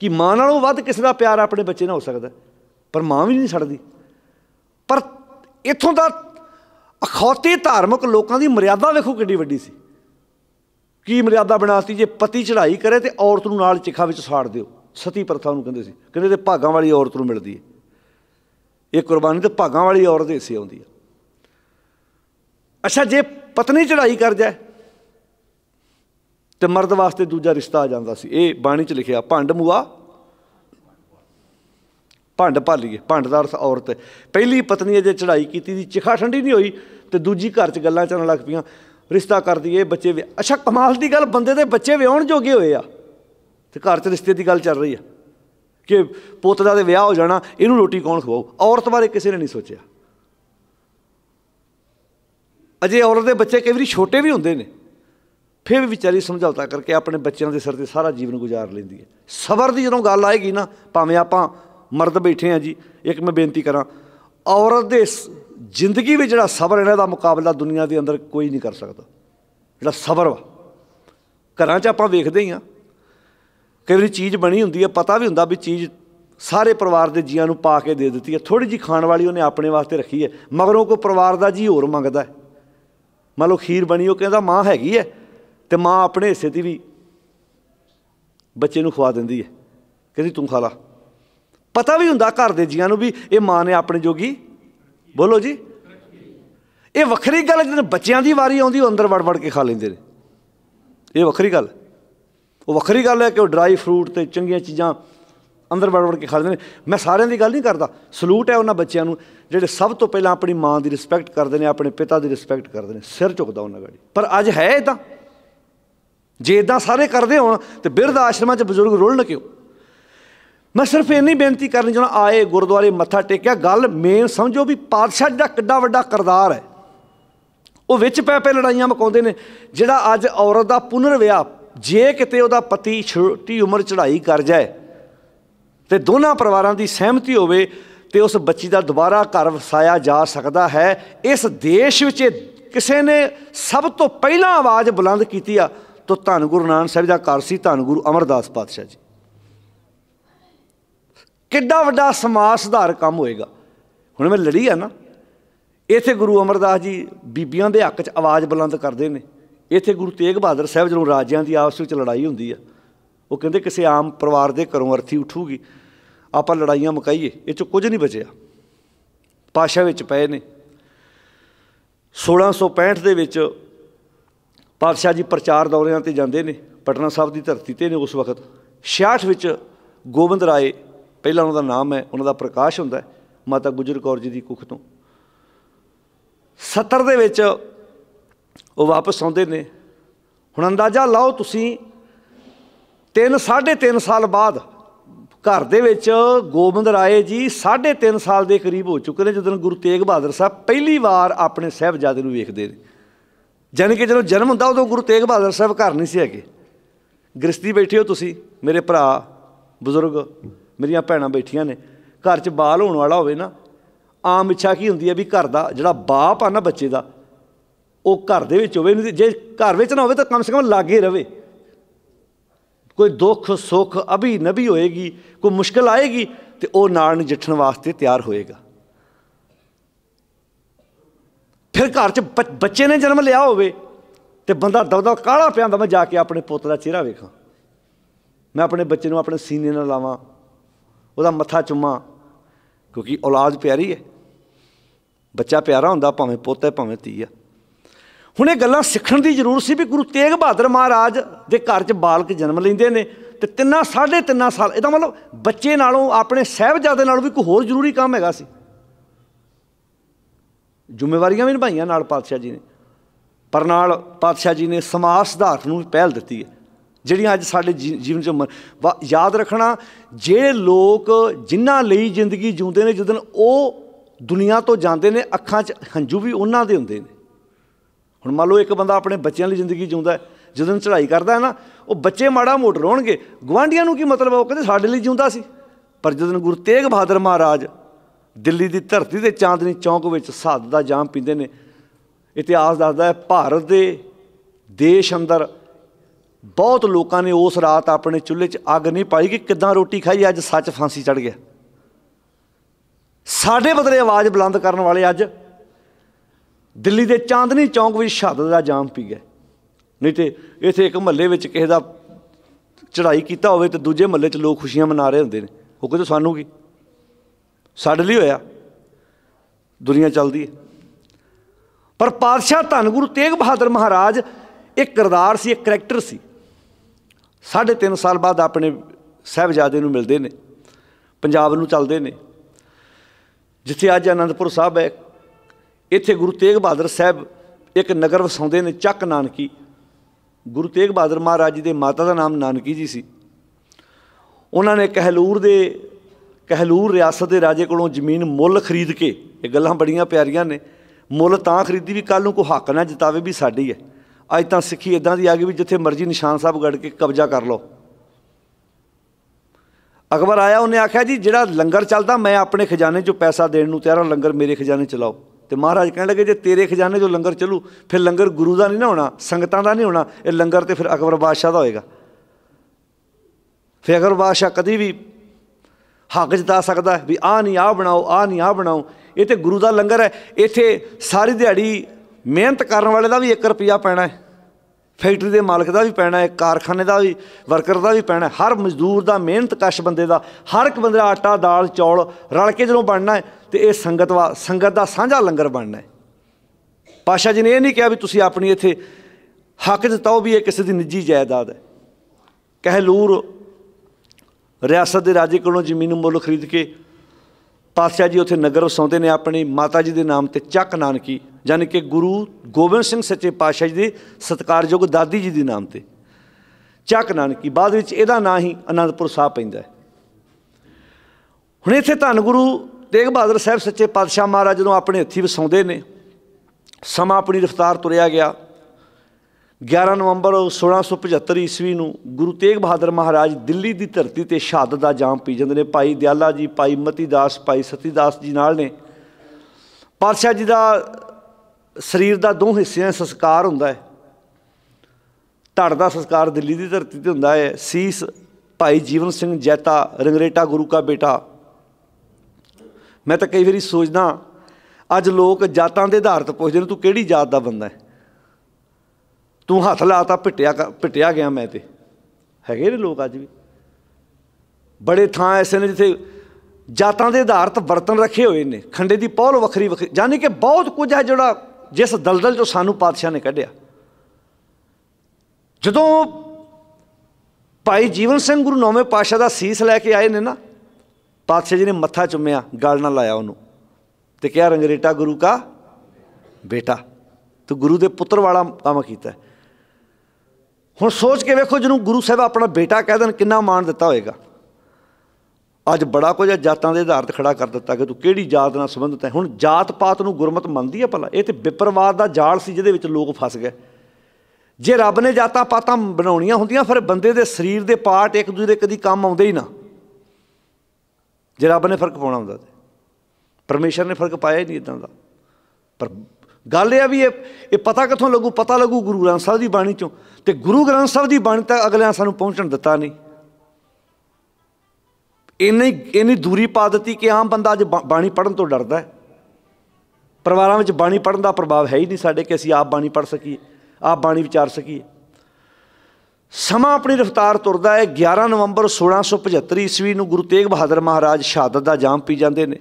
ਕਿ ਮਾਂ ਨਾਲੋਂ ਵੱਧ ਕਿਸੇ ਦਾ ਪਿਆਰ ਆਪਣੇ ਬੱਚੇ ਨਾਲ ਹੋ ਸਕਦਾ ਪਰ ਮਾਂ ਵੀ ਨਹੀਂ ਛੱਡਦੀ ਪਰ ਇਥੋਂ ਦਾ ਅਖੌਤੀ ਧਾਰਮਿਕ ਲੋਕਾਂ ਦੀ ਮਰਿਆਦਾ ਵੇਖੋ ਕਿੰਨੀ ਵੱਡੀ ਸੀ ਕੀ ਮਰਿਆਦਾ ਬਣਾਤੀ ਜੇ ਪਤੀ ਚੜ੍ਹਾਈ ਕਰੇ ਤੇ ਔਰਤ ਨੂੰ ਨਾਲ ਚਿਖਾ ਵਿੱਚ ਸਾੜ ਦਿਓ ਸਤੀ ਪ੍ਰਥਾ ਨੂੰ ਕਹਿੰਦੇ ਸੀ ਕਹਿੰਦੇ ਤੇ ਭਾਗਾਂ ਵਾਲੀ ਔਰਤ ਨੂੰ ਮਿਲਦੀ ਹੈ ਇਹ ਕੁਰਬਾਨੀ ਤੇ ਭਾਗਾਂ ਵਾਲੀ ਔਰਤ ਦੇ ਹਿੱਸੇ ਆਉਂਦੀ ਹੈ ਅੱਛਾ ਜੇ ਪਤਨੀ ਚੜ੍ਹਾਈ ਕਰ ਜਾਏ ਤੇ ਮਰਦ ਵਾਸਤੇ ਦੂਜਾ ਰਿਸ਼ਤਾ ਆ ਜਾਂਦਾ ਸੀ ਇਹ ਬਾਣੀ 'ਚ ਲਿਖਿਆ ਭੰਡ ਮੂਆ ਭੰਡ ਭਾਲੀਏ ਭੰਡ ਦਾ ਅਰਥ ਔਰਤ ਪਹਿਲੀ ਪਤਨੀ ਜੇ ਚੜਾਈ ਕੀਤੀ ਦੀ ਚਿਖਾ ਠੰਡੀ ਨਹੀਂ ਹੋਈ ਤੇ ਦੂਜੀ ਘਰ 'ਚ ਗੱਲਾਂ ਚੱਲਣ ਲੱਗ ਪਈਆਂ ਰਿਸ਼ਤਾ ਕਰ ਦਈਏ ਬੱਚੇ ਅੱਛਾ ਕਮਾਲ ਦੀ ਗੱਲ ਬੰਦੇ ਦੇ ਬੱਚੇ ਵਿਆਹਣ ਜੋਗੇ ਹੋਏ ਆ ਤੇ ਘਰ 'ਚ ਰਿਸ਼ਤੇ ਦੀ ਗੱਲ ਚੱਲ ਰਹੀ ਆ ਕਿ ਪੁੱਤ ਦਾ ਤੇ ਵਿਆਹ ਹੋ ਜਾਣਾ ਇਹਨੂੰ ਰੋਟੀ ਕੌਣ ਖਵਾਉ ਔਰਤ ਬਾਰੇ ਕਿਸੇ ਨੇ ਨਹੀਂ ਸੋਚਿਆ ਅਜੇ ਔਰਤ ਦੇ ਬੱਚੇ ਕਈ ਵਾਰੀ ਛੋਟੇ ਵੀ ਹੁੰਦੇ ਨੇ ਫਿਰ ਵੀ ਵਿਚਾਰੀ ਸਮਝੌਤਾ ਕਰਕੇ ਆਪਣੇ ਬੱਚਿਆਂ ਦੇ ਸਿਰ ਤੇ ਸਾਰਾ ਜੀਵਨ ਗੁਜ਼ਾਰ ਲੈਂਦੀ ਹੈ ਸਬਰ ਦੀ ਜਦੋਂ ਗੱਲ ਆਏਗੀ ਨਾ ਭਾਵੇਂ ਆਪਾਂ ਮਰਦ ਬੈਠੇ ਆ ਜੀ ਇੱਕ ਮੈਂ ਬੇਨਤੀ ਕਰਾਂ ਔਰਤ ਦੇ ਜ਼ਿੰਦਗੀ ਵਿੱਚ ਜਿਹੜਾ ਸਬਰ ਇਹਨਾਂ ਦਾ ਮੁਕਾਬਲਾ ਦੁਨੀਆ ਦੇ ਅੰਦਰ ਕੋਈ ਨਹੀਂ ਕਰ ਸਕਦਾ ਜਿਹੜਾ ਸਬਰ ਵਾ ਘਰਾਂ 'ਚ ਆਪਾਂ ਵੇਖਦੇ ਹੀ ਆ ਕਈ ਵਾਰੀ ਚੀਜ਼ ਬਣੀ ਹੁੰਦੀ ਹੈ ਪਤਾ ਵੀ ਹੁੰਦਾ ਵੀ ਚੀਜ਼ ਸਾਰੇ ਪਰਿਵਾਰ ਦੇ ਜੀਆਂ ਨੂੰ ਪਾ ਕੇ ਦੇ ਦਿੱਤੀ ਹੈ ਥੋੜੀ ਜੀ ਖਾਣ ਵਾਲੀ ਉਹਨੇ ਆਪਣੇ ਵਾਸਤੇ ਰੱਖੀ ਹੈ ਮਗਰੋਂ ਕੋਈ ਪਰਿਵਾਰ ਦਾ ਜੀ ਹੋਰ ਮੰਗਦਾ ਹੈ ਮੰਨ ਲਓ ਖੀਰ ਬਣੀ ਉਹ ਕਹਿੰਦਾ ਮਾਂ ਹੈਗੀ ਹੈ ਤੇ ਮਾਂ ਆਪਣੇ ਹਿੱਸੇ ਦੀ ਵੀ ਬੱਚੇ ਨੂੰ ਖਵਾ ਦਿੰਦੀ ਹੈ ਕਹਿੰਦੀ ਤੂੰ ਖਾ ਲਾ ਪਤਾ ਵੀ ਹੁੰਦਾ ਘਰ ਦੇ ਜੀਆਂ ਨੂੰ ਵੀ ਇਹ ਮਾਂ ਨੇ ਆਪਣੇ ਜੋਗੀ ਬੋਲੋ ਜੀ ਇਹ ਵੱਖਰੀ ਗੱਲ ਜਦੋਂ ਬੱਚਿਆਂ ਦੀ ਵਾਰੀ ਆਉਂਦੀ ਉਹ ਅੰਦਰ ਵੜ ਵੜ ਕੇ ਖਾ ਲੈਂਦੇ ਨੇ ਇਹ ਵੱਖਰੀ ਗੱਲ ਉਹ ਵੱਖਰੀ ਗੱਲ ਹੈ ਕਿ ਉਹ ਡਰਾਈ ਫਰੂਟ ਤੇ ਚੰਗੀਆਂ ਚੀਜ਼ਾਂ ਅੰਦਰ ਵੜ ਵੜ ਕੇ ਖਾ ਲੈਂਦੇ ਨੇ ਮੈਂ ਸਾਰਿਆਂ ਦੀ ਗੱਲ ਨਹੀਂ ਕਰਦਾ ਸਲੂਟ ਹੈ ਉਹਨਾਂ ਬੱਚਿਆਂ ਨੂੰ ਜਿਹੜੇ ਸਭ ਤੋਂ ਪਹਿਲਾਂ ਆਪਣੀ ਮਾਂ ਦੀ ਰਿਸਪੈਕਟ ਕਰਦੇ ਨੇ ਆਪਣੇ ਪਿਤਾ ਦੀ ਰਿਸਪੈਕਟ ਕਰਦੇ ਨੇ ਸਿਰ ਝੁਕਦਾ ਉਹਨਾਂ ਗਾੜੀ ਪਰ ਅੱਜ ਹੈ ਇਦਾਂ ਜੇ ਇਦਾਂ ਸਾਰੇ ਕਰਦੇ ਹੋਣ ਤੇ ਬਿਰਧ ਆਸ਼ਰਮਾਂ 'ਚ ਬਜ਼ੁਰਗ ਰੋਲਣ ਕਿਉਂ ਮੈਂ ਸਿਰਫ ਇੰਨੀ ਬੇਨਤੀ ਕਰਨੀ ਚਾਹੁੰਦਾ ਆਏ ਗੁਰਦੁਆਰੇ ਮੱਥਾ ਟੇਕਿਆ ਗੱਲ ਮੇਨ ਸਮਝੋ ਵੀ ਪਾਤਸ਼ਾਹ ਦਾ ਕਿੱਡਾ ਵੱਡਾ ਕਰਦਾਰ ਹੈ ਉਹ ਵਿੱਚ ਪੈ ਪੈ ਲੜਾਈਆਂ ਮਕਾਉਂਦੇ ਨੇ ਜਿਹੜਾ ਅੱਜ ਔਰਤ ਦਾ ਪੁਨਰ ਵਿਆਹ ਜੇ ਕਿਤੇ ਉਹਦਾ ਪਤੀ ਛੋਟੀ ਉਮਰ ਚੜਾਈ ਕਰ ਜਾਏ ਤੇ ਦੋਨਾਂ ਪਰਿਵਾਰਾਂ ਦੀ ਸਹਿਮਤੀ ਹੋਵੇ ਤੇ ਉਸ ਬੱਚੀ ਦਾ ਦੁਬਾਰਾ ਘਰ ਵਸਾਇਆ ਜਾ ਸਕਦਾ ਹੈ ਇਸ ਦੇਸ਼ ਵਿੱਚ ਕਿਸੇ ਨੇ ਸਭ ਤੋਂ ਪਹਿਲਾਂ ਆਵਾਜ਼ ਬੁਲੰਦ ਕੀਤੀ ਆ ਤੋਂ ਧੰਨ ਗੁਰੂ ਨਾਨਕ ਸਾਹਿਬ ਦਾ ਘਰ ਸੀ ਧੰਨ ਗੁਰੂ ਅਮਰਦਾਸ ਪਾਤਸ਼ਾਹ ਜੀ ਕਿੱਡਾ ਵੱਡਾ ਸਮਾਜ ਸੁਧਾਰ ਕੰਮ ਹੋਏਗਾ ਹੁਣ ਮੈਂ ਲੜੀ ਆ ਨਾ ਇਥੇ ਗੁਰੂ ਅਮਰਦਾਸ ਜੀ ਬੀਬੀਆਂ ਦੇ ਹੱਕ 'ਚ ਆਵਾਜ਼ ਬੁਲੰਦ ਕਰਦੇ ਨੇ ਇਥੇ ਗੁਰੂ ਤੇਗ ਬਹਾਦਰ ਸਾਹਿਬ ਜਦੋਂ ਰਾਜਿਆਂ ਦੀ ਆਪਸ ਵਿੱਚ ਲੜਾਈ ਹੁੰਦੀ ਆ ਉਹ ਕਹਿੰਦੇ ਕਿਸੇ ਆਮ ਪਰਿਵਾਰ ਦੇ ਘਰੋਂ ਅਰਥੀ ਉਠੂਗੀ ਆਪਾਂ ਲੜਾਈਆਂ ਮੁਕਾਈਏ ਇਹ 'ਚ ਕੁਝ ਨਹੀਂ ਬਚਿਆ ਪਾਸ਼ਾ ਵਿੱਚ ਪਏ ਨੇ 1665 ਦੇ ਵਿੱਚ ਪਾਤਸ਼ਾਹ ਜੀ ਪ੍ਰਚਾਰ ਦੌਰਿਆਂ ਤੇ ਜਾਂਦੇ ਨੇ ਪਟਨਾ ਸਾਹਿਬ ਦੀ ਧਰਤੀ ਤੇ ਨੇ ਉਸ ਵਕਤ 66 ਵਿੱਚ ਗੋਬਿੰਦ ਰਾਏ ਪਹਿਲਾਂ ਉਹਨਾਂ ਦਾ ਨਾਮ ਹੈ ਉਹਨਾਂ ਦਾ ਪ੍ਰਕਾਸ਼ ਹੁੰਦਾ ਮਾਤਾ ਗੁਜਰ ਕੌਰ ਜੀ ਦੀ ਕੁੱਖ ਤੋਂ 70 ਦੇ ਵਿੱਚ ਉਹ ਵਾਪਸ ਆਉਂਦੇ ਨੇ ਹੁਣ ਅੰਦਾਜ਼ਾ ਲਾਓ ਤੁਸੀਂ 3 3.5 ਸਾਲ ਬਾਅਦ ਘਰ ਦੇ ਵਿੱਚ ਗੋਬਿੰਦ ਰਾਏ ਜੀ 3.5 ਸਾਲ ਦੇ ਕਰੀਬ ਹੋ ਚੁੱਕੇ ਨੇ ਜਦੋਂ ਗੁਰੂ ਤੇਗ ਬਹਾਦਰ ਸਾਹਿਬ ਪਹਿਲੀ ਵਾਰ ਆਪਣੇ ਸਹਿਬਜ਼ਾਦੇ ਨੂੰ ਵੇਖਦੇ ਨੇ ਜਾਨੀ ਕਿ ਜਦੋਂ ਜਨਮ ਹੁੰਦਾ ਉਦੋਂ ਗੁਰੂ ਤੇਗ ਬਹਾਦਰ ਸਾਹਿਬ ਘਰ ਨਹੀਂ ਸੀ ਹੈਗੇ ਗ੍ਰਸਤੀ ਬੈਠੇ ਹੋ ਤੁਸੀਂ ਮੇਰੇ ਭਰਾ ਬਜ਼ੁਰਗ ਮੇਰੀਆਂ ਭੈਣਾਂ ਬੈਠੀਆਂ ਨੇ ਘਰ 'ਚ ਬਾਲ ਹੋਣ ਵਾਲਾ ਹੋਵੇ ਨਾ ਆਮ ਇੱਛਾ ਕੀ ਹੁੰਦੀ ਹੈ ਵੀ ਘਰ ਦਾ ਜਿਹੜਾ ਬਾਪ ਆ ਨਾ ਬੱਚੇ ਦਾ ਉਹ ਘਰ ਦੇ ਵਿੱਚ ਹੋਵੇ ਨਹੀਂ ਜੇ ਘਰ ਵਿੱਚ ਨਾ ਹੋਵੇ ਤਾਂ ਕਮ ਸੇ ਕਮ ਲਾਗੇ ਰਵੇ ਕੋਈ ਦੁੱਖ ਸੁੱਖ ਅਭੀ ਨਭੀ ਹੋਏਗੀ ਕੋਈ ਮੁਸ਼ਕਲ ਆਏਗੀ ਤੇ ਉਹ ਨਾਲ ਨਜਿੱਠਣ ਵਾਸਤੇ ਤਿਆਰ ਹੋਏਗਾ ਫਿਰ ਘਰ 'ਚ ਬੱਚੇ ਨੇ ਜਨਮ ਲਿਆ ਹੋਵੇ ਤੇ ਬੰਦਾ ਦਵਦਾ ਕਾਲਾ ਪਿਆ ਹੁੰਦਾ ਮੈਂ ਜਾ ਕੇ ਆਪਣੇ ਪੁੱਤ ਦਾ ਚਿਹਰਾ ਵੇਖਾਂ ਮੈਂ ਆਪਣੇ ਬੱਚੇ ਨੂੰ ਆਪਣੇ ਸੀਨੇ ਨਾਲ ਲਾਵਾਂ ਉਹਦਾ ਮੱਥਾ ਚੁੰਮਾਂ ਕਿਉਂਕਿ ਔਲਾਦ ਪਿਆਰੀ ਹੈ ਬੱਚਾ ਪਿਆਰਾ ਹੁੰਦਾ ਭਾਵੇਂ ਪੁੱਤ ਹੈ ਭਾਵੇਂ ਧੀ ਹੈ ਹੁਣ ਇਹ ਗੱਲਾਂ ਸਿੱਖਣ ਦੀ ਜ਼ਰੂਰ ਸੀ ਵੀ ਗੁਰੂ ਤੇਗ ਬਹਾਦਰ ਮਹਾਰਾਜ ਦੇ ਘਰ 'ਚ ਬਾਲਕ ਜਨਮ ਲੈਂਦੇ ਨੇ ਤੇ ਤਿੰਨਾਂ ਸਾਢੇ ਤਿੰਨਾਂ ਸਾਲ ਇਹਦਾ ਮਤਲਬ ਬੱਚੇ ਨਾਲੋਂ ਆਪਣੇ ਸਹਿਬਜ਼ਾਦੇ ਨਾਲੋਂ ਵੀ ਕੋਈ ਹੋਰ ਜ਼ਰੂਰੀ ਕੰਮ ਹੈਗਾ ਸੀ ਜ਼ਿੰਮੇਵਾਰੀਆਂ ਵੀ ਨਿਭਾਈਆਂ ਨਾਲ ਪਾਤਸ਼ਾਹ ਜੀ ਨੇ ਪਰ ਨਾਲ ਪਾਤਸ਼ਾਹ ਜੀ ਨੇ ਸਮਾਜ ਸੁਧਾਰ ਨੂੰ ਪਹਿਲ ਦਿੱਤੀ ਹੈ ਜਿਹੜੀਆਂ ਅੱਜ ਸਾਡੇ ਜੀਵਨ 'ਚ ਯਾਦ ਰੱਖਣਾ ਜਿਹੜੇ ਲੋਕ ਜਿਨ੍ਹਾਂ ਲਈ ਜ਼ਿੰਦਗੀ ਜਿਉਂਦੇ ਨੇ ਜਦੋਂ ਉਹ ਦੁਨੀਆ ਤੋਂ ਜਾਂਦੇ ਨੇ ਅੱਖਾਂ 'ਚ ਹੰਝੂ ਵੀ ਉਹਨਾਂ ਦੇ ਹੁੰਦੇ ਨੇ ਹੁਣ ਮੰਨ ਲਓ ਇੱਕ ਬੰਦਾ ਆਪਣੇ ਬੱਚਿਆਂ ਲਈ ਜ਼ਿੰਦਗੀ ਜਿਉਂਦਾ ਹੈ ਜਦੋਂ ਚੜ੍ਹਾਈ ਕਰਦਾ ਹੈ ਨਾ ਉਹ ਬੱਚੇ ਮਾੜਾ ਮੋੜ ਰੋਣਗੇ ਗਵਾਂਡੀਆਂ ਨੂੰ ਕੀ ਮਤਲਬ ਉਹ ਕਹਿੰਦੇ ਸਾਡੇ ਲਈ ਜਿਉਂਦਾ ਸੀ ਪਰ ਜਦੋਂ ਗੁਰੂ ਤੇਗ ਬਹਾਦਰ ਮਹਾਰਾਜ ਦਿੱਲੀ ਦੀ ਧਰਤੀ ਦੇ ਚਾਂਦਨੀ ਚੌਂਕ ਵਿੱਚ ਸਾਧ ਦਾ ਜਾਮ ਪੀਂਦੇ ਨੇ ਇਤਿਹਾਸ ਦੱਸਦਾ ਹੈ ਭਾਰਤ ਦੇ ਦੇਸ਼ ਅੰਦਰ ਬਹੁਤ ਲੋਕਾਂ ਨੇ ਉਸ ਰਾਤ ਆਪਣੇ ਚੁੱਲ੍ਹੇ 'ਚ ਅੱਗ ਨਹੀਂ ਪਾਈ ਕਿ ਕਿਦਾਂ ਰੋਟੀ ਖਾਈ ਅੱਜ ਸੱਚ ਫਾਂਸੀ ਚੜ ਗਿਆ ਸਾਡੇ ਬਦਲੇ ਆਵਾਜ਼ ਬੁਲੰਦ ਕਰਨ ਵਾਲੇ ਅੱਜ ਦਿੱਲੀ ਦੇ ਚਾਂਦਨੀ ਚੌਂਕ ਵਿੱਚ ਸ਼ਹਾਦਤ ਦਾ ਜਾਮ ਪੀ ਗਏ ਨਹੀਂ ਤੇ ਇਥੇ ਇੱਕ ਮਹੱਲੇ ਵਿੱਚ ਕਿਸੇ ਦਾ ਚੜ੍ਹਾਈ ਕੀਤਾ ਹੋਵੇ ਤੇ ਦੂਜੇ ਮਹੱਲੇ 'ਚ ਲੋਕ ਖੁਸ਼ੀਆਂ ਮਨਾ ਰਹੇ ਹੁੰਦੇ ਨੇ ਉਹ ਕਹਿੰਦੇ ਸਾਨੂੰ ਕੀ ਸਾਡੇ ਲਈ ਹੋਇਆ ਦੁਨੀਆ ਚੱਲਦੀ ਹੈ ਪਰ ਪਾਤਸ਼ਾਹ ਧੰਨ ਗੁਰੂ ਤੇਗ ਬਹਾਦਰ ਮਹਾਰਾਜ ਇੱਕ ਕਿਰਦਾਰ ਸੀ ਇੱਕ ਕੈਰੈਕਟਰ ਸੀ 3.5 ਸਾਲ ਬਾਅਦ ਆਪਣੇ ਸਹਿਬਜ਼ਾਦੇ ਨੂੰ ਮਿਲਦੇ ਨੇ ਪੰਜਾਬ ਨੂੰ ਚੱਲਦੇ ਨੇ ਜਿੱਥੇ ਅੱਜ ਅਨੰਦਪੁਰ ਸਾਹਿਬ ਹੈ ਇੱਥੇ ਗੁਰੂ ਤੇਗ ਬਹਾਦਰ ਸਾਹਿਬ ਇੱਕ ਨਗਰ ਵਸਾਉਂਦੇ ਨੇ ਚੱਕ ਨਾਨਕੀ ਗੁਰੂ ਤੇਗ ਬਹਾਦਰ ਮਹਾਰਾਜ ਦੇ ਮਾਤਾ ਦਾ ਨਾਮ ਨਾਨਕੀ ਜੀ ਸੀ ਉਹਨਾਂ ਨੇ ਕਹਿਲੂਰ ਦੇ ਕਹਿਲੂਰ ਰਿਆਸਤ ਦੇ ਰਾਜੇ ਕੋਲੋਂ ਜ਼ਮੀਨ ਮੁੱਲ ਖਰੀਦ ਕੇ ਇਹ ਗੱਲਾਂ ਬੜੀਆਂ ਪਿਆਰੀਆਂ ਨੇ ਮੁੱਲ ਤਾਂ ਖਰੀਦੀ ਵੀ ਕੱਲ ਨੂੰ ਕੋ ਹੱਕ ਨਾ ਜਿਤਾਵੇ ਵੀ ਸਾਡੀ ਹੈ ਅੱਜ ਤਾਂ ਸਿੱਖੀ ਇਦਾਂ ਦੀ ਆ ਗਈ ਵੀ ਜਿੱਥੇ ਮਰਜ਼ੀ ਨਿਸ਼ਾਨ ਸਾਹਿਬ ਗੜ ਕੇ ਕਬਜ਼ਾ ਕਰ ਲਓ ਅਕਬਰ ਆਇਆ ਉਹਨੇ ਆਖਿਆ ਜੀ ਜਿਹੜਾ ਲੰਗਰ ਚੱਲਦਾ ਮੈਂ ਆਪਣੇ ਖਜ਼ਾਨੇ 'ਚੋਂ ਪੈਸਾ ਦੇਣ ਨੂੰ ਤਿਆਰ ਹਾਂ ਲੰਗਰ ਮੇਰੇ ਖਜ਼ਾਨੇ ਚਲਾਓ ਤੇ ਮਹਾਰਾਜ ਕਹਿਣ ਲੱਗੇ ਜੇ ਤੇਰੇ ਖਜ਼ਾਨੇ 'ਚੋਂ ਲੰਗਰ ਚੱਲੂ ਫਿਰ ਲੰਗਰ ਗੁਰੂ ਦਾ ਨਹੀਂ ਨਾ ਹੋਣਾ ਸੰਗਤਾਂ ਦਾ ਨਹੀਂ ਹੋਣਾ ਇਹ ਲੰਗਰ ਤੇ ਫਿਰ ਅਕਬਰ ਬਾਦਸ਼ਾਹ ਦਾ ਹੋਏਗਾ ਫਿਰ ਅਕਬਰ ਬਾਦਸ਼ਾਹ ਕਦੀ ਵੀ ਹੱਕ ਦਾ ਸਕਦਾ ਵੀ ਆ ਨਹੀਂ ਆ ਬਣਾਓ ਆ ਨਹੀਂ ਆ ਬਣਾਓ ਇਹ ਤੇ ਗੁਰੂ ਦਾ ਲੰਗਰ ਹੈ ਇੱਥੇ ਸਾਰੀ ਦਿਹਾੜੀ ਮਿਹਨਤ ਕਰਨ ਵਾਲੇ ਦਾ ਵੀ 1 ਰੁਪਿਆ ਪੈਣਾ ਹੈ ਫੈਕਟਰੀ ਦੇ ਮਾਲਕ ਦਾ ਵੀ ਪੈਣਾ ਹੈ ਕਾਰਖਾਨੇ ਦਾ ਵੀ ਵਰਕਰ ਦਾ ਵੀ ਪੈਣਾ ਹਰ ਮਜ਼ਦੂਰ ਦਾ ਮਿਹਨਤ ਕਸ਼ ਬੰਦੇ ਦਾ ਹਰ ਇੱਕ ਬੰਦੇ ਦਾ ਆਟਾ ਦਾਲ ਚੌਲ ਰਲ ਕੇ ਜਦੋਂ ਬਣਨਾ ਹੈ ਤੇ ਇਹ ਸੰਗਤ ਵਾ ਸੰਗਤ ਦਾ ਸਾਂਝਾ ਲੰਗਰ ਬਣਨਾ ਹੈ ਪਾਸ਼ਾ ਜੀ ਨੇ ਇਹ ਨਹੀਂ ਕਿਹਾ ਵੀ ਤੁਸੀਂ ਆਪਣੀ ਇੱਥੇ ਹੱਕ ਉਹ ਵੀ ਇਹ ਕਿਸੇ ਦੀ ਨਿੱਜੀ ਜਾਇਦਾਦ ਹੈ ਕਹਿਲੂਰ ਰਿਆਸਤ ਦੇ ਰਾਜੇ ਕੋਲੋਂ ਜ਼ਮੀਨ ਮੁੱਲ ਖਰੀਦ ਕੇ ਪਾਤਸ਼ਾਹ ਜੀ ਉੱਥੇ ਨਗਰ ਵਸਾਉਂਦੇ ਨੇ ਆਪਣੀ ਮਾਤਾ ਜੀ ਦੇ ਨਾਮ ਤੇ ਚੱਕ ਨਾਨਕੀ ਯਾਨੀ ਕਿ ਗੁਰੂ ਗੋਬਿੰਦ ਸਿੰਘ ਸੱਚੇ ਪਾਤਸ਼ਾਹ ਜੀ ਦੇ ਸਤਕਾਰਯੋਗ ਦਾਦੀ ਜੀ ਦੇ ਨਾਮ ਤੇ ਚੱਕ ਨਾਨਕੀ ਬਾਅਦ ਵਿੱਚ ਇਹਦਾ ਨਾਂ ਹੀ ਅਨੰਦਪੁਰ ਸਾਹਿਬ ਪੈਂਦਾ ਹੁਣ ਇੱਥੇ ਧੰਨ ਗੁਰੂ ਤੇਗ ਬਹਾਦਰ ਸਾਹਿਬ ਸੱਚੇ ਪਾਤਸ਼ਾਹ ਮਹਾਰਾਜ ਜਦੋਂ ਆਪਣੇ ਹੱਥੀ ਵਸਾਉਂਦੇ ਨੇ ਸਮਾਂ ਆਪਣੀ ਰਫ਼ਤਾਰ ਤੁਰਿਆ ਗਿਆ 11 ਨਵੰਬਰ 1675 ਈਸਵੀ ਨੂੰ ਗੁਰੂ ਤੇਗ ਬਹਾਦਰ ਮਹਾਰਾਜ ਦਿੱਲੀ ਦੀ ਧਰਤੀ ਤੇ ਸ਼ਹਾਦਤ ਦਾ ਜਾਮ ਪੀ ਜਾਂਦੇ ਨੇ ਭਾਈ ਦਿਆਲਾ ਜੀ ਭਾਈ ਮਤੀ ਦਾਸ ਭਾਈ ਸਤੀ ਦਾਸ ਜੀ ਨਾਲ ਨੇ ਪਾਤਸ਼ਾਹ ਜੀ ਦਾ ਸਰੀਰ ਦਾ ਦੋ ਹਿੱਸਿਆਂ ਸੰਸਕਾਰ ਹੁੰਦਾ ਹੈ ਧੜ ਦਾ ਸੰਸਕਾਰ ਦਿੱਲੀ ਦੀ ਧਰਤੀ ਤੇ ਹੁੰਦਾ ਹੈ ਸੀਸ ਭਾਈ ਜੀਵਨ ਸਿੰਘ ਜੈਤਾ ਰੰਗਰੇਟਾ ਗੁਰੂ ਦਾ ਬੇਟਾ ਮੈਂ ਤਾਂ ਕਈ ਵਾਰੀ ਸੋਚਦਾ ਅੱਜ ਲੋਕ ਜਾਤਾਂ ਦੇ ਆਧਾਰ ਤੇ ਪੁੱਛਦੇ ਨੇ ਤੂੰ ਕਿਹੜੀ ਜਾਤ ਦਾ ਬੰਦਾ ਹੈ ਤੂੰ ਹੱਥ ਲਾਤਾ ਪਿੱਟਿਆ ਪਿੱਟਿਆ ਗਿਆ ਮੈਂ ਤੇ ਹੈਗੇ ਨੇ ਲੋਕ ਅੱਜ ਵੀ ਬੜੇ ਥਾਂ ਐਸੇ ਨੇ ਜਿੱਥੇ ਜਾਤਾਂ ਦੇ ਆਧਾਰਤ ਵਰਤਨ ਰੱਖੇ ਹੋਏ ਨੇ ਖੰਡੇ ਦੀ ਪੌਲ ਵੱਖਰੀ ਵੱਖਰੀ ਯਾਨੀ ਕਿ ਬਹੁਤ ਕੁਝ ਹੈ ਜਿਹੜਾ ਜਿਸ ਦਲਦਲ ਚੋਂ ਸਾਨੂੰ ਪਾਤਸ਼ਾਹ ਨੇ ਕੱਢਿਆ ਜਦੋਂ ਭਾਈ ਜੀਵਨ ਸਿੰਘ ਗੁਰੂ ਨੌਵੇਂ ਪਾਤਸ਼ਾਹ ਦਾ ਸੀਸ ਲੈ ਕੇ ਆਏ ਨੇ ਨਾ ਪਾਤਸ਼ਾਹ ਜੀ ਨੇ ਮੱਥਾ ਚੁੰਮਿਆ ਗਲ ਨਾਲ ਲਾਇਆ ਉਹਨੂੰ ਤੇ ਕਿਹਾ ਰੰਗਰੇਟਾ ਗੁਰੂ ਕਾ ਬੇਟਾ ਤੂੰ ਗੁਰੂ ਦੇ ਪੁੱਤਰ ਵਾਲਾ ਕੰਮ ਕੀਤਾ ਹੁਣ ਸੋਚ ਕੇ ਵੇਖੋ ਜਿਹਨੂੰ ਗੁਰੂ ਸਾਹਿਬ ਆਪਣਾ ਬੇਟਾ ਕਹਿ ਦੇਣ ਕਿੰਨਾ ਮਾਣ ਦਿੱਤਾ ਹੋਵੇਗਾ ਅੱਜ ਬੜਾ ਕੁਝ ਜਾਤਾਂ ਦੇ ਆਧਾਰ ਤੇ ਖੜਾ ਕਰ ਦਿੱਤਾ ਕਿ ਤੂੰ ਕਿਹੜੀ ਜਾਤ ਨਾਲ ਸੰਬੰਧਤ ਹੈ ਹੁਣ ਜਾਤ ਪਾਤ ਨੂੰ ਗੁਰਮਤ ਮੰਨਦੀ ਹੈ ਭਲਾ ਇਹ ਤੇ ਵਿਪਰਵਾਦ ਦਾ ਜਾਲ ਸੀ ਜਿਹਦੇ ਵਿੱਚ ਲੋਕ ਫਸ ਗਏ ਜੇ ਰੱਬ ਨੇ ਜਾਤਾਂ ਪਾਤਾਂ ਬਣਾਉਣੀਆਂ ਹੁੰਦੀਆਂ ਫਿਰ ਬੰਦੇ ਦੇ ਸਰੀਰ ਦੇ ਪਾਰਟ ਇੱਕ ਦੂਜੇ ਦੇ ਕਦੀ ਕੰਮ ਆਉਂਦੇ ਹੀ ਨਾ ਜੇ ਰੱਬ ਨੇ ਫਰਕ ਪਾਉਣਾ ਹੁੰਦਾ ਤੇ ਪਰਮੇਸ਼ਰ ਨੇ ਫਰਕ ਪਾਇਆ ਹੀ ਨਹੀਂ ਇਦਾਂ ਦਾ ਪਰ ਗੱਲ ਇਹ ਆ ਵੀ ਇਹ ਇਹ ਪਤਾ ਕਿੱਥੋਂ ਲੱਗੂ ਪਤਾ ਲੱਗੂ ਗੁਰੂ ਗ੍ਰੰਥ ਸਾਹਿਬ ਦੀ ਬਾਣੀ ਚੋਂ ਤੇ ਗੁਰੂ ਗ੍ਰੰਥ ਸਾਹਿਬ ਦੀ ਬਾਣੀ ਤਾਂ ਅਗਲਿਆਂ ਸਾਨੂੰ ਪਹੁੰਚਣ ਦਿੱਤਾ ਨਹੀਂ ਇੰਨੀ ਇੰਨੀ ਦੂਰੀ ਪਾ ਦਿੱਤੀ ਕਿ ਆਮ ਬੰਦਾ ਅੱਜ ਬਾਣੀ ਪੜਨ ਤੋਂ ਡਰਦਾ ਹੈ ਪਰਿਵਾਰਾਂ ਵਿੱਚ ਬਾਣੀ ਪੜਨ ਦਾ ਪ੍ਰਭਾਵ ਹੈ ਹੀ ਨਹੀਂ ਸਾਡੇ ਕਿ ਅਸੀਂ ਆਪ ਬਾਣੀ ਪੜ ਸਕੀਏ ਆਪ ਬਾਣੀ ਵਿਚਾਰ ਸਕੀਏ ਸਮਾਂ ਆਪਣੀ ਰਫ਼ਤਾਰ ਤੁਰਦਾ ਹੈ 11 ਨਵੰਬਰ 1675 ਈਸਵੀ ਨੂੰ ਗੁਰੂ ਤੇਗ ਬਹਾਦਰ ਮਹਾਰਾਜ ਸ਼ਹਾਦਤ ਦਾ ਜਾਮ ਪੀ ਜਾਂਦੇ ਨੇ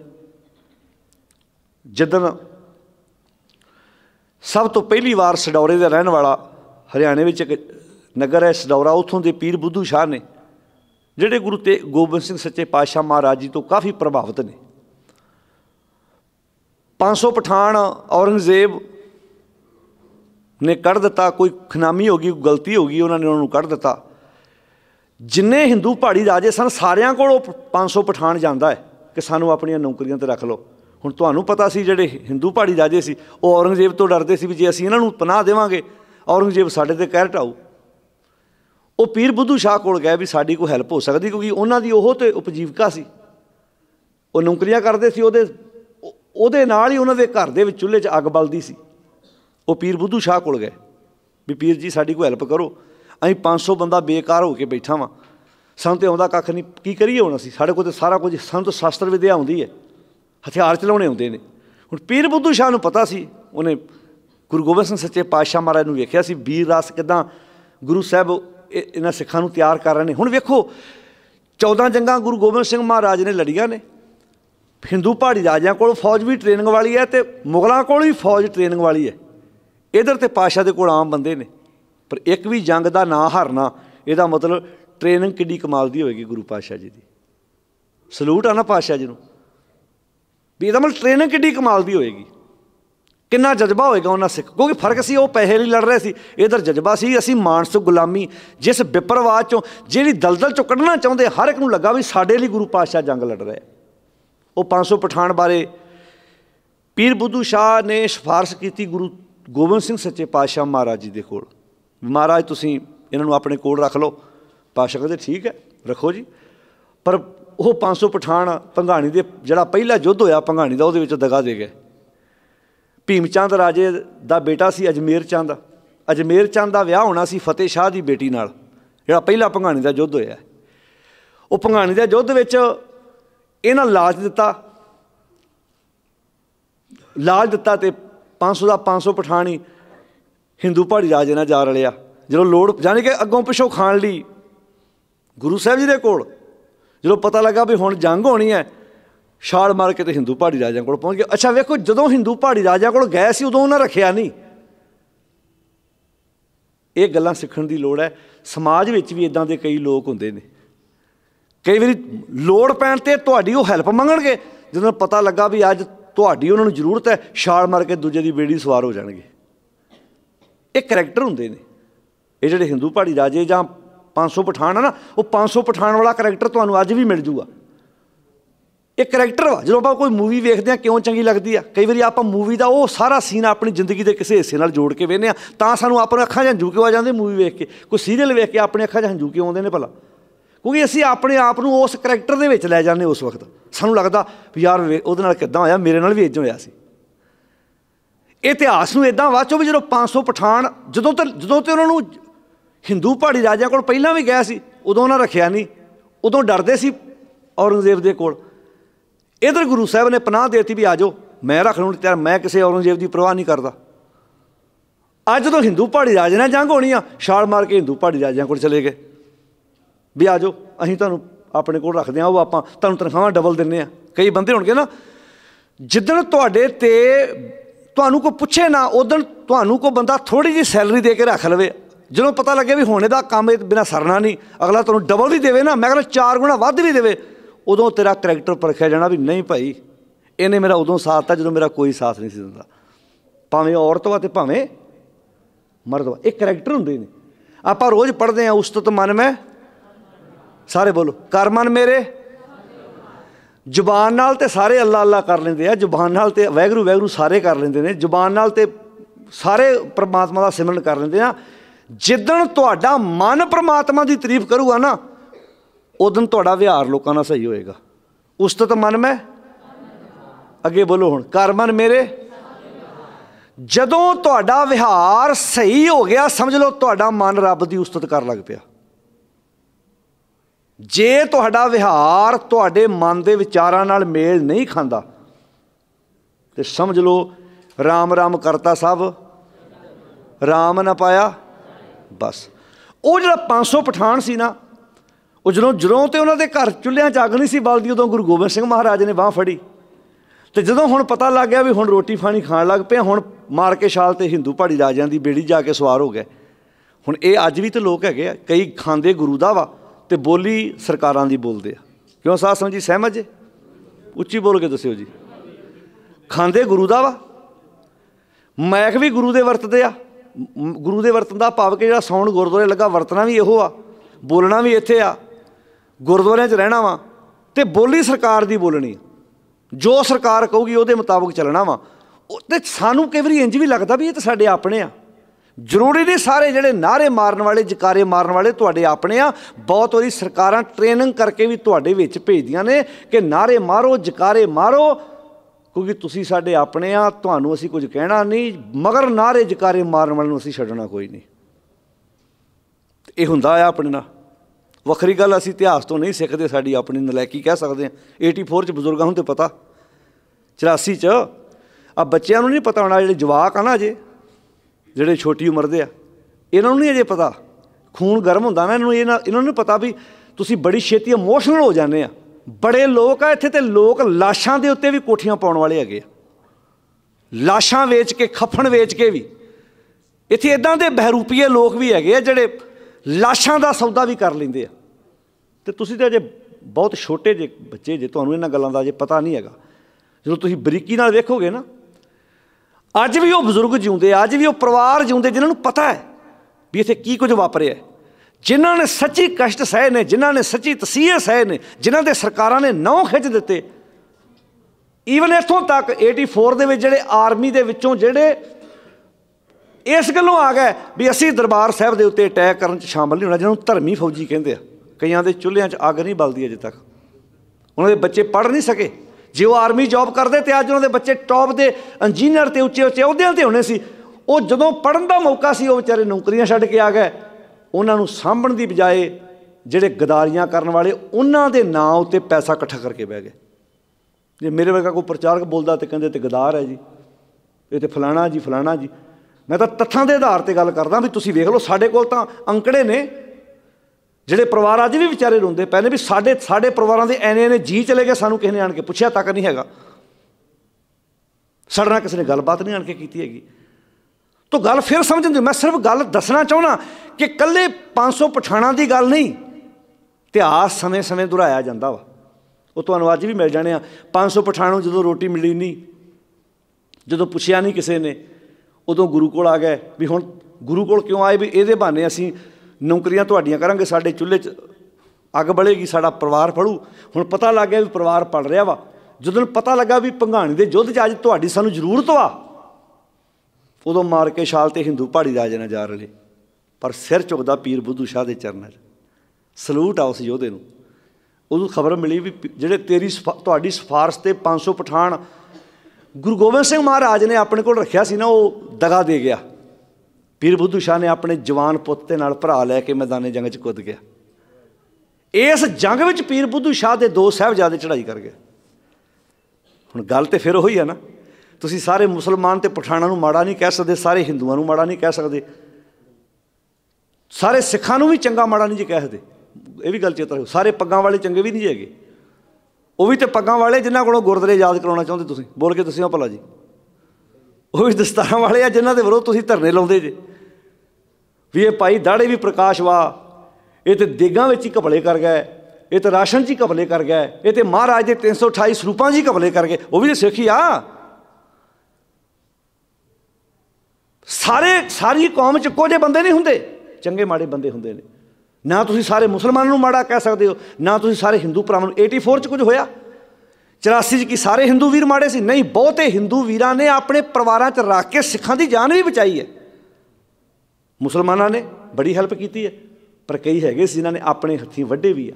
ਜਦੋਂ ਸਭ ਤੋਂ ਪਹਿਲੀ ਵਾਰ ਸਡੌਰੇ ਦਾ ਰਹਿਣ ਵਾਲਾ ਹਰਿਆਣੇ ਵਿੱਚ ਇੱਕ ਨਗਰ ਹੈ ਸਡੌਰਾ ਉੱਥੋਂ ਦੇ ਪੀਰ ਬੁੱਧੂ ਸ਼ਾਹ ਨੇ ਜਿਹੜੇ ਗੁਰੂ ਤੇ ਗੋਬਿੰਦ ਸਿੰਘ ਸੱਚੇ ਪਾਤਸ਼ਾਹ ਮਹਾਰਾਜ ਜੀ ਤੋਂ ਕਾਫੀ ਪ੍ਰਭਾਵਿਤ ਨੇ 500 ਪਠਾਨ ਔਰੰਗਜ਼ੇਬ ਨੇ ਕੱਢ ਦਿੱਤਾ ਕੋਈ ਖਨਾਮੀ ਹੋ ਗਈ ਕੋਈ ਗਲਤੀ ਹੋ ਗਈ ਉਹਨਾਂ ਨੇ ਉਹਨਾਂ ਨੂੰ ਕੱਢ ਦਿੱਤਾ ਜਿੰਨੇ ਹਿੰਦੂ ਪਹਾੜੀ ਰਾਜੇ ਸਨ ਸਾਰਿਆਂ ਕੋਲ ਉਹ 500 ਪਠਾਨ ਜਾਂਦਾ ਹੈ ਕਿ ਸਾਨੂੰ ਆਪਣੀਆਂ ਨੌਕਰੀਆਂ ਤੇ ਰੱਖ ਲਓ ਹੁਣ ਤੁਹਾਨੂੰ ਪਤਾ ਸੀ ਜਿਹੜੇ ਹਿੰਦੂ ਪਹਾੜੀ ਰਾਜੇ ਸੀ ਉਹ ਔਰੰਗਜ਼ੇਬ ਤੋਂ ਡਰਦੇ ਸੀ ਵੀ ਜੇ ਅਸੀਂ ਇਹਨਾਂ ਨੂੰ ਪਨਾਹ ਦੇਵਾਂਗੇ ਔਰੰਗਜ਼ੇਬ ਸਾਡੇ ਤੇ ਕਹਿਰ ਟਾਉ ਉਹ ਪੀਰ ਬੁੱਧੂ ਸ਼ਾਹ ਕੋਲ ਗਏ ਵੀ ਸਾਡੀ ਕੋਈ ਹੈਲਪ ਹੋ ਸਕਦੀ ਕਿਉਂਕਿ ਉਹਨਾਂ ਦੀ ਉਹ ਤੇ ਉਪਜੀਵਕਾ ਸੀ ਉਹ ਨੌਕਰੀਆਂ ਕਰਦੇ ਸੀ ਉਹਦੇ ਉਹਦੇ ਨਾਲ ਹੀ ਉਹਨਾਂ ਦੇ ਘਰ ਦੇ ਵਿੱਚ ਚੁੱਲ੍ਹੇ 'ਚ ਅੱਗ ਬਲਦੀ ਸੀ ਉਹ ਪੀਰ ਬੁੱਧੂ ਸ਼ਾਹ ਕੋਲ ਗਏ ਵੀ ਪੀਰ ਜੀ ਸਾਡੀ ਕੋਈ ਹੈਲਪ ਕਰੋ ਅਸੀਂ 500 ਬੰਦਾ ਬੇਕਾਰ ਹੋ ਕੇ ਬੈਠਾ ਵਾਂ ਸੰਤ ਆਉਂਦਾ ਕੱਖ ਨਹੀਂ ਕੀ ਕਰੀਏ ਹੁਣ ਅਸੀਂ ਸਾਡੇ ਕੋਲ ਤੇ ਸਾਰਾ ਕੁਝ ਸੰਤ ਸ਼ਾਸਤਰ ਵਿਦਿਆ ਆਉਂਦੀ ਹੈ ਹਥਿਆਰ ਚਲਾਉਣੇ ਹੁੰਦੇ ਨੇ ਹੁਣ ਪੀਰ ਬੁੱਧੂ ਸ਼ਾਹ ਨੂੰ ਪਤਾ ਸੀ ਉਹਨੇ ਗੁਰੂ ਗੋਬਿੰਦ ਸਿੰਘ ਸੱਚੇ ਪਾਤਸ਼ਾਹ ਮਹਾਰਾਜ ਨੂੰ ਵੇਖਿਆ ਸੀ ਵੀਰ ਰਸ ਕਿਦਾਂ ਗੁਰੂ ਸਾਹਿਬ ਇਹਨਾਂ ਸਿੱਖਾਂ ਨੂੰ ਤਿਆਰ ਕਰ ਰਹੇ ਨੇ ਹੁਣ ਵੇਖੋ 14 ਜੰਗਾਂ ਗੁਰੂ ਗੋਬਿੰਦ ਸਿੰਘ ਮਹਾਰਾਜ ਨੇ ਲੜੀਆਂ ਨੇ ਹਿੰਦੂ ਪਹਾੜੀ ਰਾਜਿਆਂ ਕੋਲ ਫੌਜ ਵੀ ਟ੍ਰੇਨਿੰਗ ਵਾਲੀ ਹੈ ਤੇ ਮੁਗਲਾਂ ਕੋਲ ਵੀ ਫੌਜ ਟ੍ਰੇਨਿੰਗ ਵਾਲੀ ਹੈ ਇਧਰ ਤੇ ਪਾਸ਼ਾ ਦੇ ਕੋਲ ਆਮ ਬੰਦੇ ਨੇ ਪਰ ਇੱਕ ਵੀ ਜੰਗ ਦਾ ਨਾਂ ਹਾਰਨਾ ਇਹਦਾ ਮਤਲਬ ਟ੍ਰੇਨਿੰਗ ਕਿੰਨੀ ਕਮਾਲ ਦੀ ਹੋਏਗੀ ਗੁਰੂ ਪਾਸ਼ਾ ਜੀ ਦੀ ਸਲੂਟ ਆ ਨਾ ਪਾਸ਼ਾ ਜੀ ਨੂੰ ਵੀ ਇਹਦਾ ਮਤਲਬ ਟ੍ਰੇਨਿੰਗ ਕਿੱਡੀ ਕਮਾਲ ਦੀ ਹੋਏਗੀ ਕਿੰਨਾ ਜਜ਼ਬਾ ਹੋਏਗਾ ਉਹਨਾਂ ਸਿੱਖ ਕਿਉਂਕਿ ਫਰਕ ਸੀ ਉਹ ਪੈਸੇ ਲਈ ਲੜ ਰਹੇ ਸੀ ਇਧਰ ਜਜ਼ਬਾ ਸੀ ਅਸੀਂ ਮਾਨਸਿਕ ਗੁਲਾਮੀ ਜਿਸ ਵਿਪਰਵਾਦ ਚੋਂ ਜਿਹੜੀ ਦਲਦਲ ਚੋਂ ਕੱਢਣਾ ਚਾਹੁੰਦੇ ਹਰ ਇੱਕ ਨੂੰ ਲੱਗਾ ਵੀ ਸਾਡੇ ਲਈ ਗੁਰੂ ਪਾਤਸ਼ਾਹ ਜੰਗ ਲੜ ਰਿਹਾ ਉਹ 500 ਪਠਾਨ ਬਾਰੇ ਪੀਰ ਬੁੱਧੂ ਸ਼ਾਹ ਨੇ ਸਿਫਾਰਿਸ਼ ਕੀਤੀ ਗੁਰੂ ਗੋਬਿੰਦ ਸਿੰਘ ਸੱਚੇ ਪਾਤਸ਼ਾਹ ਮਹਾਰਾਜ ਜੀ ਦੇ ਕੋਲ ਮਹਾਰਾਜ ਤੁਸੀਂ ਇਹਨਾਂ ਨੂੰ ਆਪਣੇ ਕੋਲ ਰੱਖ ਲਓ ਪਾਤਸ਼ਾਹ ਕਹਿੰਦੇ ਠੀਕ ਹੈ ਰੱਖੋ ਜੀ ਪਰ ਉਹ 500 ਪਠਾਨ ਪੰਘਾਣੀ ਦੇ ਜਿਹੜਾ ਪਹਿਲਾ ਯੁੱਧ ਹੋਇਆ ਪੰਘਾਣੀ ਦਾ ਉਹਦੇ ਵਿੱਚ ਦਗਾ ਦੇ ਗਏ ਭੀਮ ਚੰਦ ਰਾਜੇ ਦਾ ਬੇਟਾ ਸੀ ਅਜਮੇਰ ਚੰਦ ਅਜਮੇਰ ਚੰਦ ਦਾ ਵਿਆਹ ਹੋਣਾ ਸੀ ਫਤਿਹ ਸ਼ਾਹ ਦੀ ਬੇਟੀ ਨਾਲ ਜਿਹੜਾ ਪਹਿਲਾ ਪੰਘਾਣੀ ਦਾ ਯੁੱਧ ਹੋਇਆ ਉਹ ਪੰਘਾਣੀ ਦੇ ਯੁੱਧ ਵਿੱਚ ਇਹਨਾਂ ਲਾਜ ਦਿੱਤਾ ਲਾਜ ਦਿੱਤਾ ਤੇ 500 ਦਾ 500 ਪਠਾਣੀ ਹਿੰਦੂ ਪਹਾੜੀ ਰਾਜੇ ਨਾਲ ਜਾ ਰਲਿਆ ਜਦੋਂ ਲੋੜ ਜਾਨੀ ਕਿ ਅੱਗੋਂ ਪਿਛੋਂ ਖਾਣ ਲਈ ਗੁਰੂ ਸਾਹਿਬ ਜੀ ਦੇ ਕੋਲ ਜਦੋਂ ਪਤਾ ਲੱਗਾ ਵੀ ਹੁਣ ਜੰਗ ਹੋਣੀ ਹੈ ਛਾਲ ਮਾਰ ਕੇ ਤੇ ਹਿੰਦੂ ਪਹਾੜੀ ਰਾਜਿਆਂ ਕੋਲ ਪਹੁੰਚ ਗਏ ਅੱਛਾ ਵੇਖੋ ਜਦੋਂ ਹਿੰਦੂ ਪਹਾੜੀ ਰਾਜਿਆਂ ਕੋਲ ਗਏ ਸੀ ਉਦੋਂ ਉਹਨਾਂ ਰੱਖਿਆ ਨਹੀਂ ਇਹ ਗੱਲਾਂ ਸਿੱਖਣ ਦੀ ਲੋੜ ਹੈ ਸਮਾਜ ਵਿੱਚ ਵੀ ਇਦਾਂ ਦੇ ਕਈ ਲੋਕ ਹੁੰਦੇ ਨੇ ਕਈ ਵਾਰੀ ਲੋੜ ਪੈਣ ਤੇ ਤੁਹਾਡੀ ਉਹ ਹੈਲਪ ਮੰਗਣਗੇ ਜਦੋਂ ਪਤਾ ਲੱਗਾ ਵੀ ਅੱਜ ਤੁਹਾਡੀ ਉਹਨਾਂ ਨੂੰ ਜ਼ਰੂਰਤ ਹੈ ਛਾਲ ਮਾਰ ਕੇ ਦੂਜੇ ਦੀ ਬੇੜੀ ਸਵਾਰ ਹੋ ਜਾਣਗੇ ਇਹ ਕੈਰੈਕਟਰ ਹੁੰਦੇ ਨੇ ਇਹ ਜਿਹੜੇ ਹਿੰਦੂ ਪਹਾੜੀ ਰਾਜੇ ਜਾਂ 500 ਪਠਾਨ ਹੈ ਨਾ ਉਹ 500 ਪਠਾਨ ਵਾਲਾ ਕੈਰੈਕਟਰ ਤੁਹਾਨੂੰ ਅੱਜ ਵੀ ਮਿਲ ਜੂਗਾ ਇਹ ਕੈਰੈਕਟਰ ਵਾ ਜਦੋਂ ਆਪਾਂ ਕੋਈ ਮੂਵੀ ਵੇਖਦੇ ਆ ਕਿਉਂ ਚੰਗੀ ਲੱਗਦੀ ਆ ਕਈ ਵਾਰੀ ਆਪਾਂ ਮੂਵੀ ਦਾ ਉਹ ਸਾਰਾ ਸੀਨ ਆਪਣੀ ਜ਼ਿੰਦਗੀ ਦੇ ਕਿਸੇ ਹਿੱਸੇ ਨਾਲ ਜੋੜ ਕੇ ਵੇਖਦੇ ਆ ਤਾਂ ਸਾਨੂੰ ਆਪਣੇ ਅੱਖਾਂ 'ਚ ਹੰਝੂ ਕਿਉਂ ਆ ਜਾਂਦੇ ਮੂਵੀ ਵੇਖ ਕੇ ਕੋਈ ਸੀਰੀਅਲ ਵੇਖ ਕੇ ਆਪਣੇ ਅੱਖਾਂ 'ਚ ਹੰਝੂ ਕਿਉਂ ਆਉਂਦੇ ਨੇ ਭਲਾ ਕਿਉਂਕਿ ਅਸੀਂ ਆਪਣੇ ਆਪ ਨੂੰ ਉਸ ਕੈਰੈਕਟਰ ਦੇ ਵਿੱਚ ਲੈ ਜਾਂਦੇ ਉਸ ਵਕਤ ਸਾਨੂੰ ਲੱਗਦਾ ਵੀ ਯਾਰ ਉਹਦੇ ਨਾਲ ਕਿੱਦਾਂ ਹੋਇਆ ਮੇਰੇ ਨਾਲ ਵੀ ਇੰਜ ਹੋਇਆ ਸੀ ਇਤਿਹਾਸ ਨੂੰ ਇਦਾਂ ਵਾਚੋ ਵੀ ਜਦੋਂ 500 ਪਠਾਨ ਜਦੋਂ ਤੇ ਜਦੋਂ ਤੇ ਉਹਨਾਂ ਨੂੰ ਹਿੰਦੂ ਪਹਾੜੀ ਰਾਜਿਆਂ ਕੋਲ ਪਹਿਲਾਂ ਵੀ ਗਿਆ ਸੀ ਉਦੋਂ ਉਹਨਾਂ ਰੱਖਿਆ ਨਹੀਂ ਉਦੋਂ ਡਰਦੇ ਸੀ ਔਰੰਗਜ਼ੇਬ ਦੇ ਕੋਲ ਇਧਰ ਗੁਰੂ ਸਾਹਿਬ ਨੇ ਪਨਾਹ ਦੇਤੀ ਵੀ ਆਜੋ ਮੈਂ ਰੱਖ ਲਉਂ ਤਿਆਰ ਮੈਂ ਕਿਸੇ ਔਰੰਗਜ਼ੇਬ ਦੀ ਪਰਵਾਹ ਨਹੀਂ ਕਰਦਾ ਅੱਜ ਜਦੋਂ ਹਿੰਦੂ ਪਹਾੜੀ ਰਾਜੇ ਨਾਲ ਜੰਗ ਹੋਣੀ ਆ ਛਾਲ ਮਾਰ ਕੇ ਹਿੰਦੂ ਪਹਾੜੀ ਰਾਜਿਆਂ ਕੋਲ ਚਲੇ ਗਏ ਵੀ ਆਜੋ ਅਸੀਂ ਤੁਹਾਨੂੰ ਆਪਣੇ ਕੋਲ ਰੱਖਦੇ ਆ ਉਹ ਆਪਾਂ ਤੁਹਾਨੂੰ ਤਨਖਾਹਾਂ ਡਬਲ ਦਿੰਨੇ ਆ ਕਈ ਬੰਦੇ ਹੋਣਗੇ ਨਾ ਜਿੱਦਣ ਤੁਹਾਡੇ ਤੇ ਤੁਹਾਨੂੰ ਕੋ ਪੁੱਛੇ ਨਾ ਉਦੋਂ ਤੁਹਾਨੂੰ ਕੋ ਬੰਦਾ ਥੋੜੀ ਜੀ ਸੈਲਰੀ ਦੇ ਕੇ ਰੱਖ ਲਵੇ ਜਦੋਂ ਪਤਾ ਲੱਗਿਆ ਵੀ ਹੁਣ ਇਹਦਾ ਕੰਮ ਇਹ ਬਿਨਾ ਸਰਨਾ ਨਹੀਂ ਅਗਲਾ ਤੁਹਾਨੂੰ ਡਬਲ ਵੀ ਦੇਵੇ ਨਾ ਮੈਂ ਕਹਿੰਦਾ ਚਾਰ ਗੁਣਾ ਵੱਧ ਵੀ ਦੇਵੇ ਉਦੋਂ ਤੇਰਾ ਕੈਰੈਕਟਰ ਪਰਖਿਆ ਜਾਣਾ ਵੀ ਨਹੀਂ ਭਾਈ ਇਹਨੇ ਮੇਰਾ ਉਦੋਂ ਸਾਥ ਦਿੱਤਾ ਜਦੋਂ ਮੇਰਾ ਕੋਈ ਸਾਥ ਨਹੀਂ ਸੀ ਦਿੰਦਾ ਭਾਵੇਂ ਔਰਤ ਵਾ ਤੇ ਭਾਵੇਂ ਮਰਦ ਵਾ ਇਹ ਕੈਰੈਕਟਰ ਹੁੰਦੇ ਨੇ ਆਪਾਂ ਰੋਜ਼ ਪੜ੍ਹਦੇ ਆ ਉਸਤਤ ਮਨ ਮੈਂ ਸਾਰੇ ਬੋਲੋ ਕਰ ਮਨ ਮੇਰੇ ਜ਼ੁਬਾਨ ਨਾਲ ਤੇ ਸਾਰੇ ਅੱਲਾ ਅੱਲਾ ਕਰ ਲੈਂਦੇ ਆ ਜ਼ੁਬਾਨ ਨਾਲ ਤੇ ਵੈਗਰੂ ਵੈਗਰੂ ਸਾਰੇ ਕਰ ਲੈਂਦੇ ਨੇ ਜ਼ੁਬਾਨ ਨਾਲ ਤੇ ਸਾਰੇ ਪ੍ਰਮਾਤਮਾ ਦਾ ਸਿਮਰਨ ਕਰ ਲੈਂਦੇ ਆ ਜਿੱਦਣ ਤੁਹਾਡਾ ਮਨ ਪ੍ਰਮਾਤਮਾ ਦੀ ਤਾਰੀਫ ਕਰੂਗਾ ਨਾ ਉਦੋਂ ਤੁਹਾਡਾ ਵਿਹਾਰ ਲੋਕਾਂ ਨਾਲ ਸਹੀ ਹੋਏਗਾ ਉਸਤਤ ਮਨ ਮੈਂ ਅੱਗੇ ਬੋਲੋ ਹੁਣ ਕਰਮਨ ਮੇਰੇ ਜਦੋਂ ਤੁਹਾਡਾ ਵਿਹਾਰ ਸਹੀ ਹੋ ਗਿਆ ਸਮਝ ਲਓ ਤੁਹਾਡਾ ਮਨ ਰੱਬ ਦੀ ਉਸਤਤ ਕਰ ਲੱਗ ਪਿਆ ਜੇ ਤੁਹਾਡਾ ਵਿਹਾਰ ਤੁਹਾਡੇ ਮਨ ਦੇ ਵਿਚਾਰਾਂ ਨਾਲ ਮੇਲ ਨਹੀਂ ਖਾਂਦਾ ਤੇ ਸਮਝ ਲਓ ਰਾਮ ਰਾਮ ਕਰਤਾ ਸਭ ਰਾਮ ਨਾ ਪਾਇਆ ਬਸ ਉਹ ਜਿਹੜਾ 500 ਪਠਾਨ ਸੀ ਨਾ ਉਹ ਜਦੋਂ ਜਰੋਂ ਤੇ ਉਹਨਾਂ ਦੇ ਘਰ ਚੁੱਲ੍ਹਿਆਂ 'ਚ ਅੱਗ ਨਹੀਂ ਸੀ ਬਲਦੀ ਉਦੋਂ ਗੁਰੂ ਗੋਬਿੰਦ ਸਿੰਘ ਮਹਾਰਾਜ ਨੇ ਬਾਹ ਫੜੀ ਤੇ ਜਦੋਂ ਹੁਣ ਪਤਾ ਲੱਗ ਗਿਆ ਵੀ ਹੁਣ ਰੋਟੀ ਫਾਣੀ ਖਾਣ ਲੱਗ ਪਿਆ ਹੁਣ ਮਾਰ ਕੇ ਛਾਲ ਤੇ ਹਿੰਦੂ ਪਹਾੜੀ ਰਾਜਿਆਂ ਦੀ ਬੇੜੀ ਜਾ ਕੇ ਸਵਾਰ ਹੋ ਗਏ ਹੁਣ ਇਹ ਅੱਜ ਵੀ ਤੇ ਲੋਕ ਹੈਗੇ ਆ ਕਈ ਖਾਂਦੇ ਗੁਰੂ ਦਾ ਵਾ ਤੇ ਬੋਲੀ ਸਰਕਾਰਾਂ ਦੀ ਬੋਲਦੇ ਆ ਕਿਉਂ ਸਾਧ ਸੰਗਤ ਜੀ ਸਹਿਮਤ ਜੇ ਉੱਚੀ ਬੋਲ ਕੇ ਦੱਸਿਓ ਜੀ ਖਾਂਦੇ ਗੁਰੂ ਦਾ ਵਾ ਮੈਕ ਵੀ ਗੁਰੂ ਦੇ ਵਰਤਦੇ ਆ ਗੁਰੂ ਦੇ ਵਰਤਨ ਦਾ ਭਾਵ ਕਿ ਜਿਹੜਾ ਸੌਣ ਗੁਰਦੁਆਰੇ ਲੱਗਾ ਵਰਤਣਾ ਵੀ ਇਹੋ ਆ ਬੋਲਣਾ ਵੀ ਇੱਥੇ ਆ ਗੁਰਦੁਆਰਿਆਂ 'ਚ ਰਹਿਣਾ ਵਾ ਤੇ ਬੋਲੀ ਸਰਕਾਰ ਦੀ ਬੋਲਣੀ ਜੋ ਸਰਕਾਰ ਕਹੂਗੀ ਉਹਦੇ ਮੁਤਾਬਕ ਚੱਲਣਾ ਵਾ ਤੇ ਸਾਨੂੰ ਕਈ ਵਾਰੀ ਇੰਜ ਵੀ ਲੱਗਦਾ ਵੀ ਇਹ ਤਾਂ ਸਾਡੇ ਆਪਣੇ ਆ ਜ਼ਰੂਰੀ ਨਹੀਂ ਸਾਰੇ ਜਿਹੜੇ ਨਾਰੇ ਮਾਰਨ ਵਾਲੇ ਜਕਾਰੇ ਮਾਰਨ ਵਾਲੇ ਤੁਹਾਡੇ ਆਪਣੇ ਆ ਬਹੁਤ ਵਾਰੀ ਸਰਕਾਰਾਂ ਟ੍ਰੇਨਿੰਗ ਕਰਕੇ ਵੀ ਤੁਹਾਡੇ ਵਿੱਚ ਭੇਜਦੀਆਂ ਨੇ ਕਿ ਨਾਰੇ ਮਾਰੋ ਜਕਾਰੇ ਮਾਰੋ ਕਿਉਂਕਿ ਤੁਸੀਂ ਸਾਡੇ ਆਪਣੇ ਆ ਤੁਹਾਨੂੰ ਅਸੀਂ ਕੁਝ ਕਹਿਣਾ ਨਹੀਂ ਮਗਰ ਨਾਰੇ ਜਕਾਰੇ ਮਾਰਨ ਵਾਲੇ ਨੂੰ ਅਸੀਂ ਛੱਡਣਾ ਕੋਈ ਨਹੀਂ ਇਹ ਹੁੰਦਾ ਆ ਆਪਣੇ ਨਾਲ ਵੱਖਰੀ ਗੱਲ ਅਸੀਂ ਇਤਿਹਾਸ ਤੋਂ ਨਹੀਂ ਸਿੱਖਦੇ ਸਾਡੀ ਆਪਣੀ ਨਲਾਇਕੀ ਕਹਿ ਸਕਦੇ ਆ 84 ਚ ਬਜ਼ੁਰਗਾਂ ਨੂੰ ਤੇ ਪਤਾ 84 ਚ ਆ ਬੱਚਿਆਂ ਨੂੰ ਨਹੀਂ ਪਤਾ ਹੋਣਾ ਜਿਹੜੇ ਜਵਾਕ ਆ ਨਾ ਅਜੇ ਜਿਹੜੇ ਛੋਟੀ ਉਮਰ ਦੇ ਆ ਇਹਨਾਂ ਨੂੰ ਨਹੀਂ ਅਜੇ ਪਤਾ ਖੂਨ ਗਰਮ ਹੁੰਦਾ ਨਾ ਇਹਨਾਂ ਨੂੰ ਇਹਨਾਂ ਨੂੰ ਪਤਾ ਵੀ ਤੁਸੀਂ ਬੜੀ ਛੇਤੀ ਇਮੋਸ਼ਨਲ ਹੋ ਜਾਂਦੇ ਆ ਬੜੇ ਲੋਕ ਆ ਇੱਥੇ ਤੇ ਲੋਕ ਲਾਸ਼ਾਂ ਦੇ ਉੱਤੇ ਵੀ ਕੋਠੀਆਂ ਪਾਉਣ ਵਾਲੇ ਹੈਗੇ ਆ ਲਾਸ਼ਾਂ ਵੇਚ ਕੇ ਖਫਣ ਵੇਚ ਕੇ ਵੀ ਇੱਥੇ ਇਦਾਂ ਦੇ ਬਹਿਰੂਪੀਏ ਲੋਕ ਵੀ ਹੈਗੇ ਆ ਜਿਹੜੇ ਲਾਸ਼ਾਂ ਦਾ ਸੌਦਾ ਵੀ ਕਰ ਲੈਂਦੇ ਆ ਤੇ ਤੁਸੀਂ ਤਾਂ ਅਜੇ ਬਹੁਤ ਛੋਟੇ ਜੇ ਬੱਚੇ ਜੇ ਤੁਹਾਨੂੰ ਇਹਨਾਂ ਗੱਲਾਂ ਦਾ ਅਜੇ ਪਤਾ ਨਹੀਂ ਹੈਗਾ ਜਦੋਂ ਤੁਸੀਂ ਬਰੀਕੀ ਨਾਲ ਵੇਖੋਗੇ ਨਾ ਅੱਜ ਵੀ ਉਹ ਬਜ਼ੁਰਗ ਜਿਉਂਦੇ ਆ ਅੱਜ ਵੀ ਉਹ ਪਰਿਵਾਰ ਜਿਉਂਦੇ ਜਿਨ੍ਹਾਂ ਨੂੰ ਪਤਾ ਹੈ ਵੀ ਇੱਥੇ ਕੀ ਕੁਝ ਵਾਪਰਿਆ ਹੈ ਜਿਨ੍ਹਾਂ ਨੇ ਸੱਚੀ ਕਸ਼ਟ ਸਹੇ ਨੇ ਜਿਨ੍ਹਾਂ ਨੇ ਸੱਚੀ ਤਸੀਹੇ ਸਹੇ ਨੇ ਜਿਨ੍ਹਾਂ ਦੇ ਸਰਕਾਰਾਂ ਨੇ ਨੌ ਖਿੱਚ ਦਿੱਤੇ ਈਵਨ ਇਥੋਂ ਤੱਕ 84 ਦੇ ਵਿੱਚ ਜਿਹੜੇ ਆਰਮੀ ਦੇ ਵਿੱਚੋਂ ਜਿਹੜੇ ਇਸ ਗੱਲੋਂ ਆ ਗਏ ਵੀ ਅਸੀਂ ਦਰਬਾਰ ਸਾਹਿਬ ਦੇ ਉੱਤੇ ਅਟੈਕ ਕਰਨ 'ਚ ਸ਼ਾਮਲ ਨਹੀਂ ਹੋਣਾ ਜਿਹਨੂੰ ਧਰਮੀ ਫੌਜੀ ਕਹਿੰਦੇ ਆ ਕਈਆਂ ਦੇ ਚੁੱਲ੍ਹਿਆਂ 'ਚ ਅੱਗ ਨਹੀਂ ਬਲਦੀ ਅਜੇ ਤੱਕ ਉਹਨਾਂ ਦੇ ਬੱਚੇ ਪੜ੍ਹ ਨਹੀਂ ਸਕੇ ਜੇ ਉਹ ਆਰਮੀ ਜੌਬ ਕਰਦੇ ਤੇ ਅੱਜ ਉਹਨਾਂ ਦੇ ਬੱਚੇ ਟੌਪ ਦੇ ਇੰਜੀਨੀਅਰ ਤੇ ਉੱਚੇ ਉੱਚੇ ਅਹੁਦਿਆਂ ਤੇ ਹੋਣੇ ਸੀ ਉਹ ਜਦੋਂ ਪੜਨ ਦਾ ਮੌਕਾ ਸੀ ਉਹ ਵਿਚਾਰੇ ਨੌਕਰੀਆਂ ਛੱਡ ਕੇ ਆ ਗਏ ਉਹਨਾਂ ਨੂੰ ਸਾਂਭਣ ਦੀ ਬਜਾਏ ਜਿਹੜੇ ਗਦਾਰੀਆਂ ਕਰਨ ਵਾਲੇ ਉਹਨਾਂ ਦੇ ਨਾਂ ਉੱਤੇ ਪੈਸਾ ਇਕੱਠਾ ਕਰਕੇ ਬਹਿ ਗਏ ਜੇ ਮੇਰੇ ਵਰਗਾ ਕੋਈ ਪ੍ਰਚਾਰਕ ਬੋਲਦਾ ਤੇ ਕਹਿੰਦੇ ਤੇ ਗਦਾਰ ਹੈ ਜੀ ਇਹ ਤੇ ਫਲਾਣਾ ਜੀ ਫਲਾਣਾ ਜੀ ਮੈਂ ਤਾਂ ਤੱਥਾਂ ਦੇ ਆਧਾਰ ਤੇ ਗੱਲ ਕਰਦਾ ਵੀ ਤੁਸੀਂ ਵੇਖ ਲਓ ਸਾਡੇ ਕੋਲ ਤਾਂ ਅੰਕੜੇ ਨੇ ਜਿਹੜੇ ਪਰਿਵਾਰ ਅੱਜ ਵੀ ਵਿਚਾਰੇ ਰੋਂਦੇ ਪਹਿਲੇ ਵੀ ਸਾਡੇ ਸਾਡੇ ਪਰਿਵਾਰਾਂ ਦੇ ਐਨੇ ਐਨੇ ਜੀ ਚਲੇ ਗਏ ਸਾਨੂੰ ਕਿਸੇ ਨੇ ਆਣ ਕੇ ਪੁੱਛਿਆ ਤੱਕ ਨਹੀਂ ਹੈਗਾ ਸੜਨਾ ਕਿਸੇ ਨੇ ਗੱਲਬਾਤ ਨਹੀਂ ਆਣ ਕੇ ਕੀਤੀ ਹੈਗੀ ਤੋ ਗੱਲ ਫਿਰ ਸਮਝਣ ਦੀ ਮੈਂ ਸਿਰਫ ਗੱਲ ਦੱਸਣਾ ਚਾਹਣਾ ਕਿ ਕੱਲੇ 500 ਪਠਾਣਾ ਦੀ ਗੱਲ ਨਹੀਂ ਇਤਿਹਾਸ ਸਮੇਂ-ਸਮੇਂ ਦੁਹਰਾਇਆ ਜਾਂਦਾ ਵਾ ਉਹ ਤੁਹਾਨੂੰ ਅੱਜ ਵੀ ਮਿਲ ਜਾਣੇ ਆ 500 ਪਠਾਣ ਜਦੋਂ ਰੋਟੀ ਮਿਲੀ ਨਹੀਂ ਜਦੋਂ ਪੁੱਛਿਆ ਨਹੀਂ ਕਿਸੇ ਨੇ ਉਦੋਂ ਗੁਰੂ ਕੋਲ ਆ ਗਏ ਵੀ ਹੁਣ ਗੁਰੂ ਕੋਲ ਕਿਉਂ ਆਏ ਵੀ ਇਹਦੇ ਬਹਾਨੇ ਅਸੀਂ ਨੌਕਰੀਆਂ ਤੁਹਾਡੀਆਂ ਕਰਾਂਗੇ ਸਾਡੇ ਚੁੱਲ੍ਹੇ 'ਚ ਅੱਗ ਬਲੇਗੀ ਸਾਡਾ ਪਰਿਵਾਰ ਪੜੂ ਹੁਣ ਪਤਾ ਲੱਗ ਗਿਆ ਵੀ ਪਰਿਵਾਰ ਪੜ ਰਿਹਾ ਵਾ ਜਦੋਂ ਪਤਾ ਲੱਗਾ ਵੀ ਪੰਘਾਣੀ ਦੇ ਯੁੱਧ 'ਚ ਅੱਜ ਤੁਹਾਡੀ ਸਾਨੂੰ ਜ਼ਰੂਰਤ ਵਾ ਉਦੋਂ ਮਾਰ ਕੇ ਛਾਲ ਤੇ ਹਿੰਦੂ ਪਹਾੜੀ ਰਾਜੇ ਨਾਲ ਜਾ ਰਲੇ ਪਰ ਸਿਰ ਝੁਕਦਾ ਪੀਰ ਬੁੱਧੂ ਸ਼ਾਹ ਦੇ ਚਰਨਾਂ 'ਚ ਸਲੂਟ ਆ ਉਸ ਯੋਧੇ ਨੂੰ ਉਦੋਂ ਖਬਰ ਮਿਲੀ ਵੀ ਜਿਹੜੇ ਤੇਰੀ ਤੁਹਾਡੀ ਸਫਾਰਸ਼ ਤੇ 500 ਪਠਾਨ ਗੁਰੂ ਗੋਬਿੰਦ ਸਿੰਘ ਮਹਾਰਾਜ ਨੇ ਆਪਣੇ ਕੋਲ ਰੱਖਿਆ ਸੀ ਨਾ ਉਹ ਦਗਾ ਦੇ ਗਿਆ ਪੀਰ ਬੁੱਧੂ ਸ਼ਾਹ ਨੇ ਆਪਣੇ ਜਵਾਨ ਪੁੱਤ ਦੇ ਨਾਲ ਭਰਾ ਲੈ ਕੇ ਮੈਦਾਨੇ ਜੰਗ 'ਚ ਕੁੱਦ ਗਿਆ ਇਸ ਜੰਗ ਵਿੱਚ ਪੀਰ ਬੁੱਧੂ ਸ਼ਾਹ ਦੇ ਦੋ ਸਹਿਬਜ਼ਾਦੇ ਚੜ੍ਹਾਈ ਕਰ ਗਏ ਹੁਣ ਗੱਲ ਤੇ ਫਿਰ ਉਹੀ ਆ ਨਾ ਤੁਸੀਂ ਸਾਰੇ ਮੁਸਲਮਾਨ ਤੇ ਪਠਾਣਾ ਨੂੰ ਮਾੜਾ ਨਹੀਂ ਕਹਿ ਸਕਦੇ ਸਾਰੇ ਹਿੰਦੂਆਂ ਨੂੰ ਮਾੜਾ ਨਹੀਂ ਕਹਿ ਸਕਦੇ ਸਾਰੇ ਸਿੱਖਾਂ ਨੂੰ ਵੀ ਚੰਗਾ ਮਾੜਾ ਨਹੀਂ ਜੀ ਕਹਿ ਸਕਦੇ ਇਹ ਵੀ ਗੱਲ ਚੇਤਾ ਰੱਖੋ ਸਾਰੇ ਪੱਗਾਂ ਵਾਲੇ ਚੰਗੇ ਵੀ ਨਹੀਂ ਹੈਗੇ ਉਹ ਵੀ ਤੇ ਪੱਗਾਂ ਵਾਲੇ ਜਿਨ੍ਹਾਂ ਕੋਲੋਂ ਗੁਰਦੁਆਰੇ ਯਾਦ ਕਰਾਉਣਾ ਚਾਹੁੰਦੇ ਤੁਸੀਂ ਬੋਲ ਕੇ ਦੱਸਿਓ ਭਲਾ ਜੀ ਉਹ ਵੀ ਦਸਤਾਰਾਂ ਵਾਲੇ ਆ ਜਿਨ੍ਹਾਂ ਦੇ ਵਿਰੋਧ ਤੁਸੀਂ ਧਰਨੇ ਲਾਉਂਦੇ ਜੇ ਵੀ ਇਹ ਭਾਈ ਦਾੜੇ ਵੀ ਪ੍ਰਕਾਸ਼ ਵਾ ਇਹ ਤੇ ਦੇਗਾਂ ਵਿੱਚ ਹੀ ਘਪਲੇ ਕਰ ਗਿਆ ਇਹ ਤੇ ਰਾਸ਼ਨ 'ਚ ਹੀ ਘਪਲੇ ਕਰ ਗਿਆ ਇਹ ਤੇ ਮਹਾਰਾਜ ਦੇ 328 ਸਰੂਪਾਂ ਜੀ ਹੀ ਘਪਲੇ ਕਰ ਗਏ ਉਹ ਵੀ ਤੇ ਸਿੱਖ ਹੀ ਆ ਸਾਰੇ ਸਾਰੀ ਕੌਮ 'ਚ ਕੋਈ ਬੰਦੇ ਨਹੀਂ ਹੁੰਦੇ ਚੰਗੇ ਮਾੜੇ ਬੰਦੇ ਹੁੰਦੇ ਨੇ ਨਾ ਤੁਸੀਂ ਸਾਰੇ ਮੁਸਲਮਾਨਾਂ ਨੂੰ ਮਾੜਾ ਕਹਿ ਸਕਦੇ ਹੋ ਨਾ ਤੁਸੀਂ ਸਾਰੇ ਹਿੰਦੂ ਭਰਾਵਾਂ ਨੂੰ 84 'ਚ ਕੁਝ ਹੋਇਆ 84 'ਚ ਕੀ ਸਾਰੇ ਹਿੰਦੂ ਵੀਰ ਮਾੜੇ ਸੀ ਨਹੀਂ ਬਹੁਤੇ ਹਿੰਦੂ ਵੀਰਾਂ ਨੇ ਆਪਣੇ ਪਰਿਵਾਰਾਂ 'ਚ ਰੱਖ ਕੇ ਸਿੱਖਾਂ ਦੀ ਜਾਨ ਵੀ ਬਚਾਈ ਹੈ ਮੁਸਲਮਾਨਾਂ ਨੇ ਬੜੀ ਹੈਲਪ ਕੀਤੀ ਹੈ ਪਰ ਕਈ ਹੈਗੇ ਸੀ ਜਿਨ੍ਹਾਂ ਨੇ ਆਪਣੇ ਹੱਥੀਂ ਵੱਡੇ ਵੀ ਆ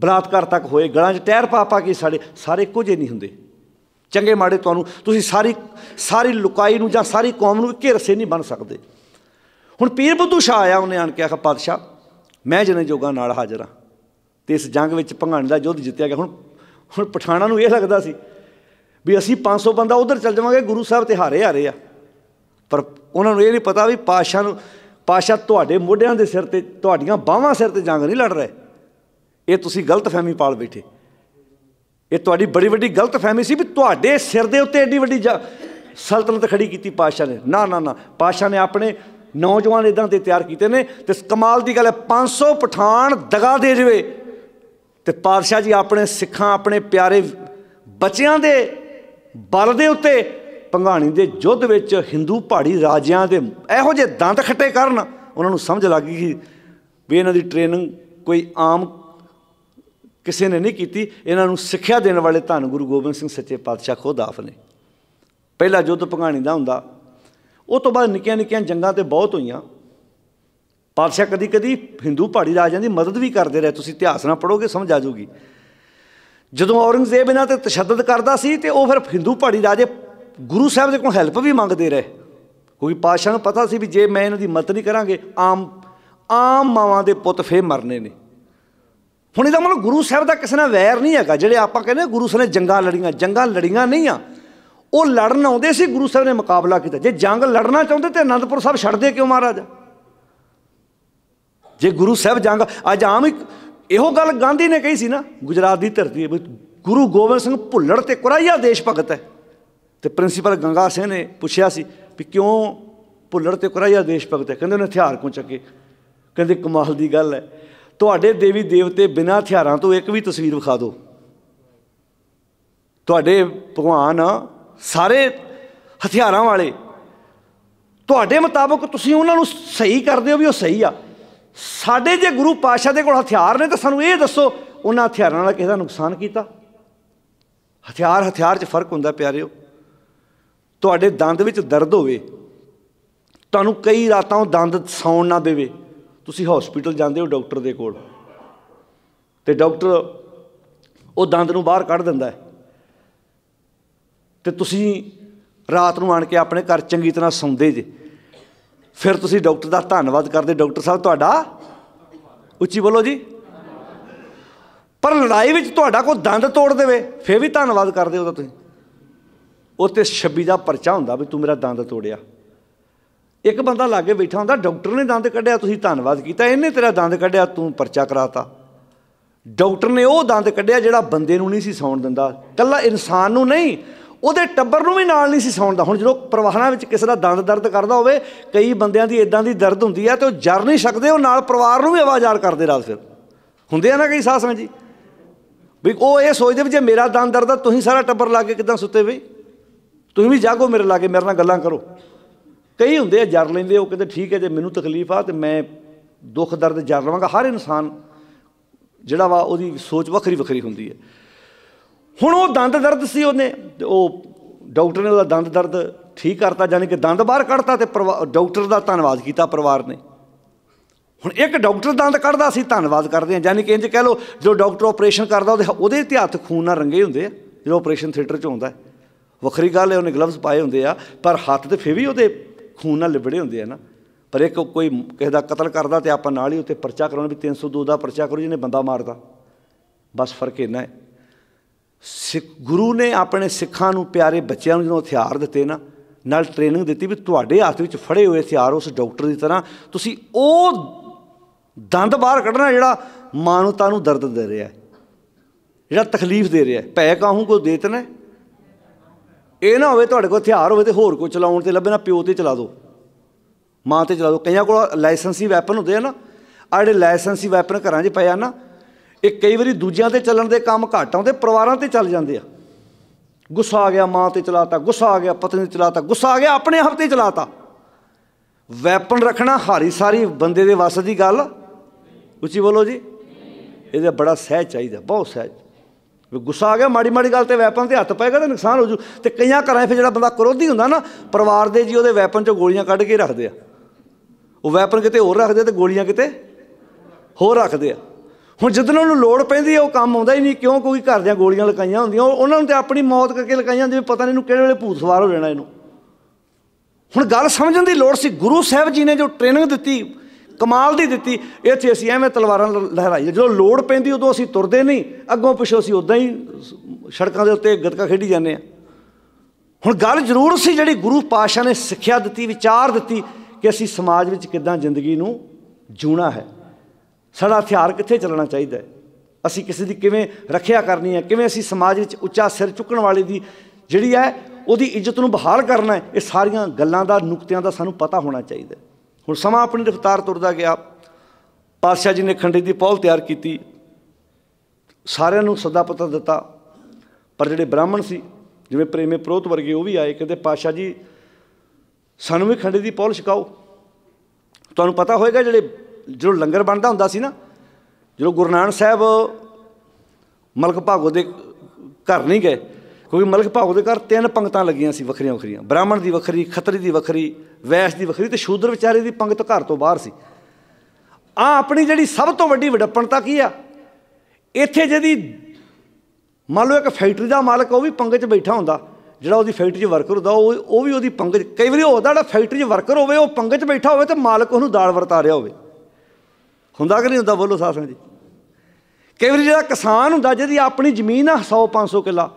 ਬਲਾਤਕਾਰ ਤੱਕ ਹੋਏ ਗਲਾਂ 'ਚ ਟਹਿਰ ਪਾ ਪਾ ਕੇ ਸਾਡੇ ਸਾਰੇ ਕੁਝ ਨਹੀਂ ਹੁੰਦੇ ਚੰਗੇ ਮਾੜੇ ਤੁਹਾਨੂੰ ਤੁਸੀਂ ਸਾਰੀ ਸਾਰੀ ਲੁਕਾਈ ਨੂੰ ਜਾਂ ਸਾਰੀ ਕੌਮ ਨੂੰ ਰਸੇ ਨਹੀਂ ਬਣ ਸਕਦੇ ਹੁਣ ਪੀਰ ਬੁੱਧੂ ਸ਼ਾਹ ਆਇਆ ਉਹਨੇ ਆਣ ਕੇ ਆਖਿਆ ਪਾਦਸ਼ਾਹ ਮੈਂ ਜਨੇ ਜੋਗਾ ਨਾਲ ਹਾਜ਼ਰ ਹਾਂ ਤੇ ਇਸ ਜੰਗ ਵਿੱਚ ਭੰਗਣ ਦਾ ਯੁੱਧ ਜਿੱਤਿਆ ਗਿਆ ਹੁਣ ਹੁਣ ਪਠਾਣਾ ਨੂੰ ਇਹ ਲੱਗਦਾ ਸੀ ਵੀ ਅਸੀਂ 500 ਬੰਦਾ ਉਧਰ ਚੱਲ ਜਾਵਾਂਗੇ ਗੁਰੂ ਸਾਹਿਬ ਤੇ ਹਾਰੇ ਆ ਰਹੇ ਆ ਪਰ ਉਹਨਾਂ ਨੂੰ ਇਹ ਨਹੀਂ ਪਤਾ ਵੀ ਪਾਸ਼ਾ ਨੂੰ ਪਾਸ਼ਾ ਤੁਹਾਡੇ ਮੋਢਿਆਂ ਦੇ ਸਿਰ ਤੇ ਤੁਹਾਡੀਆਂ ਬਾਹਾਂ ਸਿਰ ਤੇ ਜੰਗ ਨਹੀਂ ਲੜ ਰਹੇ ਇਹ ਤੁਸੀਂ ਗਲਤ ਫਹਿਮੀ ਪਾਲ ਬੈਠੇ ਇਹ ਤੁਹਾਡੀ ਬੜੀ ਵੱਡੀ ਗਲਤਫਹਿਮੀ ਸੀ ਵੀ ਤੁਹਾਡੇ ਸਿਰ ਦੇ ਉੱਤੇ ਐਡੀ ਵੱਡੀ ਸਲਤਨਤ ਖੜੀ ਕੀਤੀ ਪਾਸ਼ਾ ਨੇ ਨਾ ਨਾ ਨਾ ਪਾਸ਼ਾ ਨੇ ਆਪਣੇ ਨੌਜਵਾਨ ਇਦਾਂ ਦੇ ਤਿਆਰ ਕੀਤੇ ਨੇ ਤੇ ਕਮਾਲ ਦੀ ਗੱਲ ਹੈ 500 ਪਠਾਨ ਦਗਾ ਦੇ ਜਵੇ ਤੇ ਪਾਸ਼ਾ ਜੀ ਆਪਣੇ ਸਿੱਖਾਂ ਆਪਣੇ ਪਿਆਰੇ ਬੱਚਿਆਂ ਦੇ ਬਲ ਦੇ ਉੱਤੇ ਪੰਘਾਣੀ ਦੇ ਯੁੱਧ ਵਿੱਚ ਹਿੰਦੂ ਪਹਾੜੀ ਰਾਜਿਆਂ ਦੇ ਇਹੋ ਜਿਹੇ ਦੰਦ ਖੱਟੇ ਕਰਨ ਉਹਨਾਂ ਨੂੰ ਸਮਝ ਲੱਗ ਗਈ ਵੀ ਇਹਨਾਂ ਦੀ ਟ੍ਰੇਨਿੰਗ ਕੋਈ ਆਮ ਕਿਸੇ ਨੇ ਨਹੀਂ ਕੀਤੀ ਇਹਨਾਂ ਨੂੰ ਸਿੱਖਿਆ ਦੇਣ ਵਾਲੇ ਧੰਨ ਗੁਰੂ ਗੋਬਿੰਦ ਸਿੰਘ ਸੱਚੇ ਪਾਤਸ਼ਾਹ ਖੁਦ ਆਪ ਨੇ ਪਹਿਲਾ ਜੁੱਧ ਭੰਗਾਣੀ ਦਾ ਹੁੰਦਾ ਉਹ ਤੋਂ ਬਾਅਦ ਨਿੱਕੀਆਂ ਨਿੱਕੀਆਂ ਜੰਗਾਂ ਤੇ ਬਹੁਤ ਹੋਈਆਂ ਪਾਤਸ਼ਾਹ ਕਦੀ ਕਦੀ ਹਿੰਦੂ ਪਹਾੜੀ ਰਾਜਿਆਂ ਦੀ ਮਦਦ ਵੀ ਕਰਦੇ ਰਹੇ ਤੁਸੀਂ ਇਤਿਹਾਸ ਨਾਲ ਪੜੋਗੇ ਸਮਝ ਆ ਜਾਊਗੀ ਜਦੋਂ ਔਰੰਗਜ਼ੇਬ ਇਹਨਾਂ ਤੇ ਤਸ਼ੱਦਦ ਕਰਦਾ ਸੀ ਤੇ ਉਹ ਫਿਰ ਹਿੰਦੂ ਪਹਾੜੀ ਰਾਜੇ ਗੁਰੂ ਸਾਹਿਬ ਦੇ ਕੋਲ ਹੈਲਪ ਵੀ ਮੰਗਦੇ ਰਹੇ ਕਿਉਂਕਿ ਪਾਤਸ਼ਾਹ ਨੂੰ ਪਤਾ ਸੀ ਵੀ ਜੇ ਮੈਂ ਇਹਨਾਂ ਦੀ ਮਦਦ ਨਹੀਂ ਕਰਾਂਗੇ ਆਮ ਆਮ ਮਾਵਾਂ ਦੇ ਪੁੱਤ ਫੇ ਮਰਨੇ ਨੇ ਹੁਣ ਇਹਦਾ ਮਤਲਬ ਗੁਰੂ ਸਾਹਿਬ ਦਾ ਕਿਸੇ ਨਾਲ ਵੈਰ ਨਹੀਂ ਹੈਗਾ ਜਿਹੜੇ ਆਪਾਂ ਕਹਿੰਦੇ ਗੁਰੂ ਸਾਹਿਬ ਨੇ ਜੰਗਾਂ ਲੜੀਆਂ ਜੰਗਾਂ ਲੜੀਆਂ ਨਹੀਂ ਆ ਉਹ ਲੜਨ ਆਉਂਦੇ ਸੀ ਗੁਰੂ ਸਾਹਿਬ ਨੇ ਮੁਕਾਬਲਾ ਕੀਤਾ ਜੇ ਜੰਗ ਲੜਨਾ ਚਾਹੁੰਦੇ ਤੇ ਅਨੰਦਪੁਰ ਸਾਹਿਬ ਛੱਡਦੇ ਕਿਉਂ ਮਹਾਰਾਜ ਜੇ ਗੁਰੂ ਸਾਹਿਬ ਜੰਗ ਅੱਜ ਆਮ ਇਹੋ ਗੱਲ ਗਾਂਧੀ ਨੇ ਕਹੀ ਸੀ ਨਾ ਗੁਜਰਾਤ ਦੀ ਧਰਤੀ ਹੈ ਗੁਰੂ ਗੋਬਿੰਦ ਸਿੰਘ ਭੁੱਲੜ ਤੇ ਕੁਰਾਈਆ ਦੇਸ਼ ਭਗਤ ਹੈ ਤੇ ਪ੍ਰਿੰਸੀਪਲ ਗੰਗਾ ਸਿੰਘ ਨੇ ਪੁੱਛਿਆ ਸੀ ਵੀ ਕਿਉਂ ਭੁੱਲੜ ਤੇ ਕੁਰਾਈਆ ਦੇਸ਼ ਭਗਤ ਹੈ ਕਹਿੰਦੇ ਉਹਨੇ ਹਥਿਆਰ ਕਿਉਂ ਚੱਕੇ ਕਹਿੰਦੇ ਕਮਾਲ ਦੀ ਗੱਲ ਹੈ ਤੁਹਾਡੇ ਦੇਵੀ ਦੇਵਤੇ ਬਿਨਾਂ ਹਥਿਆਰਾਂ ਤੋਂ ਇੱਕ ਵੀ ਤਸਵੀਰ ਵਿਖਾ ਦਿਓ ਤੁਹਾਡੇ ਭਗਵਾਨ ਸਾਰੇ ਹਥਿਆਰਾਂ ਵਾਲੇ ਤੁਹਾਡੇ ਮੁਤਾਬਕ ਤੁਸੀਂ ਉਹਨਾਂ ਨੂੰ ਸਹੀ ਕਰਦੇ ਹੋ ਵੀ ਉਹ ਸਹੀ ਆ ਸਾਡੇ ਜੇ ਗੁਰੂ ਪਾਸ਼ਾ ਦੇ ਕੋਲ ਹਥਿਆਰ ਨੇ ਤਾਂ ਸਾਨੂੰ ਇਹ ਦੱਸੋ ਉਹਨਾਂ ਹਥਿਆਰਾਂ ਨਾਲ ਕਿਸੇ ਦਾ ਨੁਕਸਾਨ ਕੀਤਾ ਹਥਿਆਰ ਹਥਿਆਰ 'ਚ ਫਰਕ ਹੁੰਦਾ ਪਿਆਰਿਓ ਤੁਹਾਡੇ ਦੰਦ ਵਿੱਚ ਦਰਦ ਹੋਵੇ ਤੁਹਾਨੂੰ ਕਈ ਰਾਤਾਂ ਉਹ ਦੰਦ ਸੌਣ ਨਾ ਦੇਵੇ ਤੁਸੀਂ ਹਸਪੀਟਲ ਜਾਂਦੇ ਹੋ ਡਾਕਟਰ ਦੇ ਕੋਲ ਤੇ ਡਾਕਟਰ ਉਹ ਦੰਦ ਨੂੰ ਬਾਹਰ ਕੱਢ ਦਿੰਦਾ ਹੈ ਤੇ ਤੁਸੀਂ ਰਾਤ ਨੂੰ ਆਣ ਕੇ ਆਪਣੇ ਘਰ ਚੰਗੀ ਤਰ੍ਹਾਂ ਸੌਂਦੇ ਜੇ ਫਿਰ ਤੁਸੀਂ ਡਾਕਟਰ ਦਾ ਧੰਨਵਾਦ ਕਰਦੇ ਡਾਕਟਰ ਸਾਹਿਬ ਤੁਹਾਡਾ ਉੱਚੀ ਬੋਲੋ ਜੀ ਪਰ ਲੜਾਈ ਵਿੱਚ ਤੁਹਾਡਾ ਕੋਈ ਦੰਦ ਤੋੜ ਦੇਵੇ ਫਿਰ ਵੀ ਧੰਨਵਾਦ ਕਰਦੇ ਹੋ ਤੁਸੀਂ ਉੱਤੇ 26 ਦਾ ਪਰਚਾ ਹੁੰਦਾ ਵੀ ਤੂੰ ਮੇਰਾ ਦੰਦ ਤੋੜਿਆ ਇੱਕ ਬੰਦਾ ਲਾਗੇ ਬੈਠਾ ਹੁੰਦਾ ਡਾਕਟਰ ਨੇ ਦੰਦ ਕੱਢਿਆ ਤੁਸੀਂ ਧੰਨਵਾਦ ਕੀਤਾ ਇਹਨੇ ਤੇਰਾ ਦੰਦ ਕੱਢਿਆ ਤੂੰ ਪਰਚਾ ਕਰਾਤਾ ਡਾਕਟਰ ਨੇ ਉਹ ਦੰਦ ਕੱਢਿਆ ਜਿਹੜਾ ਬੰਦੇ ਨੂੰ ਨਹੀਂ ਸੀ ਸੌਣ ਦਿੰਦਾ ਕੱਲਾ ਇਨਸਾਨ ਨੂੰ ਨਹੀਂ ਉਹਦੇ ਟੱਬਰ ਨੂੰ ਵੀ ਨਾਲ ਨਹੀਂ ਸੀ ਸੌਂਦਾ ਹੁਣ ਜਦੋਂ ਪਰਿਵਾਰਾਂ ਵਿੱਚ ਕਿਸੇ ਦਾ ਦੰਦ ਦਰਦ ਕਰਦਾ ਹੋਵੇ ਕਈ ਬੰਦਿਆਂ ਦੀ ਇਦਾਂ ਦੀ ਦਰਦ ਹੁੰਦੀ ਆ ਤੇ ਉਹ ਜਰ ਨਹੀਂ ਸਕਦੇ ਉਹ ਨਾਲ ਪਰਿਵਾਰ ਨੂੰ ਵੀ ਆਵਾਜ਼ਾਰ ਕਰਦੇ ਰਾਤ ਫਿਰ ਹੁੰਦੇ ਆ ਨਾ ਕਈ ਸਾਸਾਂ ਜੀ ਵੀ ਉਹ ਇਹ ਸੋਚਦੇ ਵੀ ਜੇ ਮੇਰਾ ਦੰਦ ਦਰਦ ਆ ਤੁਸੀਂ ਸਾਰਾ ਟੱਬਰ ਲਾ ਕੇ ਕਿਦਾਂ ਸੁੱਤੇ ਬਈ ਤੁਸੀਂ ਵੀ ਜਾਗੋ ਮੇਰੇ ਲਾਗੇ ਮੇਰੇ ਨਾਲ ਗੱਲਾਂ ਕਰੋ ਕਈ ਹੁੰਦੇ ਆ ਜਰ ਲੈਂਦੇ ਉਹ ਕਹਿੰਦੇ ਠੀਕ ਹੈ ਜੇ ਮੈਨੂੰ ਤਕਲੀਫ ਆ ਤੇ ਮੈਂ ਦੁੱਖ ਦਰਦ ਜਰ ਲਵਾਂਗਾ ਹਰ ਇਨਸਾਨ ਜਿਹੜਾ ਵਾ ਉਹਦੀ ਸੋਚ ਵੱਖਰੀ ਵੱਖਰੀ ਹੁੰਦੀ ਹੈ ਹੁਣ ਉਹ ਦੰਦ ਦਰਦ ਸੀ ਉਹਨੇ ਤੇ ਉਹ ਡਾਕਟਰ ਨੇ ਉਹਦਾ ਦੰਦ ਦਰਦ ਠੀਕ ਕਰਤਾ ਯਾਨੀ ਕਿ ਦੰਦ ਬਾਹਰ ਕੱਢਤਾ ਤੇ ਡਾਕਟਰ ਦਾ ਧੰਨਵਾਦ ਕੀਤਾ ਪਰਿਵਾਰ ਨੇ ਹੁਣ ਇੱਕ ਡਾਕਟਰ ਦੰਦ ਕੱਢਦਾ ਸੀ ਧੰਨਵਾਦ ਕਰਦੇ ਆ ਯਾਨੀ ਕਿ ਇੰਜ ਕਹਿ ਲਓ ਜੋ ਡਾਕਟਰ ਆਪਰੇਸ਼ਨ ਕਰਦਾ ਉਹਦੇ ਉਹਦੇ ਤੇ ਹੱਥ ਖੂਨ ਨਾਲ ਰੰਗੇ ਹੁੰਦੇ ਆ ਜਦੋਂ ਆਪਰੇਸ਼ਨ ਥੀਏਟਰ 'ਚ ਹੁੰਦਾ ਵੱਖਰੀ ਗੱਲ ਹੈ ਉਹਨੇ ਗਲਵਜ਼ ਪਾਏ ਹੁੰਦੇ ਆ ਪਰ ਹੱਥ ਤੇ ਫੇਰ ਵੀ ਉਹਦੇ ਖੂਨ ਨਾਲ ਲਿਬੜੇ ਹੁੰਦੇ ਆ ਨਾ ਪਰ ਇੱਕ ਕੋਈ ਕਿਸੇ ਦਾ ਕਤਲ ਕਰਦਾ ਤੇ ਆਪਾਂ ਨਾਲ ਹੀ ਉੱਤੇ ਪਰਚਾ ਕਰਾਉਣਾ ਵੀ 302 ਦਾ ਪਰਚਾ ਕਰੋ ਜਿਹਨੇ ਬੰਦਾ ਮਾਰਦਾ ਬਸ ਫਰਕ ਇਹਨਾਂ ਹੈ ਸਿੱਖ ਗੁਰੂ ਨੇ ਆਪਣੇ ਸਿੱਖਾਂ ਨੂੰ ਪਿਆਰੇ ਬੱਚਿਆਂ ਨੂੰ ਜਦੋਂ ਹਥਿਆਰ ਦਿੱਤੇ ਨਾ ਨਾਲ ਟ੍ਰੇਨਿੰਗ ਦਿੱਤੀ ਵੀ ਤੁਹਾਡੇ ਹੱਥ ਵਿੱਚ ਫੜੇ ਹੋਏ ਹਥਿਆਰ ਉਸ ਡਾਕਟਰ ਦੀ ਤਰ੍ਹਾਂ ਤੁਸੀਂ ਉਹ ਦੰਦ ਬਾਹਰ ਕੱਢਣਾ ਜਿਹੜਾ ਮਾਨਵਤਾ ਨੂੰ ਦਰਦ ਦੇ ਰਿਹਾ ਹੈ ਜਿਹੜਾ ਤਕਲੀਫ ਦੇ ਰਿਹਾ ਹੈ ਭੈ ਕਾਹੂ ਕੋ ਦੇਤਨ ਇਹ ਨਾ ਹੋਵੇ ਤੁਹਾਡੇ ਕੋਲ ਹਥਿਆਰ ਹੋਵੇ ਤੇ ਹੋਰ ਕੋ ਚਲਾਉਣ ਤੇ ਲੱਭੇ ਨਾ ਪਿਓ ਤੇ ਚਲਾ ਦਿਓ ਮਾਂ ਤੇ ਚਲਾ ਦਿਓ ਕਈਆਂ ਕੋਲ ਲਾਇਸੈਂਸੀ ਵੈਪਨ ਹੁੰਦੇ ਆ ਨਾ ਆ ਜਿਹੜੇ ਲਾਇਸੈਂਸੀ ਵੈਪਨ ਘਰਾਂ 'ਚ ਪਏ ਆ ਨਾ ਇਹ ਕਈ ਵਾਰੀ ਦੂਜਿਆਂ ਤੇ ਚੱਲਣ ਦੇ ਕੰਮ ਘਟ ਆਉਂਦੇ ਪਰਿਵਾਰਾਂ ਤੇ ਚੱਲ ਜਾਂਦੇ ਆ ਗੁੱਸਾ ਆ ਗਿਆ ਮਾਂ ਤੇ ਚਲਾਤਾ ਗੁੱਸਾ ਆ ਗਿਆ ਪਤਨੀ ਤੇ ਚਲਾਤਾ ਗੁੱਸਾ ਆ ਗਿਆ ਆਪਣੇ ਹੱਥ ਤੇ ਚਲਾਤਾ ਵੈਪਨ ਰੱਖਣਾ ਹਾਰੀ ਸਾਰੀ ਬੰਦੇ ਦੇ ਵਸ ਦੀ ਗੱਲ ਉੱਚੀ ਬੋਲੋ ਜੀ ਇਹਦੇ ਬੜਾ ਸਹਿਜ ਚਾਹੀਦਾ ਬਹੁਤ ਸਹਿਜ ਗੁੱਸਾ ਆ ਗਿਆ ਮਾੜੀ ਮਾੜੀ ਗੱਲ ਤੇ ਵੈਪਨ ਤੇ ਹੱਥ ਪਏਗਾ ਤਾਂ ਨੁਕਸਾਨ ਹੋ ਜੂ ਤੇ ਕਈਆਂ ਘਰਾਂ 'ਚ ਜਿਹੜਾ ਬੰਦਾ ਕਰੋਧੀ ਹੁੰਦਾ ਨਾ ਪਰਿਵਾਰ ਦੇ ਜੀ ਉਹਦੇ ਵੈਪਨ 'ਚੋਂ ਗੋਲੀਆਂ ਕੱਢ ਕੇ ਰੱਖਦੇ ਆ ਉਹ ਵੈਪਨ ਕਿਤੇ ਹੋਰ ਰੱਖਦੇ ਤੇ ਗੋਲੀਆਂ ਕਿਤੇ ਹੋਰ ਰੱਖਦੇ ਆ ਹੁਣ ਜਦੋਂ ਉਹਨੂੰ ਲੋੜ ਪੈਂਦੀ ਹੈ ਉਹ ਕੰਮ ਆਉਂਦਾ ਹੀ ਨਹੀਂ ਕਿਉਂ ਕੋਈ ਘਰ ਦੀਆਂ ਗੋਲੀਆਂ ਲਗਾਈਆਂ ਹੁੰਦੀਆਂ ਉਹਨਾਂ ਨੂੰ ਤੇ ਆਪਣੀ ਮੌਤ ਕਰਕੇ ਲਗਾਈਆਂ ਜਿਵੇਂ ਪਤਾ ਨਹੀਂ ਇਹਨੂੰ ਕਿਹੜੇ ਵੇਲੇ ਭੂਤ ਸਵਾਰ ਹੋ ਜਾਣਾ ਇਹਨੂੰ ਹੁਣ ਗੱਲ ਸਮਝਣ ਦੀ ਲੋੜ ਸੀ ਗੁਰੂ ਸਾਹਿਬ ਜੀ ਨੇ ਜੋ ਟ੍ਰੇਨਿੰਗ ਦਿੱਤੀ ਕਮਾਲ ਦੀ ਦਿੱਤੀ ਇੱਥੇ ਅਸੀਂ ਐਵੇਂ ਤਲਵਾਰਾਂ ਲਹਿਰਾਈ ਜਦੋਂ ਲੋੜ ਪੈਂਦੀ ਉਦੋਂ ਅਸੀਂ ਤੁਰਦੇ ਨਹੀਂ ਅੱਗੋਂ ਪਿਛੋਂ ਅਸੀਂ ਉਦਾਂ ਹੀ ਸੜਕਾਂ ਦੇ ਉੱਤੇ ਗੱਤਕਾ ਖੇਡੀ ਜਾਂਦੇ ਆ ਹੁਣ ਗੱਲ ਜ਼ਰੂਰ ਸੀ ਜਿਹੜੀ ਗੁਰੂ ਪਾਤਸ਼ਾਹ ਨੇ ਸਿੱਖਿਆ ਦਿੱਤੀ ਵਿਚਾਰ ਦਿੱਤੀ ਕਿ ਅਸੀਂ ਸਮਾਜ ਵਿੱਚ ਕਿੱਦਾਂ ਜ਼ਿੰਦਗੀ ਨੂੰ ਜੂਣਾ ਹੈ ਸਾਡਾ ਹਥਿਆਰ ਕਿੱਥੇ ਚੱਲਣਾ ਚਾਹੀਦਾ ਹੈ ਅਸੀਂ ਕਿਸੇ ਦੀ ਕਿਵੇਂ ਰੱਖਿਆ ਕਰਨੀ ਹੈ ਕਿਵੇਂ ਅਸੀਂ ਸਮਾਜ ਵਿੱਚ ਉੱਚਾ ਸਿਰ ਚੁੱਕਣ ਵਾਲੇ ਦੀ ਜਿਹੜੀ ਹੈ ਉਹਦੀ ਇੱਜ਼ਤ ਨੂੰ ਬਹਾਲ ਕਰਨਾ ਹੈ ਇਹ ਸਾਰੀਆਂ ਗੱਲਾਂ ਦਾ ਨੁਕਤਿਆਂ ਦਾ ਸਾਨੂੰ ਪਤਾ ਹੋਣਾ ਚਾਹੀਦਾ ਹੈ ਹੁਣ ਸਮਾਂ ਆਪਣੀ ਰਫ਼ਤਾਰ ਤੁਰਦਾ ਗਿਆ ਪਾਤਸ਼ਾਹ ਜੀ ਨੇ ਖੰਡੇ ਦੀ ਪੌਲ ਤਿਆਰ ਕੀਤੀ ਸਾਰਿਆਂ ਨੂੰ ਸੱਦਾ ਪਤਾ ਦਿੱਤਾ ਪਰ ਜਿਹੜੇ ਬ੍ਰਾਹਮਣ ਸੀ ਜਿਵੇਂ ਪ੍ਰੇਮੇ ਪ੍ਰੋਤ ਵਰਗੇ ਉਹ ਵੀ ਆਏ ਕਹਿੰਦੇ ਪਾਤਸ਼ਾਹ ਜੀ ਸਾਨੂੰ ਵੀ ਖੰਡੇ ਦੀ ਪੌਲ ਛਕਾਓ ਤੁਹਾਨੂੰ ਪਤਾ ਹੋਏਗਾ ਜਿਹੜੇ ਜਦੋਂ ਲੰਗਰ ਬਣਦਾ ਹੁੰਦਾ ਸੀ ਨਾ ਜਦੋਂ ਗੁਰੂ ਨਾਨਕ ਸਾਹਿਬ ਮਲਕ ਭਾਗੋ ਦੇ ਘਰ ਨਹੀਂ ਗਏ ਕਿਉਂਕਿ ਮਲਕ ਭਾਗੋ ਦੇ ਘਰ ਤਿੰਨ ਪੰਕਤਾਂ ਲੱਗੀਆਂ ਸੀ ਵੱਖਰੀਆਂ ਵੱਖਰੀਆਂ ਬ੍ਰਾਹਮਣ ਦੀ ਵੱਖਰੀ ਖੱਤਰੀ ਦੀ ਵੱਖਰੀ ਵੈਸ਼ ਦੀ ਵਖਰੀ ਤੇ ਸ਼ੂਦਰ ਵਿਚਾਰੇ ਦੀ ਪੰਗਤ ਘਰ ਤੋਂ ਬਾਹਰ ਸੀ ਆ ਆਪਣੀ ਜਿਹੜੀ ਸਭ ਤੋਂ ਵੱਡੀ ਵਿਡੱਪਣਤਾ ਕੀ ਆ ਇੱਥੇ ਜਿਹਦੀ ਮੰਨ ਲਓ ਇੱਕ ਫੈਕਟਰੀ ਦਾ ਮਾਲਕ ਉਹ ਵੀ ਪੰਗੇ 'ਚ ਬੈਠਾ ਹੁੰਦਾ ਜਿਹੜਾ ਉਹਦੀ ਫੈਕਟਰੀ 'ਚ ਵਰਕਰ ਹੁੰਦਾ ਉਹ ਉਹ ਵੀ ਉਹਦੀ ਪੰਗੇ ਕਈ ਵਾਰੀ ਹੋਦਾ ਜਿਹੜਾ ਫੈਕਟਰੀ 'ਚ ਵਰਕਰ ਹੋਵੇ ਉਹ ਪੰਗੇ 'ਚ ਬੈਠਾ ਹੋਵੇ ਤੇ ਮਾਲਕ ਉਹਨੂੰ ਦਾਲ ਵਰਤਾ ਰਿਹਾ ਹੋਵੇ ਹੁੰਦਾ ਕਿ ਨਹੀਂ ਹੁੰਦਾ ਬੋਲੋ ਸਾਹ ਸਿੰਘ ਜੀ ਕਈ ਵਾਰੀ ਜਿਹੜਾ ਕਿਸਾਨ ਹੁੰਦਾ ਜਿਹਦੀ ਆਪਣੀ ਜ਼ਮੀਨ ਆ 100 500 ਕਿੱਲਾ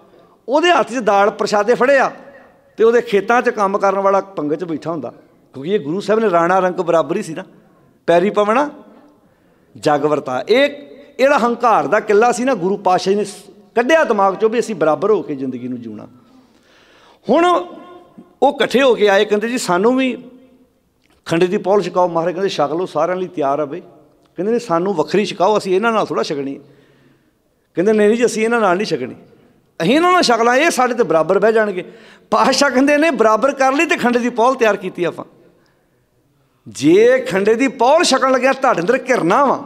ਉਹਦੇ ਹੱਥ 'ਚ ਦਾਲ ਪ੍ਰਸ਼ਾਦੇ ਫੜਿਆ ਤੇ ਉਹਦੇ ਖੇਤਾਂ 'ਚ ਕੰਮ ਕਰਨ ਵਾਲਾ ਪੰਗ 'ਚ ਬੈਠਾ ਹੁੰਦਾ ਕਿਉਂਕਿ ਇਹ ਗੁਰੂ ਸਾਹਿਬ ਨੇ ਰਾਣਾ ਰੰਗ ਬਰਾਬਰੀ ਸੀ ਨਾ ਪੈਰੀ ਪਵਣਾ ਜਗ ਵਰਤਾ ਇਹ ਇਹੜਾ ਹੰਕਾਰ ਦਾ ਕਿੱਲਾ ਸੀ ਨਾ ਗੁਰੂ ਪਾਸ਼ਾ ਨੇ ਕੱਢਿਆ ਦਿਮਾਗ 'ਚੋਂ ਵੀ ਅਸੀਂ ਬਰਾਬਰ ਹੋ ਕੇ ਜ਼ਿੰਦਗੀ ਨੂੰ ਜੂਣਾ ਹੁਣ ਉਹ ਇਕੱਠੇ ਹੋ ਕੇ ਆਏ ਕਹਿੰਦੇ ਜੀ ਸਾਨੂੰ ਵੀ ਖੰਡੇ ਦੀ ਪੌਲ ਛਕਾਓ ਮਹਾਰਾਜ ਕਹਿੰਦੇ ਛਕ ਲਓ ਸਾਰਿਆਂ ਲਈ ਤਿਆਰ ਆ ਬਈ ਕਹਿੰਦੇ ਨੇ ਸਾਨੂੰ ਵੱਖਰੀ ਛਕਾਓ ਅਸੀਂ ਇਹਨਾਂ ਨਾਲ ਥੋੜਾ ਛਕਣੀ ਕਹਿੰਦੇ ਨਹੀਂ ਜੀ ਅਸੀਂ ਇਹਨਾਂ ਨਾਲ ਨਹੀਂ ਛਕਣੀ ਅਹੀਂ ਨਾ ਸ਼ਕਲਾਂ ਇਹ ਸਾਡੇ ਤੇ ਬਰਾਬਰ ਬਹਿ ਜਾਣਗੇ ਪਾਸ਼ਾ ਕਹਿੰਦੇ ਨੇ ਬਰਾਬਰ ਕਰ ਲਈ ਤੇ ਖੰਡੇ ਦੀ ਪੌਲ ਤਿਆਰ ਕੀਤੀ ਆਪਾਂ ਜੇ ਖੰਡੇ ਦੀ ਪੌਲ ਸ਼ਕਣ ਲੱਗਿਆ ਤੁਹਾਡੇ ਅੰਦਰ ਘਿਰਨਾ ਵਾ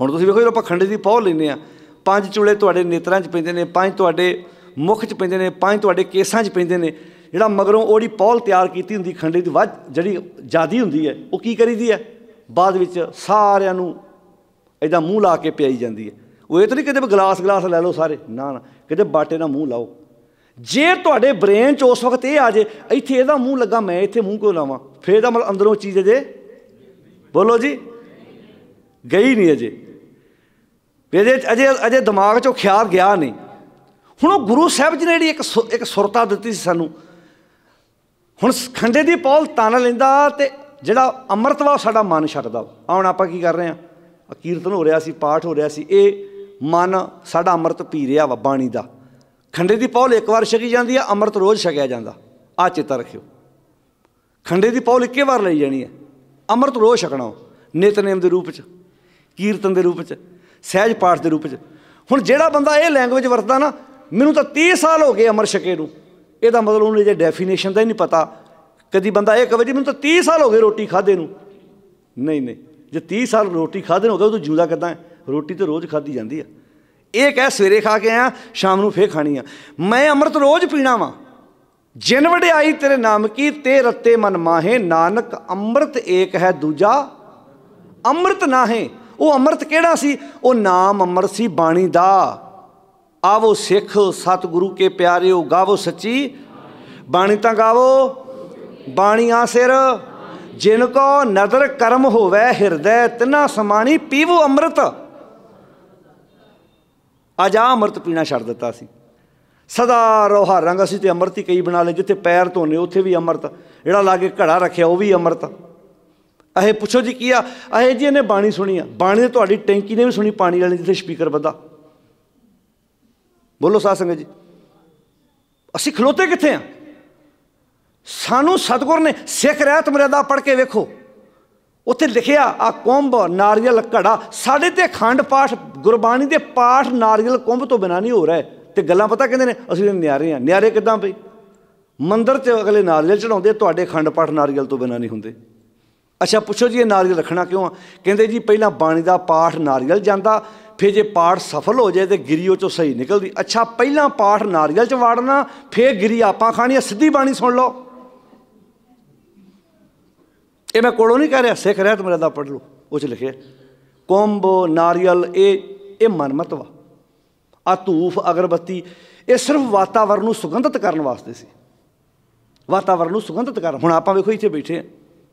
ਹੁਣ ਤੁਸੀਂ ਵੇਖੋ ਜਦੋਂ ਆਪਾਂ ਖੰਡੇ ਦੀ ਪੌਲ ਲੈਨੇ ਆ ਪੰਜ ਚੂਲੇ ਤੁਹਾਡੇ ਨੇਤਰਾਂ 'ਚ ਪੈਂਦੇ ਨੇ ਪੰਜ ਤੁਹਾਡੇ ਮੁਖ 'ਚ ਪੈਂਦੇ ਨੇ ਪੰਜ ਤੁਹਾਡੇ ਕੇਸਾਂ 'ਚ ਪੈਂਦੇ ਨੇ ਜਿਹੜਾ ਮਗਰੋਂ ਉਹਦੀ ਪੌਲ ਤਿਆਰ ਕੀਤੀ ਹੁੰਦੀ ਖੰਡੇ ਦੀ ਵੱਧ ਜਿਹੜੀ ਜਿਆਦੀ ਹੁੰਦੀ ਹੈ ਉਹ ਕੀ ਕਰੀਦੀ ਹੈ ਬਾਅਦ ਵਿੱਚ ਸਾਰਿਆਂ ਨੂੰ ਇਹਦਾ ਮੂੰਹ ਲਾ ਕੇ ਪਿਆਈ ਜਾਂਦੀ ਹੈ ਉਹ ਇਹ ਤਾਂ ਨਹੀਂ ਕਿਤੇ ਗਲਾਸ ਗਲਾਸ ਲੈ ਲਓ ਸਾਰੇ ਨਾ ਨਾ ਕਿਤੇ ਬਾਟੇ ਨਾਲ ਮੂੰਹ ਲਾਓ ਜੇ ਤੁਹਾਡੇ ਬ੍ਰੇਨ 'ਚ ਉਸ ਵਕਤ ਇਹ ਆ ਜੇ ਇੱਥੇ ਇਹਦਾ ਮੂੰਹ ਲੱਗਾ ਮੈਂ ਇੱਥੇ ਮੂੰਹ ਕਿਉਂ ਲਾਵਾਂ ਫੇਰ ਦਾ ਮਤਲਬ ਅੰਦਰੋਂ ਚੀਜ਼ ਅਜੇ ਬੋਲੋ ਜੀ ਗਈ ਨਹੀਂ ਅਜੇ ਇਹਦੇ ਅਜੇ ਅਜੇ ਦਿਮਾਗ 'ਚੋਂ ਖਿਆਲ ਗਿਆ ਨਹੀਂ ਹੁਣ ਉਹ ਗੁਰੂ ਸਾਹਿਬ ਜੀ ਨੇ ਜਿਹੜੀ ਇੱਕ ਇੱਕ ਸੁਰਤਾ ਦਿੱਤੀ ਸੀ ਸਾਨੂੰ ਹੁਣ ਖੰਡੇ ਦੀ ਪੌਲ ਤਨ ਲੈਂਦਾ ਤੇ ਜਿਹੜਾ ਅਮਰਤਵਾ ਸਾਡਾ ਮਨ ਛੱਡਦਾ ਹੁਣ ਆਪਾਂ ਕੀ ਕਰ ਰਹੇ ਆ ਕੀਰਤਨ ਹੋ ਰਿਹਾ ਸੀ ਪਾਠ ਹੋ ਰਿਹਾ ਸੀ ਇਹ ਮਨ ਸਾਡਾ ਅੰਮ੍ਰਿਤ ਪੀ ਰਿਹਾ ਵਾ ਬਾਣੀ ਦਾ ਖੰਡੇ ਦੀ ਪੌਲ ਇੱਕ ਵਾਰ ਛਕੀ ਜਾਂਦੀ ਆ ਅੰਮ੍ਰਿਤ ਰੋਜ਼ ਛਕਿਆ ਜਾਂਦਾ ਆ ਚੇਤਾ ਰੱਖਿਓ ਖੰਡੇ ਦੀ ਪੌਲ ਇੱਕੇ ਵਾਰ ਲਈ ਜਾਣੀ ਹੈ ਅੰਮ੍ਰਿਤ ਰੋਜ਼ ਛਕਣਾ ਨਿਤਨੇਮ ਦੇ ਰੂਪ 'ਚ ਕੀਰਤਨ ਦੇ ਰੂਪ 'ਚ ਸਹਿਜ ਪਾਠ ਦੇ ਰੂਪ 'ਚ ਹੁਣ ਜਿਹੜਾ ਬੰਦਾ ਇਹ ਲੈਂਗੁਏਜ ਵਰਤਦਾ ਨਾ ਮੈਨੂੰ ਤਾਂ 30 ਸਾਲ ਹੋ ਗਏ ਅਮਰ ਛਕੇ ਨੂੰ ਇਹਦਾ ਮਤਲਬ ਉਹਨੇ ਜੇ ਡੈਫੀਨੇਸ਼ਨ ਦਾ ਹੀ ਨਹੀਂ ਪਤਾ ਕਦੀ ਬੰਦਾ ਇਹ ਕਹੇ ਜੀ ਮੈਨੂੰ ਤਾਂ 30 ਸਾਲ ਹੋ ਗਏ ਰੋਟੀ ਖਾਦੇ ਨੂੰ ਨਹੀਂ ਨਹੀਂ ਜੇ 30 ਸਾਲ ਰੋਟੀ ਖਾਦੇ ਨੂੰ ਹੋ ਗਏ ਉਹ ਤੂੰ ਜਿਉਂਦਾ ਕਿਦਾਂ ਹੈ ਰੋਟੀ ਤਾਂ ਰੋਜ਼ ਖਾਦੀ ਜਾਂਦੀ ਆ ਇਹ ਕਹਿ ਸਵੇਰੇ ਖਾ ਕੇ ਆ ਸ਼ਾਮ ਨੂੰ ਫੇਰ ਖਾਣੀ ਆ ਮੈਂ ਅੰਮ੍ਰਿਤ ਰੋਜ਼ ਪੀਣਾ ਵਾ ਜਿਨ ਵਡਿਆਈ ਤੇਰੇ ਨਾਮ ਕੀ ਤੇ ਰਤੇ ਮਨ ਮਾਹੇ ਨਾਨਕ ਅੰਮ੍ਰਿਤ ਏਕ ਹੈ ਦੂਜਾ ਅੰਮ੍ਰਿਤ ਨਾਹੇ ਉਹ ਅੰਮ੍ਰਿਤ ਕਿਹੜਾ ਸੀ ਉਹ ਨਾਮ ਅੰਮ੍ਰਿਤ ਸੀ ਬਾਣੀ ਦਾ ਆਵੋ ਸਿੱਖ ਸਤਿਗੁਰੂ ਕੇ ਪਿਆਰੇ ਉਹ ਗਾਵੋ ਸੱਚੀ ਬਾਣੀ ਤਾਂ ਗਾਵੋ ਬਾਣੀਆਂ ਸਿਰ ਜਿਨ ਕੋ ਨਦਰ ਕਰਮ ਹੋਵੇ ਹਿਰਦੈ ਤਿਨਾ ਸਮਾਣੀ ਪੀਵੋ ਅੰਮ੍ਰਿਤ ਅੱਜ ਆ ਅੰਮ੍ਰਿਤ ਪੀਣਾ ਛੱਡ ਦਿੱਤਾ ਸੀ ਸਦਾ ਰੰਗ ਅਸੀਂ ਤੇ ਅੰਮ੍ਰਿਤ ਹੀ ਕਈ ਬਣਾ ਲਏ ਜਿੱਥੇ ਪੈਰ ਧੋਨੇ ਉੱਥੇ ਵੀ ਅੰਮ੍ਰਿਤ ਜਿਹੜਾ ਲਾਗੇ ਘੜਾ ਰੱਖਿਆ ਉਹ ਵੀ ਅੰਮ੍ਰਿਤ ਅਹੇ ਪੁੱਛੋ ਜੀ ਕੀ ਆ ਅਹੇ ਜੀ ਇਹਨੇ ਬਾਣੀ ਸੁਣੀ ਆ ਬਾਣੀ ਤੁਹਾਡੀ ਟੈਂਕੀ ਨੇ ਵੀ ਸੁਣੀ ਪਾਣੀ ਵਾਲੀ ਜਿੱਥੇ ਸਪੀਕਰ ਬੱਦਾ ਬੋਲੋ ਸਾਧ ਸੰਗਤ ਜੀ ਅਸੀਂ ਖਲੋਤੇ ਕਿੱਥੇ ਆ ਸਾਨੂੰ ਸਤਗੁਰ ਨੇ ਸਿੱਖ ਰਹਿਤ ਮਰਿਆਦਾ ਪੜ ਕੇ ਵੇਖੋ ਉੱਥੇ ਲਿਖਿਆ ਆ ਕੁੰਭ ਨਾਰੀਅਲ ਘੜਾ ਸਾਡੇ ਤੇ ਖੰਡ ਪਾਠ ਗੁਰਬਾਣੀ ਦੇ ਪਾਠ ਨਾਰੀਅਲ ਕੁੰਭ ਤੋਂ ਬਿਨਾ ਨਹੀਂ ਹੋ ਰਿਹਾ ਤੇ ਗੱਲਾਂ ਪਤਾ ਕਹਿੰਦੇ ਨੇ ਅਸੀਂ ਨਿਆਰੇ ਆ ਨਿਆਰੇ ਕਿਦਾਂ ਪਈ ਮੰਦਰ 'ਚ ਅਗਲੇ ਨਾਰੀਅਲ ਚੜਾਉਂਦੇ ਤੁਹਾਡੇ ਖੰਡ ਪਾਠ ਨਾਰੀਅਲ ਤੋਂ ਬਿਨਾ ਨਹੀਂ ਹੁੰਦੇ ਅੱਛਾ ਪੁੱਛੋ ਜੀ ਇਹ ਨਾਰੀਅਲ ਰੱਖਣਾ ਕਿਉਂ ਆ ਕਹਿੰਦੇ ਜੀ ਪਹਿਲਾਂ ਬਾਣੀ ਦਾ ਪਾਠ ਨਾਰੀਅਲ ਜਾਂਦਾ ਫਿਰ ਜੇ ਪਾਠ ਸਫਲ ਹੋ ਜਾਏ ਤੇ ਗਿਰੀ ਉਹ ਚੋਂ ਸਹੀ ਨਿਕਲਦੀ ਅੱਛਾ ਪਹਿਲਾਂ ਪਾਠ ਨਾਰੀਅਲ 'ਚ ਵਾੜਨਾ ਫਿਰ ਗਿਰੀ ਆਪਾਂ ਖਾਣੀ ਸਿੱਧੀ ਬਾਣੀ ਸੁਣ ਲਓ ਇਹ ਮੈਂ ਕੋਲੋਂ ਨਹੀਂ ਕਹਿ ਰਿਹਾ ਸਿੱਖ ਰਹਿਤ ਮੇਰਾ ਦਾ ਪੜ ਲਓ ਉਹ ਚ ਲਿਖਿਆ ਕੁੰਭ ਨਾਰੀਅਲ ਇਹ ਇਹ ਮਨਮਤਵਾ ਆ ਧੂਫ ਅਗਰਬੱਤੀ ਇਹ ਸਿਰਫ ਵਾਤਾਵਰਨ ਨੂੰ ਸੁਗੰਧਿਤ ਕਰਨ ਵਾਸਤੇ ਸੀ ਵਾਤਾਵਰਨ ਨੂੰ ਸੁਗੰਧਿਤ ਕਰ ਹੁਣ ਆਪਾਂ ਵੇਖੋ ਇੱਥੇ ਬੈਠੇ ਆ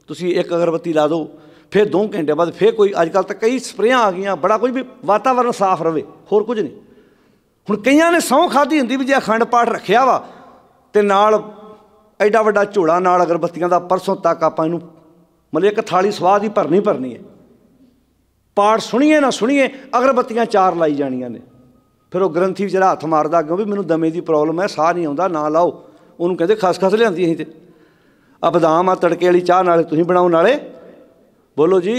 ਤੁਸੀਂ ਇੱਕ ਅਗਰਬੱਤੀ ਲਾ ਦਿਓ ਫਿਰ 2 ਘੰਟੇ ਬਾਅਦ ਫਿਰ ਕੋਈ ਅੱਜ ਕੱਲ ਤਾਂ ਕਈ ਸਪਰੇਆਂ ਆ ਗਈਆਂ ਬੜਾ ਕੁਝ ਵੀ ਵਾਤਾਵਰਨ ਸਾਫ਼ ਰਵੇ ਹੋਰ ਕੁਝ ਨਹੀਂ ਹੁਣ ਕਈਆਂ ਨੇ ਸੌ ਖਾਦੀ ਹੁੰਦੀ ਵੀ ਜੇ ਅਖੰਡ ਪਾਠ ਰੱਖਿਆ ਵਾ ਤੇ ਨਾਲ ਐਡਾ ਵੱਡਾ ਝੋਲਾ ਨਾਲ ਅਗਰਬੱਤੀਆਂ ਦਾ ਪਰਸੋਂ ਤੱਕ ਆਪਾਂ ਇਹਨੂੰ ਮਤਲਬ ਇੱਕ ਥਾਲੀ ਸਵਾਦ ਹੀ ਭਰਨੀ ਭਰਨੀ ਹੈ ਪਾੜ ਸੁਣੀਏ ਨਾ ਸੁਣੀਏ ਅਗਰਬੱਤੀਆਂ ਚਾਰ ਲਾਈ ਜਾਣੀਆਂ ਨੇ ਫਿਰ ਉਹ ਗ੍ਰੰਥੀ ਜਿਹੜਾ ਹੱਥ ਮਾਰਦਾ ਕਿਉਂ ਵੀ ਮੈਨੂੰ ਦਮੇ ਦੀ ਪ੍ਰੋਬਲਮ ਹੈ ਸਾਹ ਨਹੀਂ ਆਉਂਦਾ ਨਾ ਲਾਓ ਉਹਨੂੰ ਕਹਿੰਦੇ ਖਸਖਸ ਲਿਆਂਦੀ ਅਸੀਂ ਤੇ ਆ ਬਦਾਮ ਆ ਤੜਕੇ ਵਾਲੀ ਚਾਹ ਨਾਲੇ ਤੁਸੀਂ ਬਣਾਉਣ ਨਾਲੇ ਬੋਲੋ ਜੀ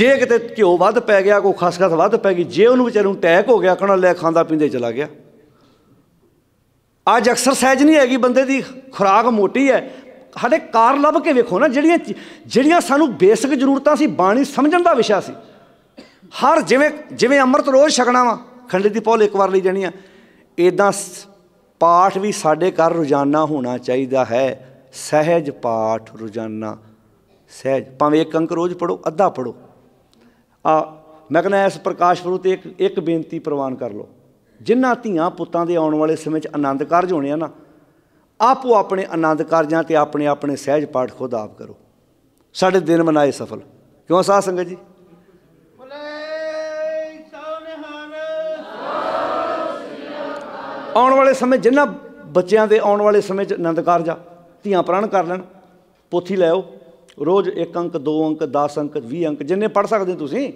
ਜੇ ਕਿਤੇ ਘਿਓ ਵੱਧ ਪੈ ਗਿਆ ਕੋ ਖਸਖਸ ਵੱਧ ਪੈ ਗਈ ਜੇ ਉਹਨੂੰ ਵਿਚਾਰੇ ਨੂੰ ਟੈਕ ਹੋ ਗਿਆ ਕਹਣਾ ਲੈ ਖਾਂਦਾ ਪੀਂਦੇ ਚਲਾ ਗਿਆ ਅੱਜ ਐਕਸਰਸਾਈਜ਼ ਨਹੀਂ ਹੈਗੀ ਬੰਦੇ ਦੀ ਖੁਰਾਕ ਮੋਟੀ ਹੈ ਸਾਡੇ ਕਾਰ ਲੱਭ ਕੇ ਵੇਖੋ ਨਾ ਜਿਹੜੀਆਂ ਜਿਹੜੀਆਂ ਸਾਨੂੰ ਬੇਸਿਕ ਜ਼ਰੂਰਤਾਂ ਸੀ ਬਾਣੀ ਸਮਝਣ ਦਾ ਵਿਸ਼ਾ ਸੀ ਹਰ ਜਿਵੇਂ ਜਿਵੇਂ ਅੰਮ੍ਰਿਤ ਰੋਜ਼ ਛਕਣਾ ਵਾ ਖੰਡੇ ਦੀ ਪੌਲ ਇੱਕ ਵਾਰ ਲਈ ਜਾਣੀ ਆ ਇਦਾਂ ਪਾਠ ਵੀ ਸਾਡੇ ਘਰ ਰੋਜ਼ਾਨਾ ਹੋਣਾ ਚਾਹੀਦਾ ਹੈ ਸਹਿਜ ਪਾਠ ਰੋਜ਼ਾਨਾ ਸਹਿਜ ਭਾਵੇਂ ਇੱਕ ਅੰਕ ਰੋਜ਼ ਪੜੋ ਅੱਧਾ ਪੜੋ ਆ ਮੈਂ ਕਹਿੰਦਾ ਇਸ ਪ੍ਰਕਾਸ਼ ਪ੍ਰਭੂ ਤੇ ਇੱਕ ਇੱਕ ਬੇਨਤੀ ਪ੍ਰਵਾਨ ਕਰ ਲਓ ਜਿਨ੍ਹਾਂ ਧੀਆਂ ਪੁੱਤਾਂ ਦੇ ਆਉਣ ਵਾਲੇ ਸਮੇਂ 'ਚ ਆਨੰਦ ਕਾਰਜ ਹੋਣੇ ਆ ਨਾ ਆਪੋ ਆਪਣੇ ਆਨੰਦ ਕਾਰਜਾਂ ਤੇ ਆਪਣੇ ਆਪਣੇ ਸਹਿਜ ਪਾਠ ਖੁਦ ਆਪ ਕਰੋ ਸਾਡੇ ਦਿਨ ਮਨਾਏ ਸਫਲ ਕਿਉਂ ਸਾਧ ਸੰਗਤ ਜੀ ਆਉਣ ਵਾਲੇ ਸਮੇਂ ਜਿੰਨਾ ਬੱਚਿਆਂ ਦੇ ਆਉਣ ਵਾਲੇ ਸਮੇਂ 'ਚ ਆਨੰਦ ਕਾਰਜ ਧੀਆਂ ਪ੍ਰਾਣ ਕਰ ਲੈਣ ਪੋਥੀ ਲੈਓ ਰੋਜ਼ 1 ਅੰਕ 2 ਅੰਕ 10 ਅੰਕ 20 ਅੰਕ ਜਿੰਨੇ ਪੜ ਸਕਦੇ ਤੁਸੀਂ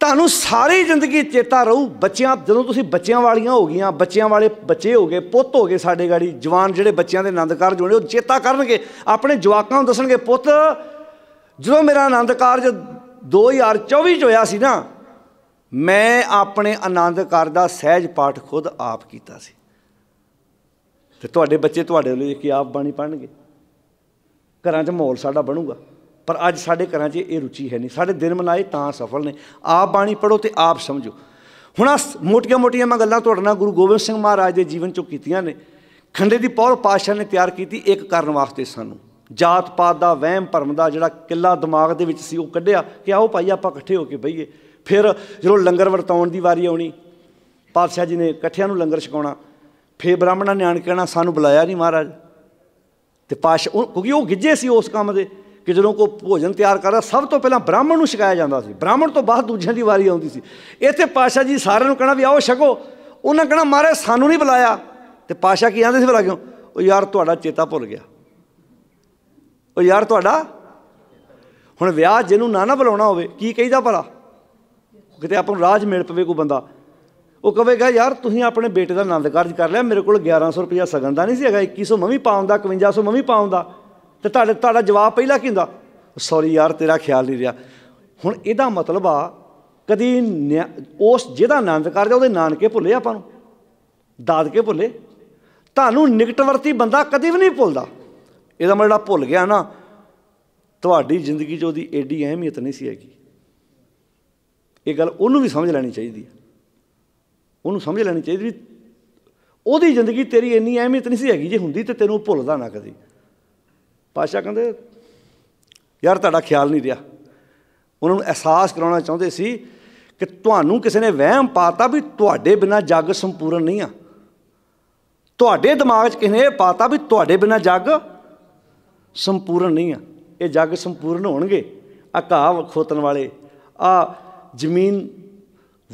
ਤੁਹਾਨੂੰ ਸਾਰੀ ਜ਼ਿੰਦਗੀ ਚੇਤਾ ਰਹੂ ਬੱਚਿਆਂ ਜਦੋਂ ਤੁਸੀਂ ਬੱਚਿਆਂ ਵਾਲੀਆਂ ਹੋ ਗਈਆਂ ਬੱਚਿਆਂ ਵਾਲੇ ਬੱਚੇ ਹੋ ਗਏ ਪੁੱਤ ਹੋ ਗਏ ਸਾਡੇ ਗਾੜੀ ਜਵਾਨ ਜਿਹੜੇ ਬੱਚਿਆਂ ਦੇ ਆਨੰਦ ਕਾਰਜ ਹੋਣੇ ਉਹ ਚੇਤਾ ਕਰਨਗੇ ਆਪਣੇ ਜਵਾਕਾਂ ਨੂੰ ਦੱਸਣਗੇ ਪੁੱਤ ਜਦੋਂ ਮੇਰਾ ਆਨੰਦ ਕਾਰਜ 2024 ਚ ਹੋਇਆ ਸੀ ਨਾ ਮੈਂ ਆਪਣੇ ਆਨੰਦ ਕਾਰਜ ਦਾ ਸਹਿਜ ਪਾਠ ਖੁਦ ਆਪ ਕੀਤਾ ਸੀ ਤੇ ਤੁਹਾਡੇ ਬੱਚੇ ਤੁਹਾਡੇ ਲਈ ਕੀ ਆਪ ਬਾਣੀ ਪੜਨਗੇ ਘਰਾਂ 'ਚ ਮਾਹੌਲ ਸਾਡਾ ਬਣੂਗਾ ਪਰ ਅੱਜ ਸਾਡੇ ਘਰਾਂ 'ਚ ਇਹ ਰੁਚੀ ਹੈ ਨਹੀਂ ਸਾਡੇ ਦਿਨ ਮਨਾਏ ਤਾਂ ਸਫਲ ਨੇ ਆਪ ਬਾਣੀ ਪੜੋ ਤੇ ਆਪ ਸਮਝੋ ਹੁਣ ਆ ਮੋਟੀਆਂ-ਮੋਟੀਆਂ ਮੈਂ ਗੱਲਾਂ ਤੁਹਾਡੇ ਨਾਲ ਗੁਰੂ ਗੋਬਿੰਦ ਸਿੰਘ ਮਹਾਰਾਜ ਦੇ ਜੀਵਨ 'ਚੋਂ ਕੀਤੀਆਂ ਨੇ ਖੰਡੇ ਦੀ ਪੌਲ ਪਾਸ਼ਾ ਨੇ ਤਿਆਰ ਕੀਤੀ ਇੱਕ ਕਰਨ ਵਾਸਤੇ ਸਾਨੂੰ ਜਾਤ ਪਾਤ ਦਾ ਵਹਿਮ ਭਰਮ ਦਾ ਜਿਹੜਾ ਕਿੱਲਾ ਦਿਮਾਗ ਦੇ ਵਿੱਚ ਸੀ ਉਹ ਕੱਢਿਆ ਕਿ ਆਓ ਭਾਈ ਆਪਾਂ ਇਕੱਠੇ ਹੋ ਕੇ ਬਈਏ ਫਿਰ ਜਦੋਂ ਲੰਗਰ ਵਰਤਾਉਣ ਦੀ ਵਾਰੀ ਆਉਣੀ ਪਾਤਸ਼ਾਹ ਜੀ ਨੇ ਇਕੱਠਿਆਂ ਨੂੰ ਲੰਗਰ ਛਕਾਉਣਾ ਫੇ ਬ੍ਰਾਹਮਣਾਂ ਨੇ ਆਣ ਕਹਿਣਾ ਸਾਨੂੰ ਬੁਲਾਇਆ ਨਹੀਂ ਮਹਾਰਾਜ ਤੇ ਪਾਸ਼ ਕਿਉਂਕਿ ਉਹ ਗਿੱਜੇ ਸੀ ਉਸ ਕੰਮ ਦੇ ਕਿ ਜਦੋਂ ਕੋ ਭੋਜਨ ਤਿਆਰ ਕਰਦਾ ਸਭ ਤੋਂ ਪਹਿਲਾਂ ਬ੍ਰਾਹਮਣ ਨੂੰ ਛਕਾਇਆ ਜਾਂਦਾ ਸੀ ਬ੍ਰਾਹਮਣ ਤੋਂ ਬਾਅਦ ਦੂਜਿਆਂ ਦੀ ਵਾਰੀ ਆਉਂਦੀ ਸੀ ਇੱਥੇ ਪਾਸ਼ਾ ਜੀ ਸਾਰਿਆਂ ਨੂੰ ਕਹਣਾ ਵੀ ਆਓ ਛਕੋ ਉਹਨਾਂ ਕਹਣਾ ਮਾਰੇ ਸਾਨੂੰ ਨਹੀਂ ਬੁਲਾਇਆ ਤੇ ਪਾਸ਼ਾ ਕੀ ਆਂਦੇ ਸੀ ਬੁਲਾ ਕਿਉਂ ਉਹ ਯਾਰ ਤੁਹਾਡਾ ਚੇਤਾ ਭੁੱਲ ਗਿਆ ਉਹ ਯਾਰ ਤੁਹਾਡਾ ਹੁਣ ਵਿਆਹ ਜਿਹਨੂੰ ਨਾ ਨਾ ਬੁਲਾਉਣਾ ਹੋਵੇ ਕੀ ਕਹੀਦਾ ਭਲਾ ਕਿਤੇ ਆਪਾਂ ਨੂੰ ਰਾਜ ਮਿਲ ਪਵੇ ਕੋਈ ਬੰਦਾ ਉਹ ਕਹੇਗਾ ਯਾਰ ਤੁਸੀਂ ਆਪਣੇ ਬੇਟੇ ਦਾ ਆਨੰਦ ਕਾਰਜ ਕਰ ਲਿਆ ਮੇਰੇ ਕੋਲ 1100 ਰੁਪਇਆ ਸਗਨ ਦਾ ਨਹੀਂ ਸੀ ਹੈਗਾ 2100 ਮੈਂ ਵੀ ਪਾਉਂਦਾ 5100 ਮੈਂ ਵੀ ਪਾਉਂਦਾ ਤੇ ਤੁਹਾਡੇ ਤੁਹਾਡਾ ਜਵਾਬ ਪਹਿਲਾਂ ਕੀ ਹੁੰਦਾ ਸੌਰੀ ਯਾਰ ਤੇਰਾ ਖਿਆਲ ਨਹੀਂ ਰਿਹਾ ਹੁਣ ਇਹਦਾ ਮਤਲਬ ਆ ਕਦੀ ਉਸ ਜਿਹਦਾ ਆਨੰਦ ਕਰਦੇ ਉਹਦੇ ਨਾਨਕੇ ਭੁੱਲੇ ਆਪਾਂ ਨੂੰ ਦਾਦਕੇ ਭੁੱਲੇ ਤੁਹਾਨੂੰ ਨਿਕਟਵਰਤੀ ਬੰਦਾ ਕਦੀ ਵੀ ਨਹੀਂ ਭੁੱਲਦਾ ਇਹਦਾ ਮਤਲਬ ਜਿਹੜਾ ਭੁੱਲ ਗਿਆ ਨਾ ਤੁਹਾਡੀ ਜ਼ਿੰਦਗੀ 'ਚ ਉਹਦੀ ਐਡੀ ਅਹਿਮੀਅਤ ਨਹੀਂ ਸੀ ਹੈਗੀ ਇਹ ਗੱਲ ਉਹਨੂੰ ਵੀ ਸਮਝ ਲੈਣੀ ਚਾਹੀਦੀ ਹੈ ਉਹਨੂੰ ਸਮਝ ਲੈਣੀ ਚਾਹੀਦੀ ਵੀ ਉਹਦੀ ਜ਼ਿੰਦਗੀ ਤੇਰੀ ਇੰਨੀ ਅਹਿਮੀਅਤ ਨਹੀਂ ਸੀ ਹੈਗੀ ਜੇ ਹੁੰਦੀ ਤੇ ਤੈਨੂੰ ਭੁੱਲਦਾ ਨਾ ਕਦੀ ਪਾਸ਼ਾ ਕਹਿੰਦੇ ਯਾਰ ਤੁਹਾਡਾ ਖਿਆਲ ਨਹੀਂ ਰਿਹਾ ਉਹਨਾਂ ਨੂੰ ਅਹਿਸਾਸ ਕਰਾਉਣਾ ਚਾਹੁੰਦੇ ਸੀ ਕਿ ਤੁਹਾਨੂੰ ਕਿਸੇ ਨੇ ਵਹਿਮ ਪਾਤਾ ਵੀ ਤੁਹਾਡੇ ਬਿਨਾ ਜੱਗ ਸੰਪੂਰਨ ਨਹੀਂ ਆ ਤੁਹਾਡੇ ਦਿਮਾਗ 'ਚ ਕਿਸੇ ਨੇ ਇਹ ਪਾਤਾ ਵੀ ਤੁਹਾਡੇ ਬਿਨਾ ਜੱਗ ਸੰਪੂਰਨ ਨਹੀਂ ਆ ਇਹ ਜੱਗ ਸੰਪੂਰਨ ਹੋਣਗੇ ਆ ਘਾਹ ਖੋਤਣ ਵਾਲੇ ਆ ਜ਼ਮੀਨ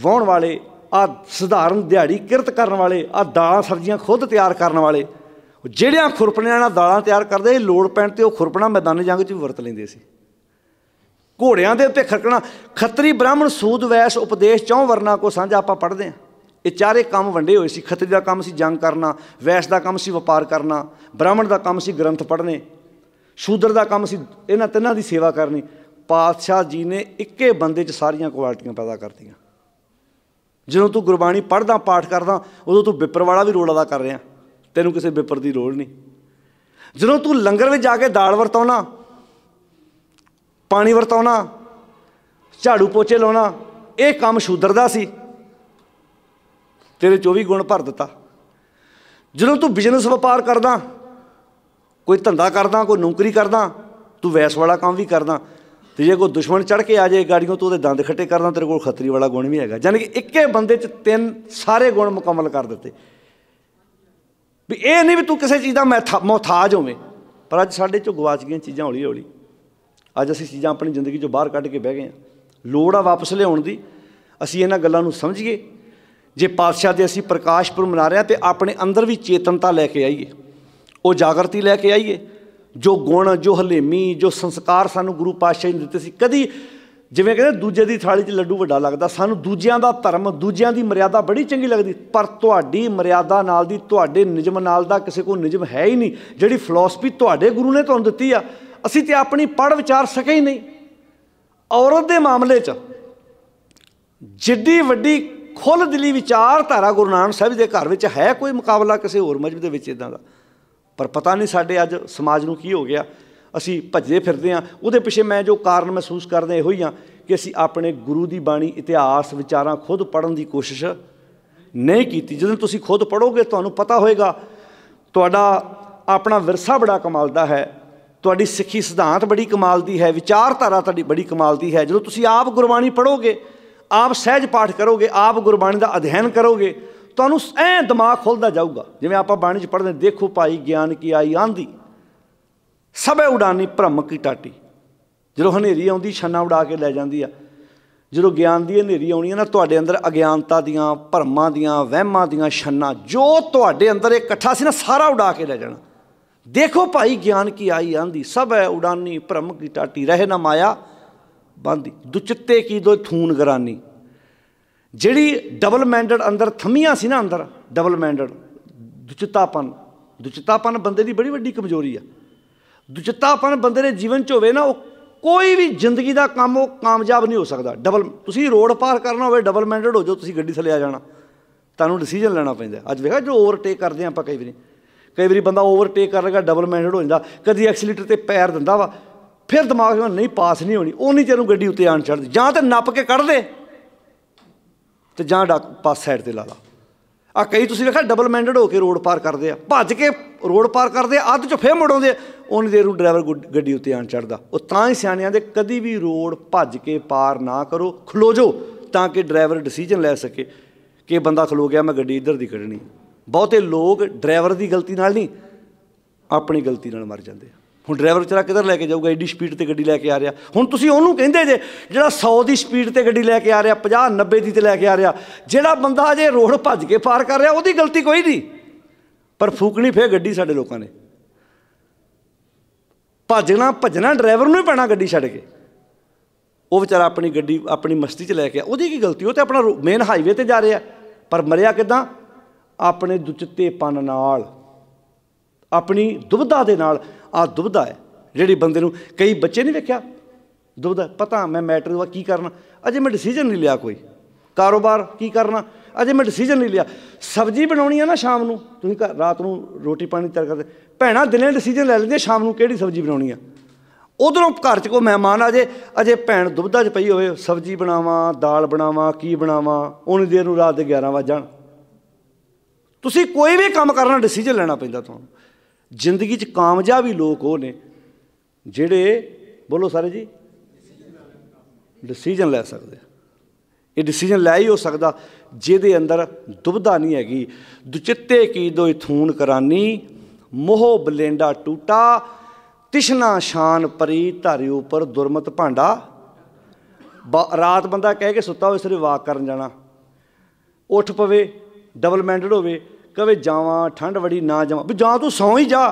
ਵਾਉਣ ਵਾਲੇ ਆ ਸਧਾਰਨ ਦਿਹਾੜੀ ਕਿਰਤ ਕਰਨ ਵਾਲੇ ਆ ਦਾਲਾਂ ਸਬਜ਼ੀਆਂ ਖੁਦ ਤਿਆਰ ਕਰਨ ਵਾਲੇ ਜਿਹੜਿਆਂ ਖੁਰਪਣਿਆਂ ਨਾਲ ਦਾਲਾਂ ਤਿਆਰ ਕਰਦੇ ਸੀ ਲੋੜ ਪੈਣ ਤੇ ਉਹ ਖੁਰਪਣਾ ਮੈਦਾਨੀ ਜੰਗ 'ਚ ਵੀ ਵਰਤ ਲੈਂਦੇ ਸੀ ਘੋੜਿਆਂ ਦੇ ਉੱਤੇ ਖਰਕਣਾ ਖੱਤਰੀ ਬ੍ਰਾਹਮਣ ਸੂਦ ਵੈਸ ਉਪਦੇਸ਼ ਚੋਂ ਵਰਨਾ ਕੋ ਸਾਂਝਾ ਆਪਾਂ ਪੜ੍ਹਦੇ ਆ ਇਹ ਚਾਰੇ ਕੰਮ ਵੰਡੇ ਹੋਏ ਸੀ ਖੱਤਰੀ ਦਾ ਕੰਮ ਸੀ ਜੰਗ ਕਰਨਾ ਵੈਸ ਦਾ ਕੰਮ ਸੀ ਵਪਾਰ ਕਰਨਾ ਬ੍ਰਾਹਮਣ ਦਾ ਕੰਮ ਸੀ ਗ੍ਰੰਥ ਪੜ੍ਹਨੇ ਸ਼ੂਦਰ ਦਾ ਕੰਮ ਸੀ ਇਹਨਾਂ ਤਿੰਨਾਂ ਦੀ ਸੇਵਾ ਕਰਨੀ ਪਾਤਸ਼ਾਹ ਜੀ ਨੇ ਇੱਕੇ ਬੰਦੇ 'ਚ ਸਾਰੀਆਂ ਕੁਆਲਿਟੀਆਂ ਪੈਦਾ ਕਰਤੀਆਂ ਜਦੋਂ ਤੂੰ ਗੁਰਬਾਣੀ ਪੜ੍ਹਦਾ ਪਾਠ ਕਰਦਾ ਉਦੋਂ ਤੂੰ ਵਿਪਰ ਵਾਲਾ ਵੀ ਰੋਲ ਅਦਾ ਕਰ ਰਿਹਾ ਤੈਨੂੰ ਕਿਸੇ ਬੇਪਰ ਦੀ ਲੋੜ ਨਹੀਂ ਜਦੋਂ ਤੂੰ ਲੰਗਰ ਵਿੱਚ ਜਾ ਕੇ ਦਾਲ ਵਰਤਾਉਣਾ ਪਾਣੀ ਵਰਤਾਉਣਾ ਝਾੜੂ ਪੋਚੇ ਲਾਉਣਾ ਇਹ ਕੰਮ ਸ਼ੂਦਰ ਦਾ ਸੀ ਤੇਰੇ 24 ਗੁਣ ਭਰ ਦਿੱਤਾ ਜਦੋਂ ਤੂੰ ਬਿਜ਼ਨਸ ਵਪਾਰ ਕਰਦਾ ਕੋਈ ਧੰਦਾ ਕਰਦਾ ਕੋਈ ਨੌਕਰੀ ਕਰਦਾ ਤੂੰ ਵੈਸ ਵਾਲਾ ਕੰਮ ਵੀ ਕਰਦਾ ਤੇ ਜੇ ਕੋਈ ਦੁਸ਼ਮਣ ਚੜ ਕੇ ਆ ਜਾਏ ਗਾੜੀਆਂ ਤੋਂ ਉਹਦੇ ਦੰਦ ਖੱਟੇ ਕਰਦਾ ਤੇਰੇ ਕੋਲ ਖੱਤਰੀ ਵਾਲਾ ਗੁਣ ਵੀ ਹੈਗਾ ਜਾਨੀ ਕਿ ਇੱਕੇ ਬੰਦੇ 'ਚ ਤਿੰਨ ਸਾਰੇ ਗੁਣ ਮੁਕੰਮਲ ਕਰ ਦਿੱਤੇ ਵੀ ਇਹ ਨਹੀਂ ਵੀ ਤੂੰ ਕਿਸੇ ਚੀਜ਼ ਦਾ ਮਹਤਾਜ ਹੋਵੇਂ ਪਰ ਅੱਜ ਸਾਡੇ ਚੋਂ ਗਵਾਚ ਗਈਆਂ ਚੀਜ਼ਾਂ ਹੌਲੀ ਹੌਲੀ ਅੱਜ ਅਸੀਂ ਚੀਜ਼ਾਂ ਆਪਣੀ ਜ਼ਿੰਦਗੀ ਚੋਂ ਬਾਹਰ ਕੱਢ ਕੇ ਬਹਿ ਗਏ ਆ ਲੋੜ ਆ ਵਾਪਸ ਲਿਆਉਣ ਦੀ ਅਸੀਂ ਇਹਨਾਂ ਗੱਲਾਂ ਨੂੰ ਸਮਝੀਏ ਜੇ ਪਾਤਸ਼ਾਹ ਦੇ ਅਸੀਂ ਪ੍ਰਕਾਸ਼ਪੁਰ ਮਨਾ ਰਹੇ ਆ ਤੇ ਆਪਣੇ ਅੰਦਰ ਵੀ ਚੇਤਨਤਾ ਲੈ ਕੇ ਆਈਏ ਉਹ ਜਾਗਰਤੀ ਲੈ ਕੇ ਆਈਏ ਜੋ ਗੁਣ ਜੋ ਹਲੇਮੀ ਜੋ ਸੰਸਕਾਰ ਸਾਨੂੰ ਗੁਰੂ ਪਾਤਸ਼ਾਹ ਨੇ ਦਿੱਤੇ ਸੀ ਕਦੀ ਜਿਵੇਂ ਕਹਿੰਦੇ ਦੂਜੇ ਦੀ ਥਾਲੀ 'ਚ ਲੱਡੂ ਵੱਡਾ ਲੱਗਦਾ ਸਾਨੂੰ ਦੂਜਿਆਂ ਦਾ ਧਰਮ ਦੂਜਿਆਂ ਦੀ ਮਰਿਆਦਾ ਬੜੀ ਚੰਗੀ ਲੱਗਦੀ ਪਰ ਤੁਹਾਡੀ ਮਰਿਆਦਾ ਨਾਲ ਦੀ ਤੁਹਾਡੇ ਨਿਜਮ ਨਾਲ ਦਾ ਕਿਸੇ ਕੋ ਨਿਜਮ ਹੈ ਹੀ ਨਹੀਂ ਜਿਹੜੀ ਫਲਸਫੀ ਤੁਹਾਡੇ ਗੁਰੂ ਨੇ ਤੁਹਾਨੂੰ ਦਿੱਤੀ ਆ ਅਸੀਂ ਤੇ ਆਪਣੀ ਪੜ ਵਿਚਾਰ ਸਕੇ ਹੀ ਨਹੀਂ ਔਰਤ ਦੇ ਮਾਮਲੇ 'ਚ ਜਿੱਡੀ ਵੱਡੀ ਖੁੱਲ ਦਿਲੀ ਵਿਚਾਰ ਧਾਰਾ ਗੁਰੂ ਨਾਨਕ ਸਾਹਿਬ ਦੇ ਘਰ ਵਿੱਚ ਹੈ ਕੋਈ ਮੁਕਾਬਲਾ ਕਿਸੇ ਹੋਰ ਮਜਬ ਦੇ ਵਿੱਚ ਇਦਾਂ ਦਾ ਪਰ ਪਤਾ ਨਹੀਂ ਸਾਡੇ ਅੱਜ ਸਮਾਜ ਨੂੰ ਕੀ ਹੋ ਗਿਆ ਅਸੀਂ ਭੱਜਦੇ ਫਿਰਦੇ ਆ ਉਹਦੇ ਪਿੱਛੇ ਮੈਂ ਜੋ ਕਾਰਨ ਮਹਿਸੂਸ ਕਰਦਾ ਇਹੋ ਹੀ ਆ ਕਿ ਅਸੀਂ ਆਪਣੇ ਗੁਰੂ ਦੀ ਬਾਣੀ ਇਤਿਹਾਸ ਵਿਚਾਰਾਂ ਖੁਦ ਪੜਨ ਦੀ ਕੋਸ਼ਿਸ਼ ਨਹੀਂ ਕੀਤੀ ਜਦੋਂ ਤੁਸੀਂ ਖੁਦ ਪੜੋਗੇ ਤੁਹਾਨੂੰ ਪਤਾ ਹੋਏਗਾ ਤੁਹਾਡਾ ਆਪਣਾ ਵਿਰਸਾ ਬੜਾ ਕਮਾਲ ਦਾ ਹੈ ਤੁਹਾਡੀ ਸਿੱਖੀ ਸਿਧਾਂਤ ਬੜੀ ਕਮਾਲ ਦੀ ਹੈ ਵਿਚਾਰਧਾਰਾ ਤੁਹਾਡੀ ਬੜੀ ਕਮਾਲ ਦੀ ਹੈ ਜਦੋਂ ਤੁਸੀਂ ਆਪ ਗੁਰਬਾਣੀ ਪੜੋਗੇ ਆਪ ਸਹਿਜ ਪਾਠ ਕਰੋਗੇ ਆਪ ਗੁਰਬਾਣੀ ਦਾ ਅਧਿਐਨ ਕਰੋਗੇ ਤੁਹਾਨੂੰ ਐ ਦਿਮਾਗ ਖੁੱਲਦਾ ਜਾਊਗਾ ਜਿਵੇਂ ਆਪਾਂ ਬਾਣੀ 'ਚ ਪੜਦੇ ਦੇਖੋ ਭਾਈ ਗਿਆਨ ਕੀ ਆਈ ਆਂਦੀ ਸਭੇ ਉਡਾਨੀ ਭ੍ਰਮ ਕੀ ਟਾਟੀ ਜਦੋਂ ਹਨੇਰੀ ਆਉਂਦੀ ਛੰਨਾ ਉਡਾ ਕੇ ਲੈ ਜਾਂਦੀ ਆ ਜਦੋਂ ਗਿਆਨ ਦੀ ਹਨੇਰੀ ਆਉਣੀ ਹੈ ਨਾ ਤੁਹਾਡੇ ਅੰਦਰ ਅਗਿਆਨਤਾ ਦੀਆਂ ਭਰਮਾਂ ਦੀਆਂ ਵਹਿਮਾਂ ਦੀਆਂ ਛੰਨਾ ਜੋ ਤੁਹਾਡੇ ਅੰਦਰ ਇਕੱਠਾ ਸੀ ਨਾ ਸਾਰਾ ਉਡਾ ਕੇ ਲੈ ਜਾਣਾ ਦੇਖੋ ਭਾਈ ਗਿਆਨ ਕੀ ਆਈ ਆਂਦੀ ਸਭ ਹੈ ਉਡਾਨੀ ਭ੍ਰਮ ਕੀ ਟਾਟੀ ਰਹਿ ਨਾ ਮਾਇਆ ਬੰਦੀ ਦੁਚਿੱਤੇ ਕੀ ਦੋ ਥੂਨ ਗਰਾਨੀ ਜਿਹੜੀ ਡਬਲ ਮੈਂਡਡ ਅੰਦਰ ਥਮੀਆਂ ਸੀ ਨਾ ਅੰਦਰ ਡਬਲ ਮੈਂਡਡ ਦੁਚਿੱਤਾਪਨ ਦੁਚਿੱਤਾਪਨ ਬੰਦੇ ਦੀ ਬੜੀ ਵੱਡੀ ਕਮਜ਼ੋਰੀ ਆ ਦੁਚਿੱਤਾਪਨ ਬੰਦੇ ਦੇ ਜੀਵਨ 'ਚ ਹੋਵੇ ਨਾ ਉਹ ਕੋਈ ਵੀ ਜ਼ਿੰਦਗੀ ਦਾ ਕੰਮ ਉਹ ਕਾਮਯਾਬ ਨਹੀਂ ਹੋ ਸਕਦਾ ਡਬਲ ਤੁਸੀਂ ਰੋਡ ਪਾਰ ਕਰਨਾ ਹੋਵੇ ਡਬਲ ਮੈਂਡਡ ਹੋ ਜਾਓ ਤੁਸੀਂ ਗੱਡੀ ਥੱਲੇ ਆ ਜਾਣਾ ਤੁਹਾਨੂੰ ਡਿਸੀਜਨ ਲੈਣਾ ਪੈਂਦਾ ਅੱਜ ਵੇਖਾ ਜੋ ਓਵਰਟੇਕ ਕਰਦੇ ਆਪਾਂ ਕਈ ਵਾਰੀ ਕਈ ਵਾਰੀ ਬੰਦਾ ਓਵਰਟੇਕ ਕਰ ਲੇਗਾ ਡਬਲ ਮੈਂਡਡ ਹੋ ਜਾਂਦਾ ਕਦੀ ਐਕਸੀਲੇਟਰ ਤੇ ਪੈਰ ਦਿੰਦਾ ਵਾ ਫਿਰ ਦਿਮਾਗ ਨੂੰ ਨਹੀਂ ਪਾਸ ਨਹੀਂ ਹੋਣੀ ਉਹ ਨਹੀਂ ਨੂੰ ਗੱਡੀ ਉੱਤੇ ਆਣ ਛੱਡ ਜਾਂ ਤੇ ਨੱਪ ਕੇ ਕੱਢ ਦੇ ਤੇ ਜਾਂ ਪਾਸ ਸਾਈਡ ਤੇ ਲਾ ਲਾ ਆ ਕਈ ਤੁਸੀਂ ਵੇਖਿਆ ਡਬਲ ਮੈਂਡਡ ਹੋ ਕੇ ਰੋਡ ਪਾਰ ਕਰਦੇ ਆ ਭੱਜ ਕੇ ਰੋਡ ਪਾਰ ਕਰਦੇ ਆ ਅੱਧ ਚ ਫੇਰ ਮੁੜਾਉਂਦੇ ਉਹਨੇ ਦੇਰ ਨੂੰ ਡਰਾਈਵਰ ਗੱਡੀ ਉੱਤੇ ਆਣ ਚੜਦਾ ਉਹ ਤਾਂ ਹੀ ਸਿਆਣਿਆਂ ਦੇ ਕਦੀ ਵੀ ਰੋਡ ਭੱਜ ਕੇ ਪਾਰ ਨਾ ਕਰੋ ਖਲੋ ਜੋ ਤਾਂ ਕਿ ਡਰਾਈਵਰ ਡਿਸੀਜਨ ਲੈ ਸਕੇ ਕਿ ਬੰਦਾ ਖਲੋ ਗਿਆ ਮੈਂ ਗੱਡੀ ਇੱਧਰ ਦੀ ਕੱਢਣੀ ਬਹੁਤੇ ਲੋਕ ਡਰਾਈਵਰ ਦੀ ਗਲਤੀ ਨਾਲ ਨਹੀਂ ਆਪਣੀ ਗਲਤੀ ਨਾਲ ਮਰ ਜਾਂਦੇ ਆ ਹੁਣ ਡਰਾਈਵਰ ਵਿਚਾਰਾ ਕਿੱਧਰ ਲੈ ਕੇ ਜਾਊਗਾ ਐਡੀ ਸਪੀਡ ਤੇ ਗੱਡੀ ਲੈ ਕੇ ਆ ਰਿਹਾ ਹੁਣ ਤੁਸੀਂ ਉਹਨੂੰ ਕਹਿੰਦੇ ਜੇ ਜਿਹੜਾ 100 ਦੀ ਸਪੀਡ ਤੇ ਗੱਡੀ ਲੈ ਕੇ ਆ ਰਿਹਾ 50 90 ਦੀ ਤੇ ਲੈ ਕੇ ਆ ਰਿਹਾ ਜਿਹੜਾ ਬੰਦਾ ਜੇ ਰੋਡ ਭੱਜ ਕੇ ਪਾਰ ਕਰ ਰਿਹਾ ਉਹਦੀ ਗਲਤੀ ਕੋਈ ਨਹੀਂ ਪਰ ਫੂਕਣੀ ਫੇ ਗੱਡੀ ਸਾਡੇ ਲੋਕਾਂ ਨੇ ਭੱਜਣਾ ਭੱਜਣਾ ਡਰਾਈਵਰ ਨੂੰ ਹੀ ਪੈਣਾ ਗੱਡੀ ਛੱਡ ਕੇ ਉਹ ਵਿਚਾਰਾ ਆਪਣੀ ਗੱਡੀ ਆਪਣੀ ਮਸਤੀ 'ਚ ਲੈ ਕੇ ਉਹਦੀ ਕੀ ਗਲਤੀ ਉਹ ਤੇ ਆਪਣਾ ਮੇਨ ਹਾਈਵੇ ਤੇ ਜਾ ਰਿਹਾ ਪਰ ਮਰਿਆ ਕਿਦਾਂ ਆਪਣੇ ਦੁਚਿੱਤੇਪਨ ਨਾਲ ਆਪਣੀ ਦੁਬਧਾ ਦੇ ਨਾਲ ਆ ਦੁਬਦਾ ਹੈ ਜਿਹੜੀ ਬੰਦੇ ਨੂੰ ਕਈ ਬੱਚੇ ਨਹੀਂ ਵੇਖਿਆ ਦੁਬਦਾ ਪਤਾ ਮੈਂ ਮੈਟਰ ਦਾ ਕੀ ਕਰਨਾ ਅਜੇ ਮੈਂ ਡਿਸੀਜਨ ਨਹੀਂ ਲਿਆ ਕੋਈ ਕਾਰੋਬਾਰ ਕੀ ਕਰਨਾ ਅਜੇ ਮੈਂ ਡਿਸੀਜਨ ਨਹੀਂ ਲਿਆ ਸਬਜ਼ੀ ਬਣਾਉਣੀ ਆ ਨਾ ਸ਼ਾਮ ਨੂੰ ਤੁਸੀਂ ਰਾਤ ਨੂੰ ਰੋਟੀ ਪਾਣੀ ਤਿਆਰ ਕਰਦੇ ਭੈਣਾ ਦਿਨੇ ਡਿਸੀਜਨ ਲੈ ਲੈਂਦੇ ਸ਼ਾਮ ਨੂੰ ਕਿਹੜੀ ਸਬਜ਼ੀ ਬਣਾਉਣੀ ਆ ਉਧਰੋਂ ਘਰ 'ਚ ਕੋ ਮਹਿਮਾਨ ਆ ਜੇ ਅਜੇ ਭੈਣ ਦੁਬਦਾ 'ਚ ਪਈ ਹੋਵੇ ਸਬਜ਼ੀ ਬਣਾਵਾਂ ਦਾਲ ਬਣਾਵਾਂ ਕੀ ਬਣਾਵਾਂ ਉਹਨੇ ਦੇਰ ਨੂੰ ਰਾਤ ਦੇ 11 ਵਜੇ ਜਾਣ ਤੁਸੀਂ ਕੋਈ ਵੀ ਕੰਮ ਕਰਨਾ ਡਿਸੀਜਨ ਲੈਣਾ ਪੈਂਦਾ ਤੁਹਾਨੂੰ ਜ਼ਿੰਦਗੀ 'ਚ ਕਾਮਯਾਬ ਵੀ ਲੋਕ ਉਹ ਨੇ ਜਿਹੜੇ ਬੋਲੋ ਸਾਰੇ ਜੀ ਡਿਸੀਜਨ ਲੈ ਸਕਦੇ ਇਹ ਡਿਸੀਜਨ ਲੈ ਹੀ ਹੋ ਸਕਦਾ ਜਿਹਦੇ ਅੰਦਰ ਦੁਬਧਾ ਨਹੀਂ ਹੈਗੀ ਦੁਚਿੱਤੇ ਕੀ ਦੋ ਇਥੂਨ ਕਰਾਨੀ ਮੋਹ ਬਲੇਂਡਾ ਟੂਟਾ ਤਿਸ਼ਨਾ ਸ਼ਾਨ ਪਰੀ ਧਾਰੇ ਉਪਰ ਦੁਰਮਤ ਭਾਂਡਾ ਰਾਤ ਬੰਦਾ ਕਹਿ ਕੇ ਸੁੱਤਾ ਹੋਵੇ ਸਿਰੇ ਵਾਕ ਕਰਨ ਜਾਣਾ ਉੱਠ ਪਵੇ ਡਬਲ ਮੈਂਡਡ ਹੋਵੇ ਕਵੇ ਜਾਵਾਂ ਠੰਡ ਵੜੀ ਨਾ ਜਾਵਾਂ ਵੀ ਜਾਂ ਤੂੰ ਸੌਂ ਹੀ ਜਾ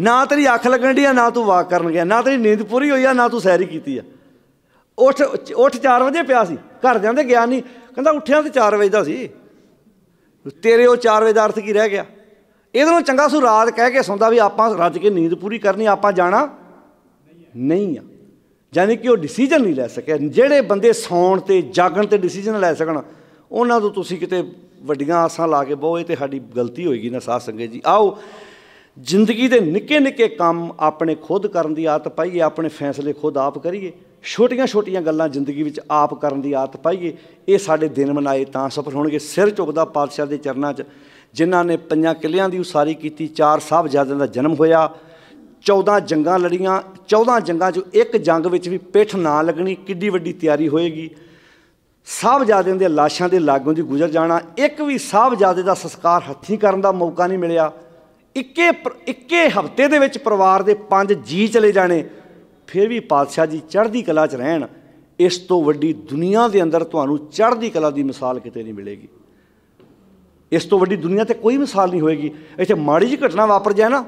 ਨਾ ਤੇਰੀ ਅੱਖ ਲੱਗਣ ਦੀ ਆ ਨਾ ਤੂੰ ਵਾਕ ਕਰਨ ਗਿਆ ਨਾ ਤੇਰੀ ਨੀਂਦ ਪੂਰੀ ਹੋਈ ਆ ਨਾ ਤੂੰ ਸੈਰੀ ਕੀਤੀ ਆ ਉੱਠ ਉੱਠ 4 ਵਜੇ ਪਿਆ ਸੀ ਘਰ ਜਾਂਦੇ ਗਿਆ ਨਹੀਂ ਕਹਿੰਦਾ ਉੱਠਿਆ ਤੇ 4 ਵਜੇ ਦਾ ਸੀ ਤੇਰੇ ਉਹ 4 ਵਜੇ ਦਾ ਅਰਥ ਕੀ ਰਹਿ ਗਿਆ ਇਹਦੇ ਚੰਗਾ ਸੂ ਰਾਤ ਕਹਿ ਕੇ ਸੌਂਦਾ ਵੀ ਆਪਾਂ ਰੱਜ ਕੇ ਨੀਂਦ ਪੂਰੀ ਕਰਨੀ ਆਪਾਂ ਜਾਣਾ ਨਹੀਂ ਆ ਯਾਨੀ ਕਿ ਉਹ ਡਿਸੀਜਨ ਨਹੀਂ ਲੈ ਸਕਿਆ ਜਿਹੜੇ ਬੰਦੇ ਸੌਣ ਤੇ ਜਾਗਣ ਤੇ ਡਿਸੀਜਨ ਲੈ ਸਕਣ ਉਹਨਾਂ ਤੋਂ ਤੁਸੀਂ ਕਿਤੇ ਵੱਡੀਆਂ ਆਸਾਂ ਲਾ ਕੇ ਬਹੁ ਇਹ ਤੇ ਸਾਡੀ ਗਲਤੀ ਹੋਏਗੀ ਨਾ ਸਾਧ ਸੰਗਤ ਜੀ ਆਓ ਜ਼ਿੰਦਗੀ ਦੇ ਨਿੱਕੇ ਨਿੱਕੇ ਕੰਮ ਆਪਣੇ ਖੁਦ ਕਰਨ ਦੀ ਆਦਤ ਪਾਈਏ ਆਪਣੇ ਫੈਸਲੇ ਖੁਦ ਆਪ ਕਰੀਏ ਛੋਟੀਆਂ ਛੋਟੀਆਂ ਗੱਲਾਂ ਜ਼ਿੰਦਗੀ ਵਿੱਚ ਆਪ ਕਰਨ ਦੀ ਆਦਤ ਪਾਈਏ ਇਹ ਸਾਡੇ ਦਿਨ ਮਨਾਏ ਤਾਂ ਸਫਲ ਹੋਣਗੇ ਸਿਰ ਝੁਕਦਾ ਪਾਤਸ਼ਾਹ ਦੇ ਚਰਨਾਂ 'ਚ ਜਿਨ੍ਹਾਂ ਨੇ ਪੰਜਾਂ ਕਿਲਿਆਂ ਦੀ ਉਸਾਰੀ ਕੀਤੀ ਚਾਰ ਸਾਹਿਬਜ਼ਾਦਿਆਂ ਦਾ ਜਨਮ ਹੋਇਆ 14 ਜੰਗਾਂ ਲੜੀਆਂ 14 ਜੰਗਾਂ 'ਚ ਇੱਕ ਜੰਗ ਵਿੱਚ ਵੀ ਪਿੱਠ ਨਾ ਲੱਗਣੀ ਕਿੱਡੀ ਵੱਡੀ ਤਿਆਰੀ ਹੋਏਗੀ ਸਾਹਿਬਜ਼ਾਦਿਆਂ ਦੇ ਲਾਸ਼ਾਂ ਦੇ ਲਾਗੋਂ ਦੀ ਗੁਜ਼ਰ ਜਾਣਾ ਇੱਕ ਵੀ ਸਾਹਿਬਜ਼ਾਦੇ ਦਾ ਸੰਸਕਾਰ ਹੱਥੀਂ ਕਰਨ ਦਾ ਮੌਕਾ ਨਹੀਂ ਮਿਲਿਆ ਇੱਕੇ ਇੱਕੇ ਹਫਤੇ ਦੇ ਵਿੱਚ ਪਰਿਵਾਰ ਦੇ ਪੰਜ ਜੀ ਚਲੇ ਜਾਣੇ ਫਿਰ ਵੀ ਪਾਤਸ਼ਾਹ ਜੀ ਚੜ੍ਹਦੀ ਕਲਾ 'ਚ ਰਹਿਣ ਇਸ ਤੋਂ ਵੱਡੀ ਦੁਨੀਆ ਦੇ ਅੰਦਰ ਤੁਹਾਨੂੰ ਚੜ੍ਹਦੀ ਕਲਾ ਦੀ ਮਿਸਾਲ ਕਿਤੇ ਨਹੀਂ ਮਿਲੇਗੀ ਇਸ ਤੋਂ ਵੱਡੀ ਦੁਨੀਆ ਤੇ ਕੋਈ ਮਿਸਾਲ ਨਹੀਂ ਹੋਏਗੀ ਇੱਥੇ ਮਾੜੀ ਜੀ ਘਟਨਾ ਵਾਪਰ ਜਾਏ ਨਾ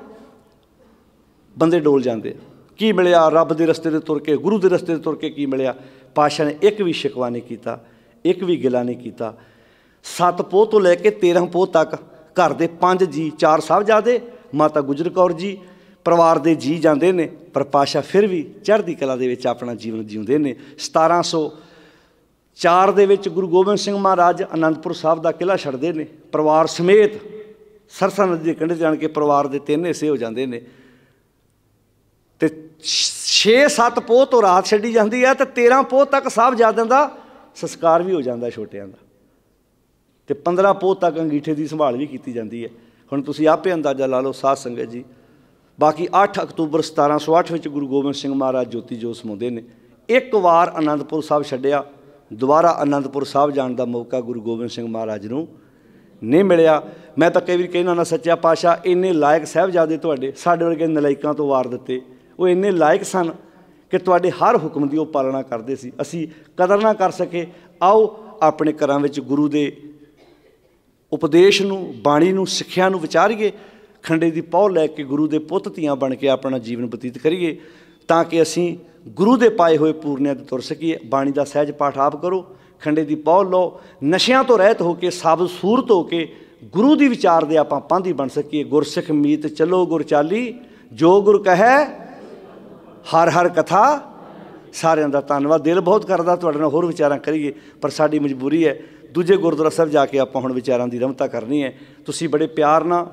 ਬੰਦੇ ਡੋਲ ਜਾਂਦੇ ਕੀ ਮਿਲਿਆ ਰੱਬ ਦੇ ਰਸਤੇ ਤੇ ਤੁਰ ਕੇ ਗੁਰੂ ਦੇ ਰਸਤੇ ਤੇ ਤੁਰ ਕੇ ਕੀ ਮਿਲਿਆ ਪਾਸ਼ਾ ਨੇ ਇੱਕ ਵੀ ਸ਼ਿਕਵਾ ਨਹੀਂ ਕੀਤਾ ਇੱਕ ਵੀ ਗਿਲਾ ਨਹੀਂ ਕੀਤਾ ਸੱਤ ਪੋਹ ਤੋਂ ਲੈ ਕੇ 13 ਪੋਹ ਤੱਕ ਘਰ ਦੇ ਪੰਜ ਜੀ ਚਾਰ ਸਾਹਿਬਜ਼ਾਦੇ ਮਾਤਾ ਗੁਜਰ ਕੌਰ ਜੀ ਪਰਿਵਾਰ ਦੇ ਜੀ ਜਾਂਦੇ ਨੇ ਪਰ ਪਾਸ਼ਾ ਫਿਰ ਵੀ ਚੜ੍ਹਦੀ ਕਲਾ ਦੇ ਵਿੱਚ ਆਪਣਾ ਜੀਵਨ ਜਿਉਂਦੇ ਨੇ 1704 ਦੇ ਵਿੱਚ ਗੁਰੂ ਗੋਬਿੰਦ ਸਿੰਘ ਮਹਾਰਾਜ ਅਨੰਦਪੁਰ ਸਾਹਿਬ ਦਾ ਕਿਲਾ ਛੱਡਦੇ ਨੇ ਪਰਿਵਾਰ ਸਮੇਤ ਸਰਸਾ ਨਦੀ ਦੇ ਕੰਢੇ ਜਾਣ ਕੇ ਪਰਿਵਾਰ ਦੇ ਤਿੰਨ ਹਿੱਸੇ ਹੋ ਜਾਂਦੇ ਨੇ ਤੇ 6-7 ਪੋਹ ਤੋਂ ਰਾਤ ਛੱਡੀ ਜਾਂਦੀ ਹੈ ਤੇ 13 ਪੋਹ ਤੱਕ ਜਾਦਿਆਂ ਦਾ ਸੰਸਕਾਰ ਵੀ ਹੋ ਜਾਂਦਾ ਛੋਟਿਆਂ ਦਾ ਤੇ 15 ਪੋਹ ਤੱਕ ਅੰਗੀਠੇ ਦੀ ਸੰਭਾਲ ਵੀ ਕੀਤੀ ਜਾਂਦੀ ਹੈ ਹੁਣ ਤੁਸੀਂ ਆਪੇ ਅੰਦਾਜ਼ਾ ਲਾ ਲਓ ਸਾਧ ਸੰਗਤ ਜੀ ਬਾਕੀ 8 ਅਕਤੂਬਰ 1708 ਵਿੱਚ ਗੁਰੂ ਗੋਬਿੰਦ ਸਿੰਘ ਮਹਾਰਾਜ ਜੋਤੀ ਜੋਤ ਸਮਾਉਂਦੇ ਨੇ ਇੱਕ ਵਾਰ ਅਨੰਦਪੁਰ ਸਾਹਿਬ ਛੱਡਿਆ ਦੁਬਾਰਾ ਅਨੰਦਪੁਰ ਸਾਹਿਬ ਜਾਣ ਦਾ ਮੌਕਾ ਗੁਰੂ ਗੋਬਿੰਦ ਸਿੰਘ ਮਹਾਰਾਜ ਨੂੰ ਨਹੀਂ ਮਿਲਿਆ ਮੈਂ ਤਾਂ ਕਈ ਵਾਰ ਕਹਿਣਾ ਨਾ ਸੱਚਾ ਪਾਸ਼ਾ ਇੰਨੇ ਲਾਇਕ ਸਹਿਬਜ਼ਾਦੇ ਤੁਹਾਡੇ ਸਾਡੇ ਵਰਗੇ ਨਲਾਇਕਾਂ ਤੋਂ ਵਾਰ ਦਿੱਤੇ ਉਹ ਇੰਨੇ ਲਾਇਕ ਸਨ ਕਿ ਤੁਹਾਡੇ ਹਰ ਹੁਕਮ ਦੀ ਉਹ ਪਾਲਣਾ ਕਰਦੇ ਸੀ ਅਸੀਂ ਕਦਰ ਨਾ ਕਰ ਸਕੇ ਆਓ ਆਪਣੇ ਘਰਾਂ ਵਿੱਚ ਗੁਰੂ ਦੇ ਉਪਦੇਸ਼ ਨੂੰ ਬਾਣੀ ਨੂੰ ਸਿੱਖਿਆ ਨੂੰ ਵਿਚਾਰੀਏ ਖੰਡੇ ਦੀ ਪੌ ਲੈ ਕੇ ਗੁਰੂ ਦੇ ਪੁੱਤ ਧੀਆਂ ਬਣ ਕੇ ਆਪਣਾ ਜੀਵਨ ਬਤੀਤ ਕਰੀਏ ਤਾਂ ਕਿ ਅਸੀਂ ਗੁਰੂ ਦੇ ਪਾਏ ਹੋਏ ਪੂਰਨਿਆਂ ਤੇ ਤੁਰ ਸਕੀਏ ਬਾਣੀ ਦਾ ਸਹਿਜ ਪਾਠ ਆਪ ਕਰੋ ਖੰਡੇ ਦੀ ਪੌ ਲਓ ਨਸ਼ਿਆਂ ਤੋਂ ਰਹਿਤ ਹੋ ਕੇ ਸਭ ਸੂਰਤ ਹੋ ਕੇ ਗੁਰੂ ਦੀ ਵਿਚਾਰ ਦੇ ਆਪਾਂ ਪਾਂਧੀ ਬਣ ਸਕੀਏ ਗੁਰਸਿੱਖ ਮੀਤ ਚੱਲੋ ਗੁਰਚਾਲੀ ਜੋ ਗੁਰ ਕਹੈ ਹਰ ਹਰ ਕਥਾ ਸਾਰਿਆਂ ਦਾ ਧੰਨਵਾਦ ਦਿਲ ਬਹੁਤ ਕਰਦਾ ਤੁਹਾਡੇ ਨਾਲ ਹੋਰ ਵਿਚਾਰਾਂ ਕਰੀਏ ਪਰ ਸਾਡੀ ਮਜਬੂਰੀ ਹੈ ਦੂਜੇ ਗੁਰਦੁਆਰਾ ਸਾਹਿਬ ਜਾ ਕੇ ਆਪਾਂ ਹੁਣ ਵਿਚਾਰਾਂ ਦੀ ਰਮਤਾ ਕਰਨੀ ਹੈ ਤੁਸੀਂ ਬੜੇ ਪਿਆਰ ਨਾਲ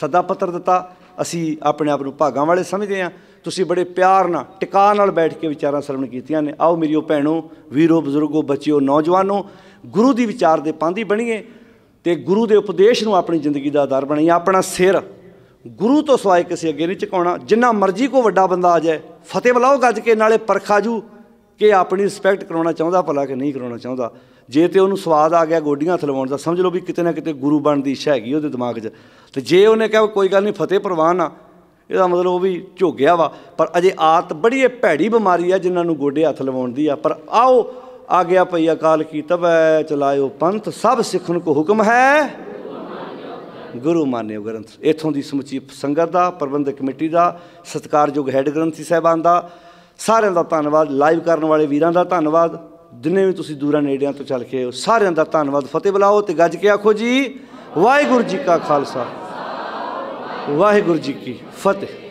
ਸਦਾ ਪੱਤਰ ਦਿੱਤਾ ਅਸੀਂ ਆਪਣੇ ਆਪ ਨੂੰ ਭਾਗਾਂ ਵਾਲੇ ਸਮਝਦੇ ਹਾਂ ਤੁਸੀਂ ਬੜੇ ਪਿਆਰ ਨਾਲ ਟਿਕਾ ਨਾਲ ਬੈਠ ਕੇ ਵਿਚਾਰਾਂ ਸਰਵਣ ਕੀਤੀਆਂ ਨੇ ਆਓ ਮੇਰੀਓ ਭੈਣੋ ਵੀਰੋ ਬਜ਼ੁਰਗੋ ਬੱਚਿਓ ਨੌਜਵਾਨੋ ਗੁਰੂ ਦੀ ਵਿਚਾਰ ਦੇ ਪਾਂਦੀ ਬਣੀਏ ਤੇ ਗੁਰੂ ਦੇ ਉਪਦੇਸ਼ ਨੂੰ ਆਪਣੀ ਜ਼ਿੰਦਗੀ ਦਾ ਆਧਾਰ ਬਣਾਈਏ ਆਪਣਾ ਸਿਰ ਗੁਰੂ ਤੋਂ ਸਵਾਇ ਕਿਸੇ ਅੱਗੇ ਨਹੀਂ ਝੁਕਾਉਣਾ ਜਿੰਨਾ ਮਰਜ਼ੀ ਕੋ ਵੱਡਾ ਬੰਦਾ ਆ ਜਾਏ ਫਤਿਹ ਬਲਾਓ ਗੱਜ ਕੇ ਨਾਲੇ ਪਰਖਾ ਜੂ ਕਿ ਆਪਣੀ ਰਿਸਪੈਕਟ ਕਰਾਉਣਾ ਚਾਹੁੰਦਾ ਭਲਾ ਕਿ ਨਹੀਂ ਕਰਾਉਣਾ ਚਾਹੁੰਦਾ ਜੇ ਤੇ ਉਹਨੂੰ ਸਵਾਦ ਆ ਗਿਆ ਗੋਡੀਆਂ ਥਲਵਾਉਣ ਦਾ ਸਮਝ ਲਓ ਵੀ ਕਿਤੇ ਨਾ ਕਿਤੇ ਗੁਰੂ ਬਣਨ ਦੀ ਇੱਛਾ ਹੈਗੀ ਉਹਦੇ ਦਿਮਾਗ 'ਚ ਤੇ ਜੇ ਉਹਨੇ ਕਿਹਾ ਕੋਈ ਗੱਲ ਨਹੀਂ ਫਤਿਹ ਪ੍ਰਵਾਨ ਆ ਇਹਦਾ ਮਤਲਬ ਉਹ ਵੀ ਝੁੱਗਿਆ ਵਾ ਪਰ ਅਜੇ ਆਤ ਬੜੀ ਇਹ ਭੈੜੀ ਬਿਮਾਰੀ ਆ ਜਿਨ੍ਹਾਂ ਨੂੰ ਗੋਡੇ ਹੱਥ ਲਵਾਉਣ ਦੀ ਆ ਪਰ ਆਓ ਆ ਗਿਆ ਭਈ ਅਕਾਲ ਕੀ ਤਬੈ ਚਲਾਇਓ ਪੰਥ ਸਭ ਸਿੱਖਣ ਕੋ ਹੁਕਮ ਹੈ ਗੁਰੂ ਮਾਨਿਓ ਗ੍ਰੰਥ ਇਥੋਂ ਦੀ ਸਮੁੱਚੀ ਸੰਗਤ ਦਾ ਪ੍ਰਬੰਧਕ ਕਮੇਟੀ ਦਾ ਸਤਿਕਾਰਯੋਗ ਹੈੱਡ ਗ੍ਰੰਥੀ ਸਾਹਿਬਾਨ ਦਾ ਸਾਰਿਆਂ ਦਾ ਧੰਨਵਾਦ ਲਾਈਵ ਕਰਨ ਵਾਲੇ ਵੀਰਾਂ ਦਾ ਧੰਨਵਾਦ ਜਿੰਨੇ ਵੀ ਤੁਸੀਂ ਦੂਰਾਂ ਨੇੜਿਆਂ ਤੋਂ ਚੱਲ ਕੇ ਸਾਰਿਆਂ ਦਾ ਧੰਨਵਾਦ ਫਤਿਹ ਬੁਲਾਓ ਤੇ ਗੱਜ ਕੇ ਆਖੋ ਜੀ ਵਾਹਿਗੁਰੂ ਜੀ ਕਾ ਖਾਲਸਾ ਵਾਹਿਗੁਰੂ ਜੀ ਕੀ ਫਤਿਹ